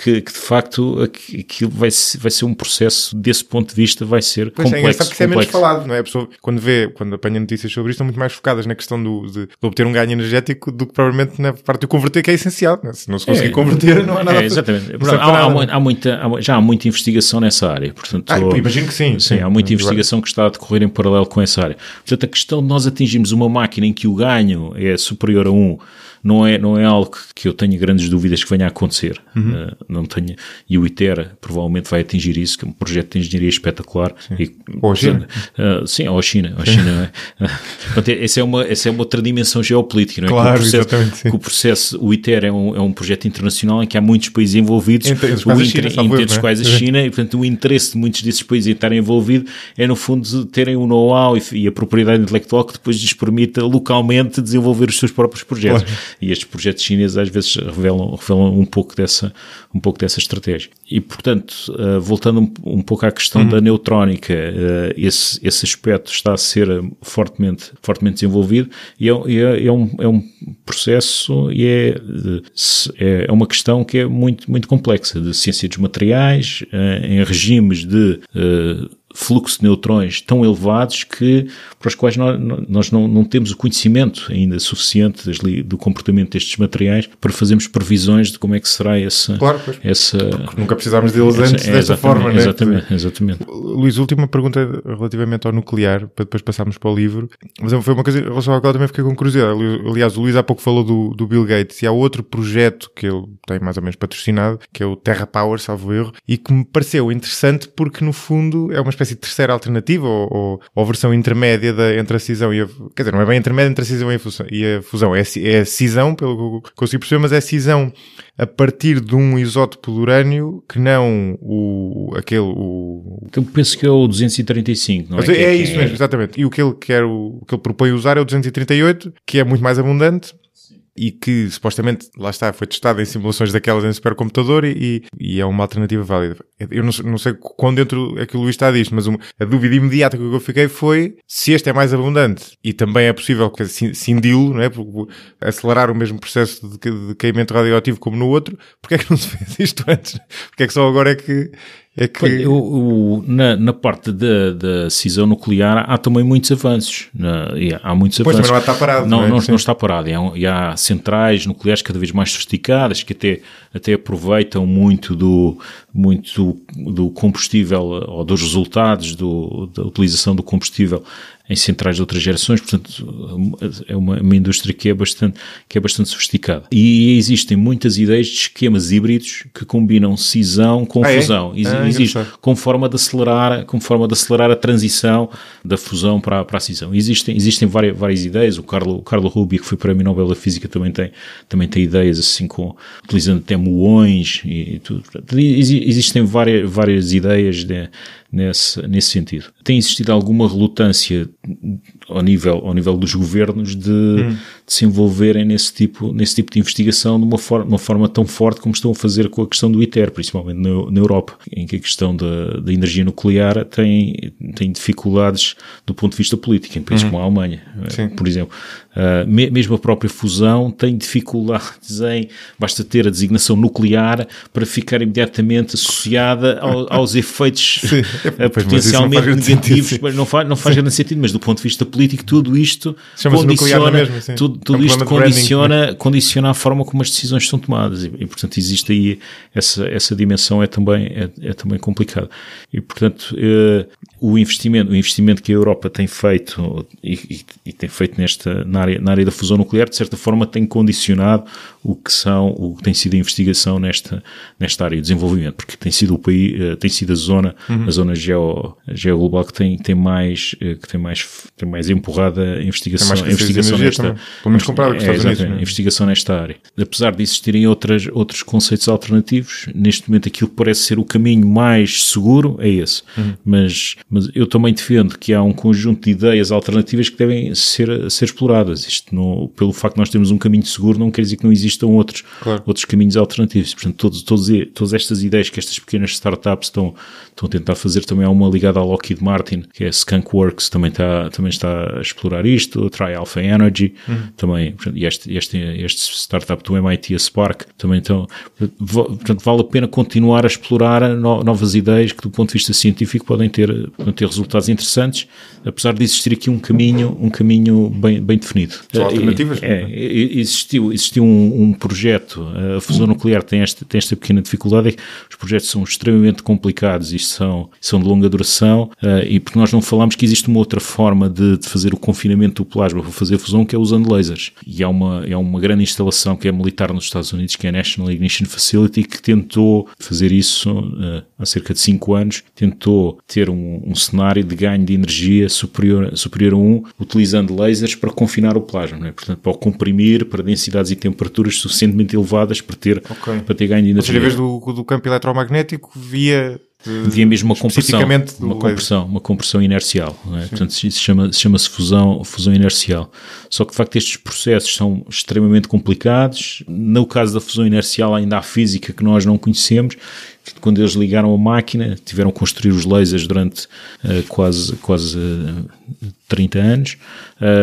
que, que de facto aquilo vai, vai ser um processo, desse ponto de vista, vai ser pois é, complexo. É, porque que é menos
falado, não é? A pessoa, quando vê, quando apanha notícias sobre isto, estão muito mais focadas na questão do, de, de, obter um ganho energético do que provavelmente na parte de converter, que é essencial. É? Se não se conseguir é, converter, é, não há nada. É, exatamente. Para, há, há, há, há, muita,
já há muita investigação nessa área. Portanto, ah, imagino que sim. Sim, há muita investigação que está a decorrer em paralelo com essa área. Portanto, a questão de nós atingirmos uma máquina em que o ganho é superior a um, não é, não é algo que eu tenha grandes dúvidas que venha a acontecer. Uhum. Uh, não tenho, e o ITER provavelmente vai atingir isso, que é um projeto de engenharia espetacular. Sim. E, ou a China. Uh, sim, ou a China. Ou a China é? [LAUGHS] Portanto, é, essa, é uma, essa é uma outra dimensão geopolítica, não é? Claro, que o processo, que o, processo o ITER é um, é um projeto internacional em que há muitos países envolvidos, entre, entre, entre, os quais a é? China, e portanto o interesse de muitos desses países em estarem envolvidos é no fundo terem o um know-how e, e, a propriedade intelectual que depois lhes permita localmente desenvolver os seus próprios projetos. Claro. E estes projetos chineses às vezes revelam, revelam um, pouco dessa, um pouco dessa estratégia. E, portanto, eh, voltando um, um pouco à questão uhum. da neutrónica, eh, esse, esse aspecto está a ser fortemente, fortemente desenvolvido e é, é, é um, é um processo e é, eh, é, é uma questão que é muito, muito complexa de ciência dos materiais, em regimes de fluxo de neutrões tão elevados que, para os quais nós, nós não, não, temos o conhecimento ainda suficiente das, do comportamento destes materiais para fazermos previsões de como é que será essa... Claro, pois, essa nunca precisámos deles essa, antes é, forma, né? Exatamente, exatamente.
Luís, última pergunta relativamente ao nuclear, para depois passarmos para o livro. Mas foi uma coisa em relação à qual também fiquei com curiosidade. Aliás, o Luís há pouco falou do, do Bill Gates e há outro projeto que ele tem mais ou menos patrocinado, que é o Terra Power, salvo erro, e que me pareceu interessante porque, no fundo, é uma espécie de terceira alternativa ou, ou, ou versão intermédia da, entre a cisão e a. Quer dizer, não é bem intermédia entre a cisão e a fusão. E a fusão. É, é a cisão, pelo que eu consigo perceber, mas é a cisão a partir de um isótopo de urânio que não o. aquele. O, então, penso que é o 235, não é? É, é, é isso mesmo, é. exatamente. E o que ele quer, o, o que ele propõe usar é o 238, que é muito mais abundante e que supostamente, lá está, foi testada em simulações daquelas em supercomputador e, e é uma alternativa válida. Eu não, não sei quão dentro é que o Luís está disto, mas a dúvida imediata que eu fiquei foi se este é mais abundante e também é possível cindi-lo, não é? acelerar o mesmo processo de, de caimento radioativo como no outro, porque é que não se [LAUGHS] fez isto antes? Porque é que só agora é que é que...
o na, na, parte da, da decisão nuclear há também muitos avanços. Na, há muitos pois, avanços. Mas não está parado. Não, não, é? não está parado. E há, e há, centrais nucleares cada vez mais sofisticadas que até, até aproveitam muito, do, muito do combustível ou dos resultados do, da utilização do combustível em centrais de outras gerações, portanto é uma, uma, indústria que é, bastante, que é bastante sofisticada. E existem muitas ideias de esquemas híbridos que combinam cisão com ah, é? fusão. É? Existe como forma de acelerar, com forma de acelerar a transição da fusão para, para a cisão. Existem, existem várias, várias ideias, o Carlo, o Carlo Rubi, que foi para Prémio Nobel da Física, também tem, também tem ideias assim com, utilizando até muões e, e tudo. existem várias, várias ideias de nesse, nesse sentido. Tem existido alguma relutância ao nível, ao nível dos governos de, hum. de, se envolverem nesse tipo, nesse tipo de investigação de uma forma, uma forma tão forte como estão a fazer com a questão do ITER, principalmente na, na Europa, em que a questão da, da energia nuclear tem, tem dificuldades do ponto de vista político, em países hum. como a Alemanha, eh, Sim. por exemplo. Uh, me, mesmo a própria fusão tem dificuldades [LAUGHS] em, basta ter a designação nuclear para ficar imediatamente associada ao, aos efeitos Sim, [LAUGHS] potencialmente mas negativos, mas não faz, não faz grande sentido, mas do ponto de vista político político, tudo isto condiciona, mesmo, sim. tudo, tudo é um isto condiciona, condiciona a forma como as decisões são tomadas e, e portanto existe aí essa, essa dimensão é também, é, é também complicado e portanto eh, o investimento, o investimento que a Europa tem feito e, e, tem feito nesta, na, área, na área da fusão nuclear, de certa forma tem condicionado o que são, o que tem sido a investigação nesta, nesta área de desenvolvimento, porque tem sido o país, eh, tem sido a zona, uhum. a zona geo, geoglobal que tem, tem mais, eh, que tem mais, tem mais empurrada a investigação, a investigação nesta, pelo menos comparado com é, Unidos, né? investigação nesta área. Apesar de existirem outras, outros conceitos alternativos, neste momento aquilo que parece ser o caminho mais seguro é esse, uhum. mas mas eu também defendo que há um conjunto de ideias alternativas que devem ser, ser exploradas. Isto não, pelo facto de nós termos um caminho seguro, não quer dizer que não existam outros, claro. outros caminhos alternativos. Portanto, todos, todos, todas estas ideias que estas pequenas startups estão, estão a tentar fazer, também há uma ligada à Lockheed Martin, que é Skunkworks, também está, também está a explorar isto, a Try Alpha Energy, uhum. também, portanto, e este, este, este startup do MIT, a Spark, também então, portanto, vale a pena continuar a explorar novas ideias que do ponto de vista científico podem ter, vão ter resultados interessantes, apesar de existir aqui um caminho, um caminho bem, bem definido. São alternativas? É, é, existiu existiu um, um, projeto, a fusão nuclear tem esta, tem esta pequena dificuldade, é que os projetos são extremamente complicados e são, são de longa duração, uh, e porque nós não falamos que existe uma outra forma de, de fazer o confinamento do plasma para fazer fusão, que é usando lasers. E há uma, é uma grande instalação que é militar nos Estados Unidos, que é a National Ignition Facility, que tentou fazer isso uh, há cerca de 5 anos, tentou ter um um cenário de ganho de energia superior, superior a 1, utilizando lasers para confinar o plasma, é? portanto, para o comprimir para densidades e temperaturas suficientemente elevadas para ter, okay. para ter ganho de energia. através
do, do campo eletromagnético, via eh, via mesmo uma compressão, uma compressão,
uma compressão inercial, é? portanto isso chama, chama se fusão, fusão inercial. Só que de facto estes processos são extremamente complicados. No caso da fusão inercial ainda há física que nós não conhecemos quando eles ligaram a máquina, tiveram que construir os lasers durante uh, quase, quase uh, eh, 30 anos,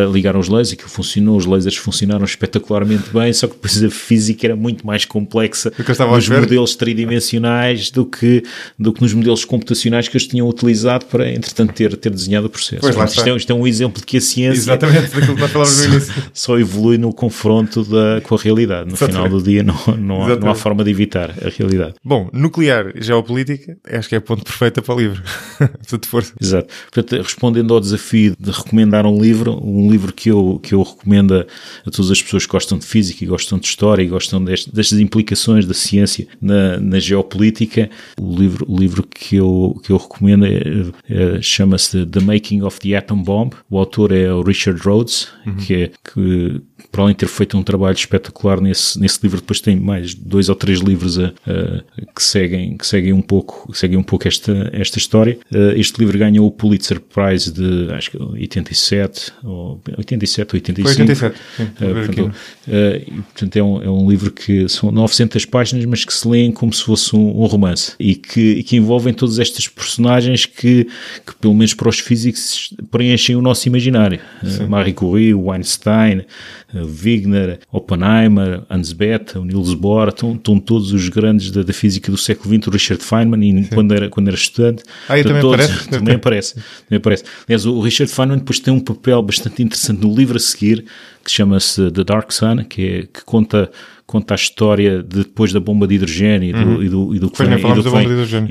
uh, ligaram os lasers, aquilo funcionou, os lasers funcionaram espetacularmente bem, só que depois a física era muito mais complexa nos modelos tridimensionais do que, do que nos modelos computacionais que eles tinham utilizado para, entretanto, ter, ter desenhado o processo. Pois Portanto, isto, é, isto, é, um exemplo de que a ciência Exatamente, que no [LAUGHS] Só evolui no confronto da, com a realidade. No Exatamente. final do dia não, não, há, não há forma de evitar a realidade.
Bom, nuclear e geopolítica, acho que é ponto perfeito para o livro. [LAUGHS] Tudo de força. Exato. Portanto, respondendo ao desafio
de recomendar um livro, um livro que eu, que eu recomendo a, a todas as pessoas que gostam de física e gostam de história e gostam deste, destas implicações da ciência na, na geopolítica, o livro, o livro que, eu, que eu recomendo é, é, chama-se The Making of the Atom Bomb. O autor é o Richard Rhodes, uhum. que, é, que para além de ter feito um trabalho espetacular nesse, nesse livro, depois tem mais dois ou três livros a, a, que, seguem, que seguem um pouco, seguem um pouco esta, esta história. este livro ganhou o Pulitzer Prize de, acho que 87, ou 87, 85. Foi 87, sim, ah, portanto, ah, portanto, é um, é um livro que são 900 páginas, mas que se leem como se fosse um, um romance e que, e que envolvem todas estas personagens que, que, pelo menos para os físicos, preenchem o nosso imaginário. Uh, Marie Curie, Einstein, Wigner, Oppenheimer, Hans Bethe, o Niels Bohr, estão, estão todos os grandes da, da, física do século XX, o Richard Feynman, e quando era, quando era estudante. Ah, também, todos, aparece? também aparece. Também aparece. Aliás, o Richard Feynman depois tem um papel bastante interessante no livro a seguir, que chama-se The Dark Sun, que, é, que conta conta a história de depois da bomba de hidrogênio uhum. e, do, e, do, que vem, e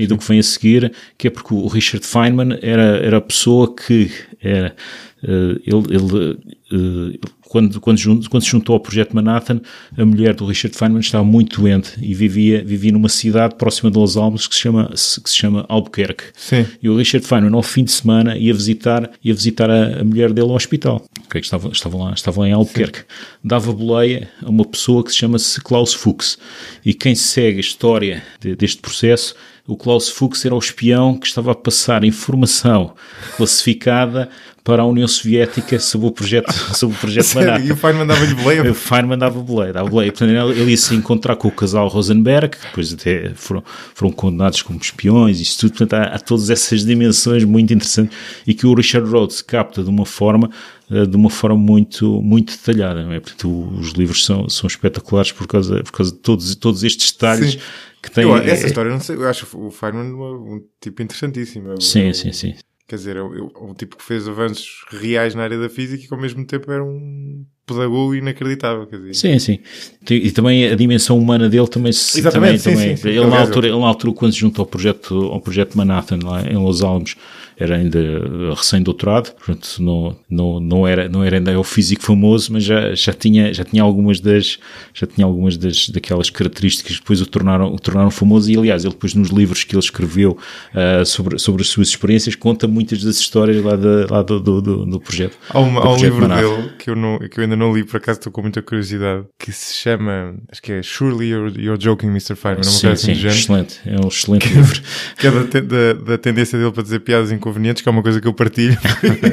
do que vem, a seguir, que é porque o Richard Feynman era, era a pessoa que era, eh, ele, ele, ele eh, quando, quando, quando, se juntou ao projeto Manhattan, a mulher do Richard Feynman estava muito doente e vivia, vivia numa cidade próxima de Los Alamos que se chama, que se chama Albuquerque. Sim. E o Richard Feynman, ao fim de semana, ia visitar, ia visitar a, a mulher dele ao hospital. que estava estava lá, estava lá em Albuquerque. Sim. Dava boleia a uma pessoa que se chama -se Klaus Fuchs. E quem segue a história de, deste processo o Klaus Fuchs era o espião que estava a passar informação classificada para a União Soviética sobre o projeto, [LAUGHS] sobre o projeto [LAUGHS] Manhattan. E o Fein mandava-lhe boleia? O Fein mandava boleia, dava boleia. ele ia se encontrar com o casal Rosenberg, que depois até foram, foram condenados como espiões, e tudo. Portanto, há, há todas essas dimensões muito interessantes e que o Richard Rhodes capta de uma forma eh, de uma forma muito, muito detalhada. Não é? Portanto, os livros são, são espetaculares por causa, por causa de todos, todos estes detalhes Sim que tem. Eu, essa é- história,
não sei, eu acho o Feynman um tipo interessantíssimo. Sim, sim, sim. Quer dizer, é um tipo que fez avanços reais na área da física e que ao mesmo tempo era um pedagogo inacreditável. Quer dizer. Sim, sim.
E também a dimensão humana dele também se. Exatamente, também, sim, também, sim, sim. Ele, na altura, ele na altura, quando se juntou ao projeto, ao projeto Manhattan lá é? em Los Alamos, era ainda recém-doutorado, portanto não, não, não, era, não era ainda o físico famoso, mas já, já, tinha, já tinha algumas das já tinha algumas das, daquelas características que depois o tornaram, o tornaram famoso e aliás ele depois nos livros que ele escreveu uh, sobre, sobre as suas experiências conta muitas das histórias lá, lá do, do, do, do projeto. Há, uma, do há um livro Manaf. dele
que eu, não, que eu ainda não li, por acaso estou com muita curiosidade, que se chama, acho que é Surely You're, you're Joking Mr. Fire. não sim, sim, assim
excelente, é um excelente [LAUGHS] que, livro.
Que é da, da, da tendência dele para dizer piadas em inconvenientes, que é uma coisa que eu partilho.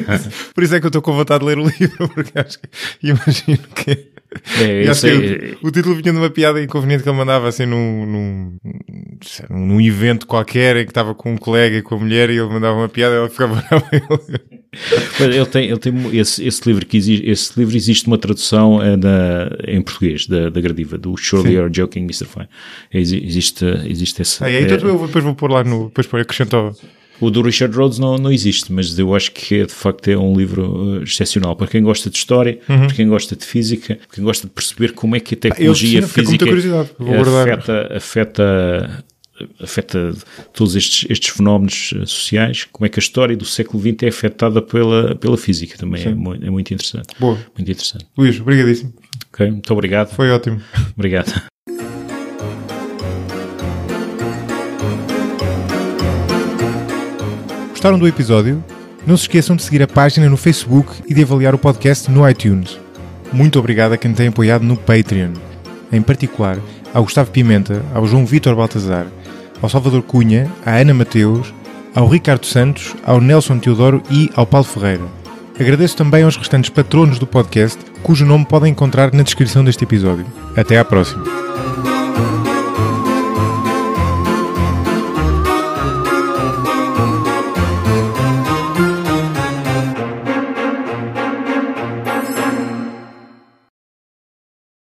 [LAUGHS] Por isso, é que eu estou com vontade de ler o livro, [LAUGHS] porque acho que imagino que. É, acho que o, o, título vinha de uma piada inconveniente que ele mandava assim num, num, num evento qualquer em que estava com um colega e com a mulher e ele mandava uma piada e ela ficava [LAUGHS] ele tem,
ele tem esse, esse, livro que existe esse livro existe uma tradução é, eh, na, em português da, da Gradiva, do Surely Sim. You're Joking, Mr. Fine. Existe, existe esse. Ah, aí, é, então
eu depois vou pôr lá no. Depois pôr,
o do Richard Rhodes não, não existe, mas eu acho que é, de facto é um livro eh, excepcional para quem gosta de história, uhum. para quem gosta de física, para quem gosta de perceber como é que a ah, tecnologia eu, sim, física afeta, afeta afeta todos estes, estes fenómenos eh, sociais, como é que a história do século XX é afetada pela, pela física também, é muito, é muito interessante. Boa. Muito interessante.
Luís, obrigadíssimo.
Ok, muito obrigado. Foi ótimo. [LAUGHS] Obrigado.
gostaram do episódio, não se esqueçam de seguir a página no Facebook e de avaliar o podcast no iTunes. Muito obrigado a quem tem apoiado no Patreon, em particular ao Gustavo Pimenta, ao João Vitor Baltazar, ao Salvador Cunha, à Ana Mateus, ao Ricardo Santos, ao Nelson Teodoro e ao Paulo Ferreira. Agradeço também aos restantes patronos do podcast, cujo nome podem encontrar na descrição deste episódio. Até à próxima!